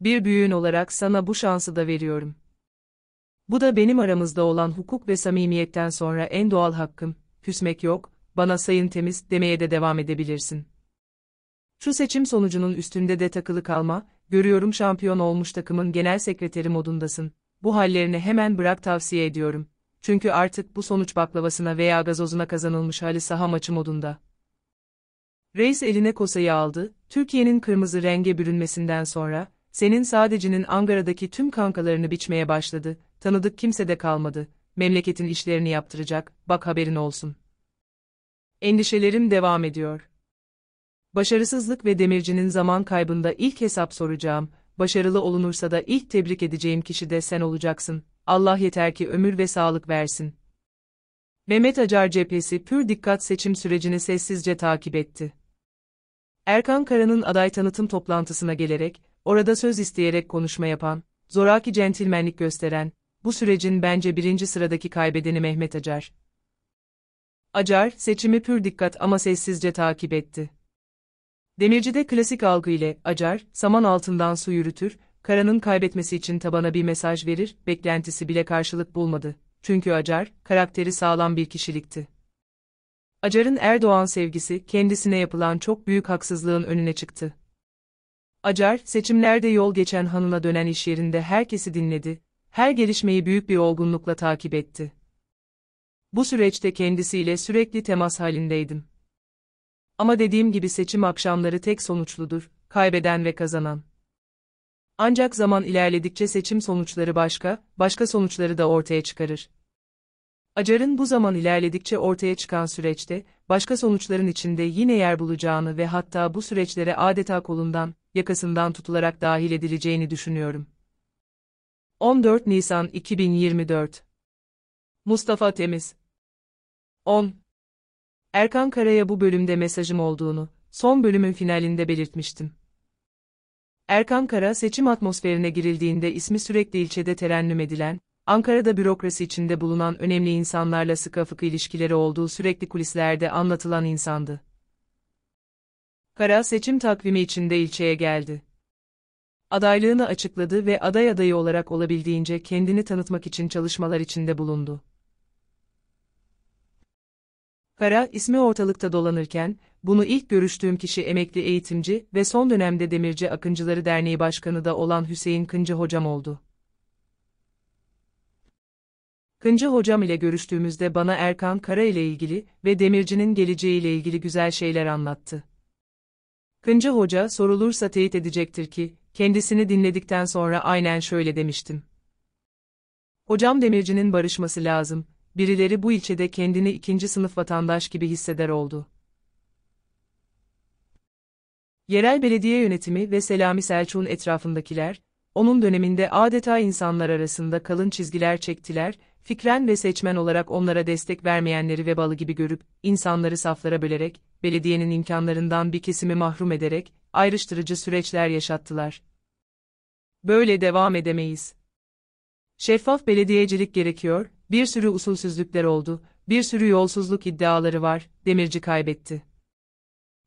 Bir büyüğün olarak sana bu şansı da veriyorum. Bu da benim aramızda olan hukuk ve samimiyetten sonra en doğal hakkım, küsmek yok, bana sayın temiz demeye de devam edebilirsin. Şu seçim sonucunun üstünde de takılı kalma, görüyorum şampiyon olmuş takımın genel sekreteri modundasın. Bu hallerini hemen bırak tavsiye ediyorum. Çünkü artık bu sonuç baklavasına veya gazozuna kazanılmış hali saha maçı modunda. Reis eline kosayı aldı, Türkiye'nin kırmızı renge bürünmesinden sonra, senin sadecinin Angara'daki tüm kankalarını biçmeye başladı, tanıdık kimse de kalmadı, memleketin işlerini yaptıracak, bak haberin olsun. Endişelerim devam ediyor. Başarısızlık ve demircinin zaman kaybında ilk hesap soracağım, başarılı olunursa da ilk tebrik edeceğim kişi de sen olacaksın, Allah yeter ki ömür ve sağlık versin. Mehmet Acar cephesi pür dikkat seçim sürecini sessizce takip etti. Erkan Kara'nın aday tanıtım toplantısına gelerek, orada söz isteyerek konuşma yapan, zoraki centilmenlik gösteren, bu sürecin bence birinci sıradaki kaybedeni Mehmet Acar. Acar, seçimi pür dikkat ama sessizce takip etti. Demirci'de klasik algı ile Acar, saman altından su yürütür, Kara'nın kaybetmesi için tabana bir mesaj verir, beklentisi bile karşılık bulmadı. Çünkü Acar, karakteri sağlam bir kişilikti. Acar'ın Erdoğan sevgisi, kendisine yapılan çok büyük haksızlığın önüne çıktı. Acar, seçimlerde yol geçen hanına dönen iş yerinde herkesi dinledi, her gelişmeyi büyük bir olgunlukla takip etti. Bu süreçte kendisiyle sürekli temas halindeydim. Ama dediğim gibi seçim akşamları tek sonuçludur, kaybeden ve kazanan. Ancak zaman ilerledikçe seçim sonuçları başka, başka sonuçları da ortaya çıkarır. Acar'ın bu zaman ilerledikçe ortaya çıkan süreçte, başka sonuçların içinde yine yer bulacağını ve hatta bu süreçlere adeta kolundan, yakasından tutularak dahil edileceğini düşünüyorum. 14 Nisan 2024 Mustafa Temiz 10. Erkan Kara'ya bu bölümde mesajım olduğunu, son bölümün finalinde belirtmiştim. Erkan Kara seçim atmosferine girildiğinde ismi sürekli ilçede terennüm edilen, Ankara'da bürokrasi içinde bulunan önemli insanlarla sıkı fıkı ilişkileri olduğu sürekli kulislerde anlatılan insandı. Kara seçim takvimi içinde ilçeye geldi adaylığını açıkladı ve aday adayı olarak olabildiğince kendini tanıtmak için çalışmalar içinde bulundu. Kara, ismi ortalıkta dolanırken, bunu ilk görüştüğüm kişi emekli eğitimci ve son dönemde Demirci Akıncıları Derneği Başkanı da olan Hüseyin Kıncı Hocam oldu. Kıncı Hocam ile görüştüğümüzde bana Erkan Kara ile ilgili ve Demirci'nin geleceği ile ilgili güzel şeyler anlattı. Kıncı Hoca sorulursa teyit edecektir ki, kendisini dinledikten sonra aynen şöyle demiştim. Hocam demircinin barışması lazım, birileri bu ilçede kendini ikinci sınıf vatandaş gibi hisseder oldu. Yerel belediye yönetimi ve Selami Selçuk'un etrafındakiler, onun döneminde adeta insanlar arasında kalın çizgiler çektiler, fikren ve seçmen olarak onlara destek vermeyenleri vebalı gibi görüp, insanları saflara bölerek, belediyenin imkanlarından bir kesimi mahrum ederek, ayrıştırıcı süreçler yaşattılar. Böyle devam edemeyiz. Şeffaf belediyecilik gerekiyor, bir sürü usulsüzlükler oldu, bir sürü yolsuzluk iddiaları var, demirci kaybetti.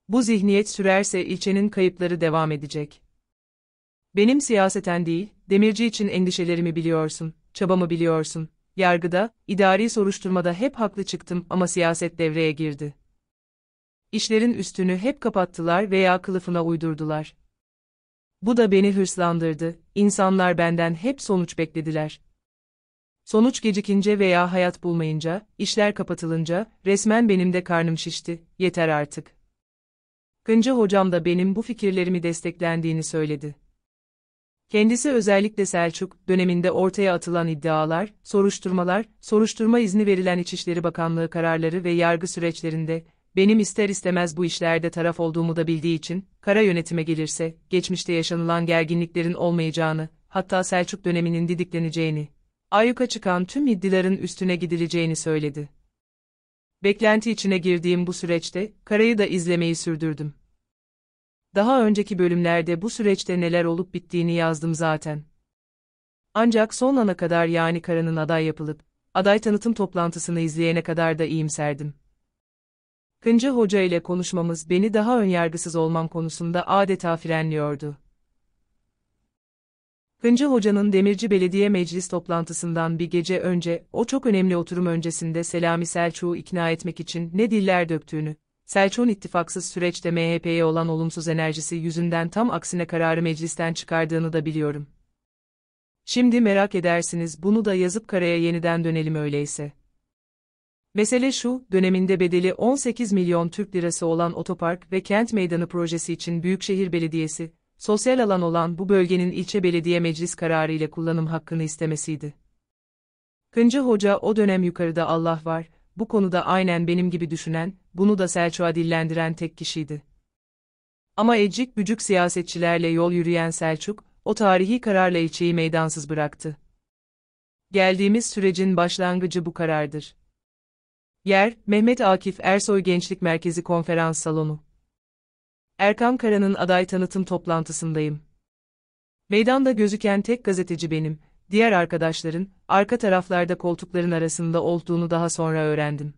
Bu zihniyet sürerse ilçenin kayıpları devam edecek. Benim siyaseten değil, demirci için endişelerimi biliyorsun, çabamı biliyorsun. Yargıda, idari soruşturmada hep haklı çıktım ama siyaset devreye girdi işlerin üstünü hep kapattılar veya kılıfına uydurdular. Bu da beni hırslandırdı, insanlar benden hep sonuç beklediler. Sonuç gecikince veya hayat bulmayınca, işler kapatılınca, resmen benim de karnım şişti, yeter artık. Kınca hocam da benim bu fikirlerimi desteklendiğini söyledi. Kendisi özellikle Selçuk döneminde ortaya atılan iddialar, soruşturmalar, soruşturma izni verilen İçişleri Bakanlığı kararları ve yargı süreçlerinde benim ister istemez bu işlerde taraf olduğumu da bildiği için, kara yönetime gelirse, geçmişte yaşanılan gerginliklerin olmayacağını, hatta Selçuk döneminin didikleneceğini, ayyuka çıkan tüm iddiların üstüne gidileceğini söyledi. Beklenti içine girdiğim bu süreçte, karayı da izlemeyi sürdürdüm. Daha önceki bölümlerde bu süreçte neler olup bittiğini yazdım zaten. Ancak son ana kadar yani karanın aday yapılıp, aday tanıtım toplantısını izleyene kadar da iyimserdim. Kıncı Hoca ile konuşmamız beni daha önyargısız olmam konusunda adeta frenliyordu. Kıncı Hoca'nın Demirci Belediye Meclis toplantısından bir gece önce, o çok önemli oturum öncesinde Selami Selçuk'u ikna etmek için ne diller döktüğünü, Selçuk'un ittifaksız süreçte MHP'ye olan olumsuz enerjisi yüzünden tam aksine kararı meclisten çıkardığını da biliyorum. Şimdi merak edersiniz bunu da yazıp karaya yeniden dönelim öyleyse. Mesele şu, döneminde bedeli 18 milyon Türk lirası olan otopark ve kent meydanı projesi için Büyükşehir Belediyesi, sosyal alan olan bu bölgenin ilçe belediye meclis kararı ile kullanım hakkını istemesiydi. Kıncı Hoca o dönem yukarıda Allah var, bu konuda aynen benim gibi düşünen, bunu da Selçuk'a dillendiren tek kişiydi. Ama ecik bücük siyasetçilerle yol yürüyen Selçuk, o tarihi kararla ilçeyi meydansız bıraktı. Geldiğimiz sürecin başlangıcı bu karardır. Yer, Mehmet Akif Ersoy Gençlik Merkezi Konferans Salonu. Erkan Kara'nın aday tanıtım toplantısındayım. Meydanda gözüken tek gazeteci benim, diğer arkadaşların, arka taraflarda koltukların arasında olduğunu daha sonra öğrendim.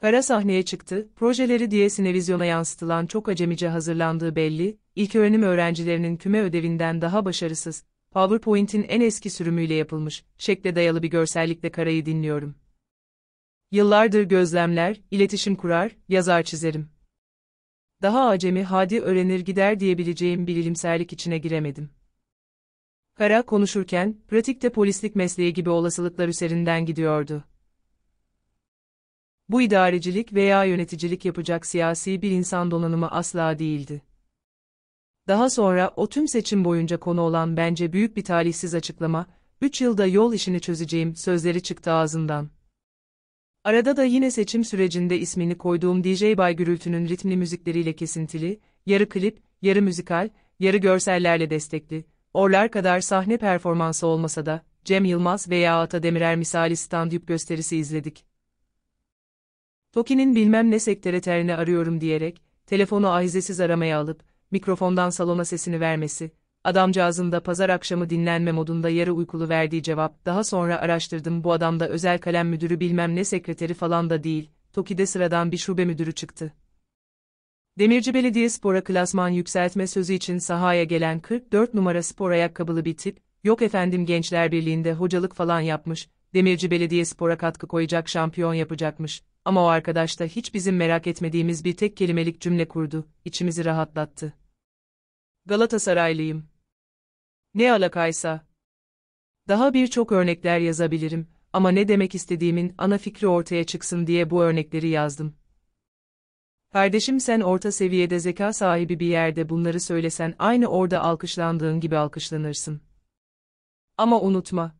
Kara sahneye çıktı, projeleri diye sinevizyona yansıtılan çok acemice hazırlandığı belli, ilk öğrenim öğrencilerinin küme ödevinden daha başarısız, PowerPoint'in en eski sürümüyle yapılmış, şekle dayalı bir görsellikle Kara'yı dinliyorum. Yıllardır gözlemler, iletişim kurar, yazar çizerim. Daha acemi hadi öğrenir gider diyebileceğim bir ilimserlik içine giremedim. Kara konuşurken, pratikte polislik mesleği gibi olasılıklar üzerinden gidiyordu. Bu idarecilik veya yöneticilik yapacak siyasi bir insan donanımı asla değildi. Daha sonra o tüm seçim boyunca konu olan bence büyük bir talihsiz açıklama, 3 yılda yol işini çözeceğim sözleri çıktı ağzından. Arada da yine seçim sürecinde ismini koyduğum DJ Bay Gürültü'nün ritmli müzikleriyle kesintili, yarı klip, yarı müzikal, yarı görsellerle destekli, orlar kadar sahne performansı olmasa da, Cem Yılmaz veya Ata Demirer misali stand-up gösterisi izledik. Toki'nin bilmem ne sekreterini arıyorum diyerek, telefonu ahizesiz aramaya alıp, mikrofondan salona sesini vermesi, adamcağızın da pazar akşamı dinlenme modunda yarı uykulu verdiği cevap, daha sonra araştırdım bu adamda özel kalem müdürü bilmem ne sekreteri falan da değil, Toki'de sıradan bir şube müdürü çıktı. Demirci Belediye Spor'a klasman yükseltme sözü için sahaya gelen 44 numara spor ayakkabılı bir tip, yok efendim Gençler Birliği'nde hocalık falan yapmış, Demirci Belediye Spor'a katkı koyacak şampiyon yapacakmış, ama o arkadaş da hiç bizim merak etmediğimiz bir tek kelimelik cümle kurdu, içimizi rahatlattı. Galatasaraylıyım. Ne alakaysa. Daha birçok örnekler yazabilirim ama ne demek istediğimin ana fikri ortaya çıksın diye bu örnekleri yazdım. Kardeşim sen orta seviyede zeka sahibi bir yerde bunları söylesen aynı orada alkışlandığın gibi alkışlanırsın. Ama unutma.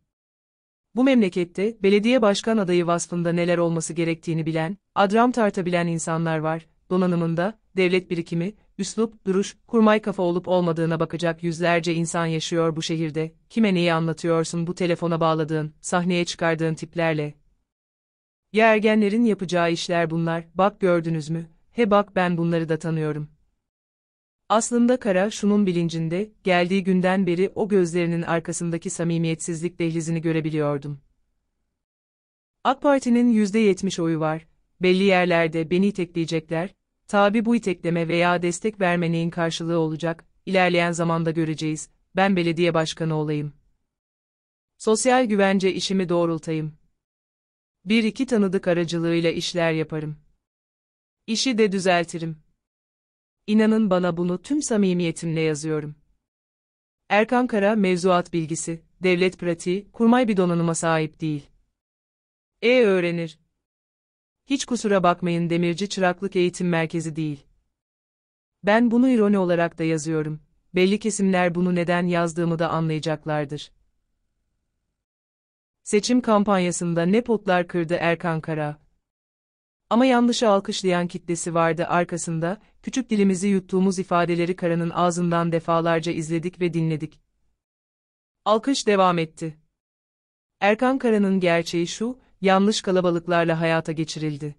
Bu memlekette belediye başkan adayı vasfında neler olması gerektiğini bilen, adram tartabilen insanlar var, donanımında, devlet birikimi, üslup, duruş, kurmay kafa olup olmadığına bakacak yüzlerce insan yaşıyor bu şehirde. Kime neyi anlatıyorsun bu telefona bağladığın, sahneye çıkardığın tiplerle? Ya ergenlerin yapacağı işler bunlar, bak gördünüz mü? He bak ben bunları da tanıyorum. Aslında Kara şunun bilincinde, geldiği günden beri o gözlerinin arkasındaki samimiyetsizlik dehlizini görebiliyordum. AK Parti'nin %70 oyu var, belli yerlerde beni itekleyecekler, Tabi bu itekleme veya destek vermeneğin karşılığı olacak, ilerleyen zamanda göreceğiz, ben belediye başkanı olayım. Sosyal güvence işimi doğrultayım. Bir iki tanıdık aracılığıyla işler yaparım. İşi de düzeltirim. İnanın bana bunu tüm samimiyetimle yazıyorum. Erkan Kara mevzuat bilgisi, devlet pratiği, kurmay bir donanıma sahip değil. E öğrenir hiç kusura bakmayın demirci çıraklık eğitim merkezi değil. Ben bunu ironi olarak da yazıyorum. Belli kesimler bunu neden yazdığımı da anlayacaklardır. Seçim kampanyasında ne potlar kırdı Erkan Kara. Ama yanlışı alkışlayan kitlesi vardı arkasında, küçük dilimizi yuttuğumuz ifadeleri Kara'nın ağzından defalarca izledik ve dinledik. Alkış devam etti. Erkan Kara'nın gerçeği şu, yanlış kalabalıklarla hayata geçirildi.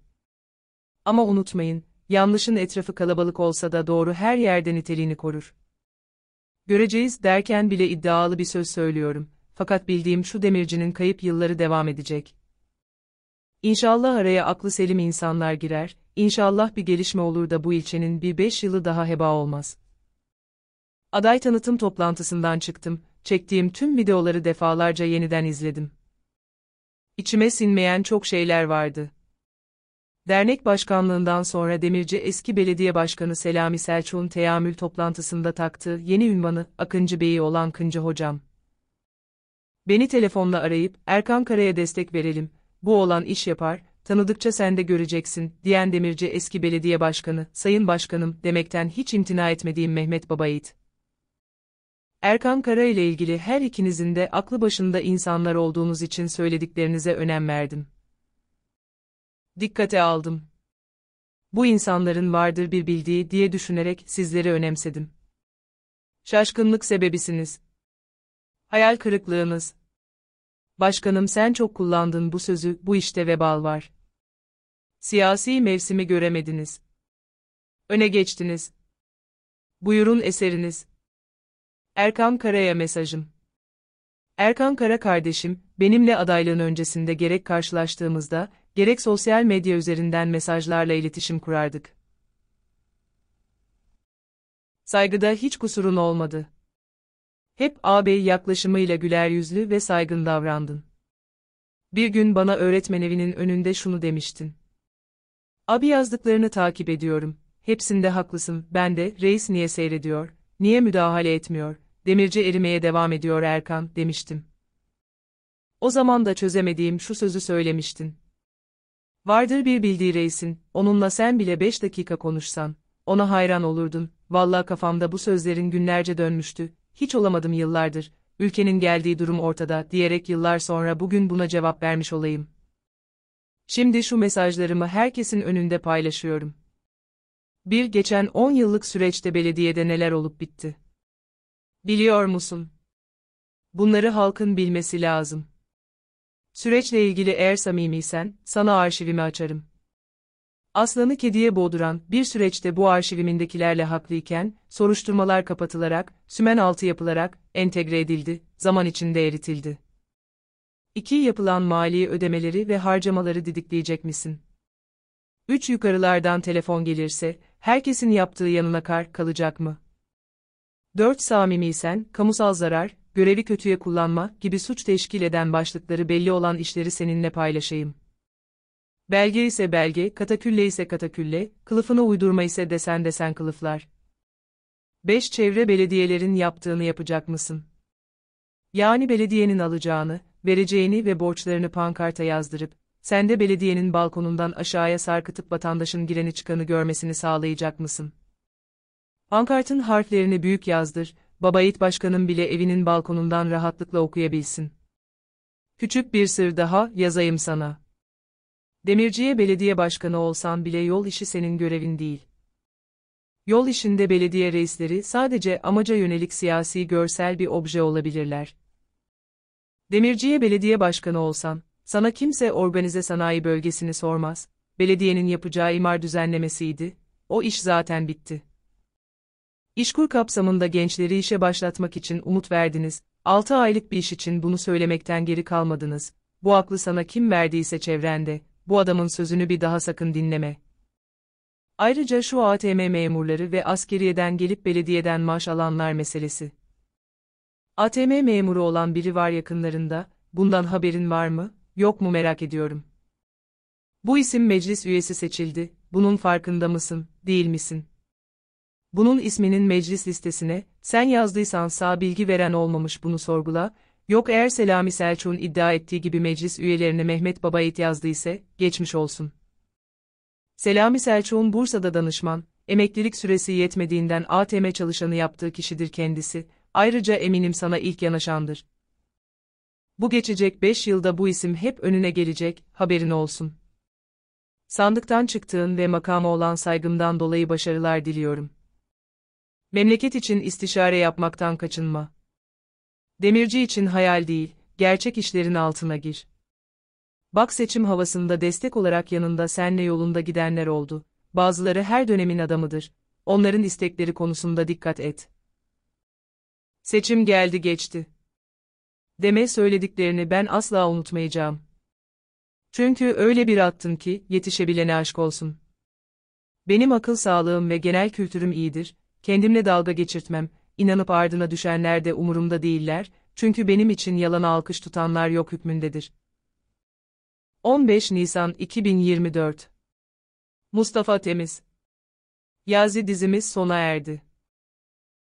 Ama unutmayın, yanlışın etrafı kalabalık olsa da doğru her yerde niteliğini korur. Göreceğiz derken bile iddialı bir söz söylüyorum. Fakat bildiğim şu demircinin kayıp yılları devam edecek. İnşallah araya aklı selim insanlar girer, İnşallah bir gelişme olur da bu ilçenin bir beş yılı daha heba olmaz. Aday tanıtım toplantısından çıktım, çektiğim tüm videoları defalarca yeniden izledim. İçime sinmeyen çok şeyler vardı. Dernek başkanlığından sonra Demirci eski belediye başkanı Selami Selçuk'un teamül toplantısında taktığı yeni ünvanı Akıncı Bey'i olan Kıncı Hocam. Beni telefonla arayıp Erkan Kara'ya destek verelim, bu olan iş yapar, tanıdıkça sen de göreceksin, diyen Demirci eski belediye başkanı, sayın başkanım demekten hiç imtina etmediğim Mehmet Babayiğit. Erkan Kara ile ilgili her ikinizin de aklı başında insanlar olduğunuz için söylediklerinize önem verdim. Dikkate aldım. Bu insanların vardır bir bildiği diye düşünerek sizleri önemsedim. Şaşkınlık sebebisiniz. Hayal kırıklığınız. Başkanım sen çok kullandın bu sözü, bu işte vebal var. Siyasi mevsimi göremediniz. Öne geçtiniz. Buyurun eseriniz. Erkan Kara'ya mesajım. Erkan Kara kardeşim, benimle adaylığın öncesinde gerek karşılaştığımızda, gerek sosyal medya üzerinden mesajlarla iletişim kurardık. Saygıda hiç kusurun olmadı. Hep ağabey yaklaşımıyla güler yüzlü ve saygın davrandın. Bir gün bana öğretmen evinin önünde şunu demiştin. Abi yazdıklarını takip ediyorum, hepsinde haklısın, ben de, reis niye seyrediyor, niye müdahale etmiyor, demirci erimeye devam ediyor Erkan, demiştim. O zaman da çözemediğim şu sözü söylemiştin. Vardır bir bildiği reisin, onunla sen bile beş dakika konuşsan, ona hayran olurdun, valla kafamda bu sözlerin günlerce dönmüştü, hiç olamadım yıllardır, ülkenin geldiği durum ortada diyerek yıllar sonra bugün buna cevap vermiş olayım. Şimdi şu mesajlarımı herkesin önünde paylaşıyorum. Bir geçen 10 yıllık süreçte belediyede neler olup bitti. Biliyor musun? Bunları halkın bilmesi lazım. Süreçle ilgili eğer samimiysen, sana arşivimi açarım. Aslanı kediye boğduran bir süreçte bu arşivimindekilerle haklıyken, soruşturmalar kapatılarak, sümen altı yapılarak, entegre edildi, zaman içinde eritildi. İki Yapılan mali ödemeleri ve harcamaları didikleyecek misin? Üç Yukarılardan telefon gelirse, herkesin yaptığı yanına kar kalacak mı? 4. Samimiysen, kamusal zarar, görevi kötüye kullanma gibi suç teşkil eden başlıkları belli olan işleri seninle paylaşayım. Belge ise belge, katakülle ise katakülle, kılıfını uydurma ise desen desen kılıflar. 5. Çevre belediyelerin yaptığını yapacak mısın? Yani belediyenin alacağını, vereceğini ve borçlarını pankarta yazdırıp, sen de belediyenin balkonundan aşağıya sarkıtıp vatandaşın gireni çıkanı görmesini sağlayacak mısın? Pankartın harflerini büyük yazdır, babayit it başkanın bile evinin balkonundan rahatlıkla okuyabilsin. Küçük bir sır daha yazayım sana. Demirciye belediye başkanı olsan bile yol işi senin görevin değil. Yol işinde belediye reisleri sadece amaca yönelik siyasi görsel bir obje olabilirler. Demirciye belediye başkanı olsan, sana kimse organize sanayi bölgesini sormaz, belediyenin yapacağı imar düzenlemesiydi, o iş zaten bitti. İşkur kapsamında gençleri işe başlatmak için umut verdiniz, 6 aylık bir iş için bunu söylemekten geri kalmadınız, bu aklı sana kim verdiyse çevrende, bu adamın sözünü bir daha sakın dinleme. Ayrıca şu ATM memurları ve askeriyeden gelip belediyeden maaş alanlar meselesi. ATM memuru olan biri var yakınlarında, bundan haberin var mı, yok mu merak ediyorum. Bu isim meclis üyesi seçildi, bunun farkında mısın, değil misin? bunun isminin meclis listesine, sen yazdıysan sağ bilgi veren olmamış bunu sorgula, yok eğer Selami Selçuk'un iddia ettiği gibi meclis üyelerine Mehmet Baba it yazdıysa, geçmiş olsun. Selami Selçuk'un Bursa'da danışman, emeklilik süresi yetmediğinden ATM çalışanı yaptığı kişidir kendisi, ayrıca eminim sana ilk yanaşandır. Bu geçecek 5 yılda bu isim hep önüne gelecek, haberin olsun. Sandıktan çıktığın ve makamı olan saygımdan dolayı başarılar diliyorum. Memleket için istişare yapmaktan kaçınma. Demirci için hayal değil, gerçek işlerin altına gir. Bak seçim havasında destek olarak yanında senle yolunda gidenler oldu. Bazıları her dönemin adamıdır. Onların istekleri konusunda dikkat et. Seçim geldi geçti. Deme söylediklerini ben asla unutmayacağım. Çünkü öyle bir attın ki yetişebilene aşk olsun. Benim akıl sağlığım ve genel kültürüm iyidir, Kendimle dalga geçirtmem, inanıp ardına düşenler de umurumda değiller, çünkü benim için yalan alkış tutanlar yok hükmündedir. 15 Nisan 2024 Mustafa Temiz Yazı dizimiz sona erdi.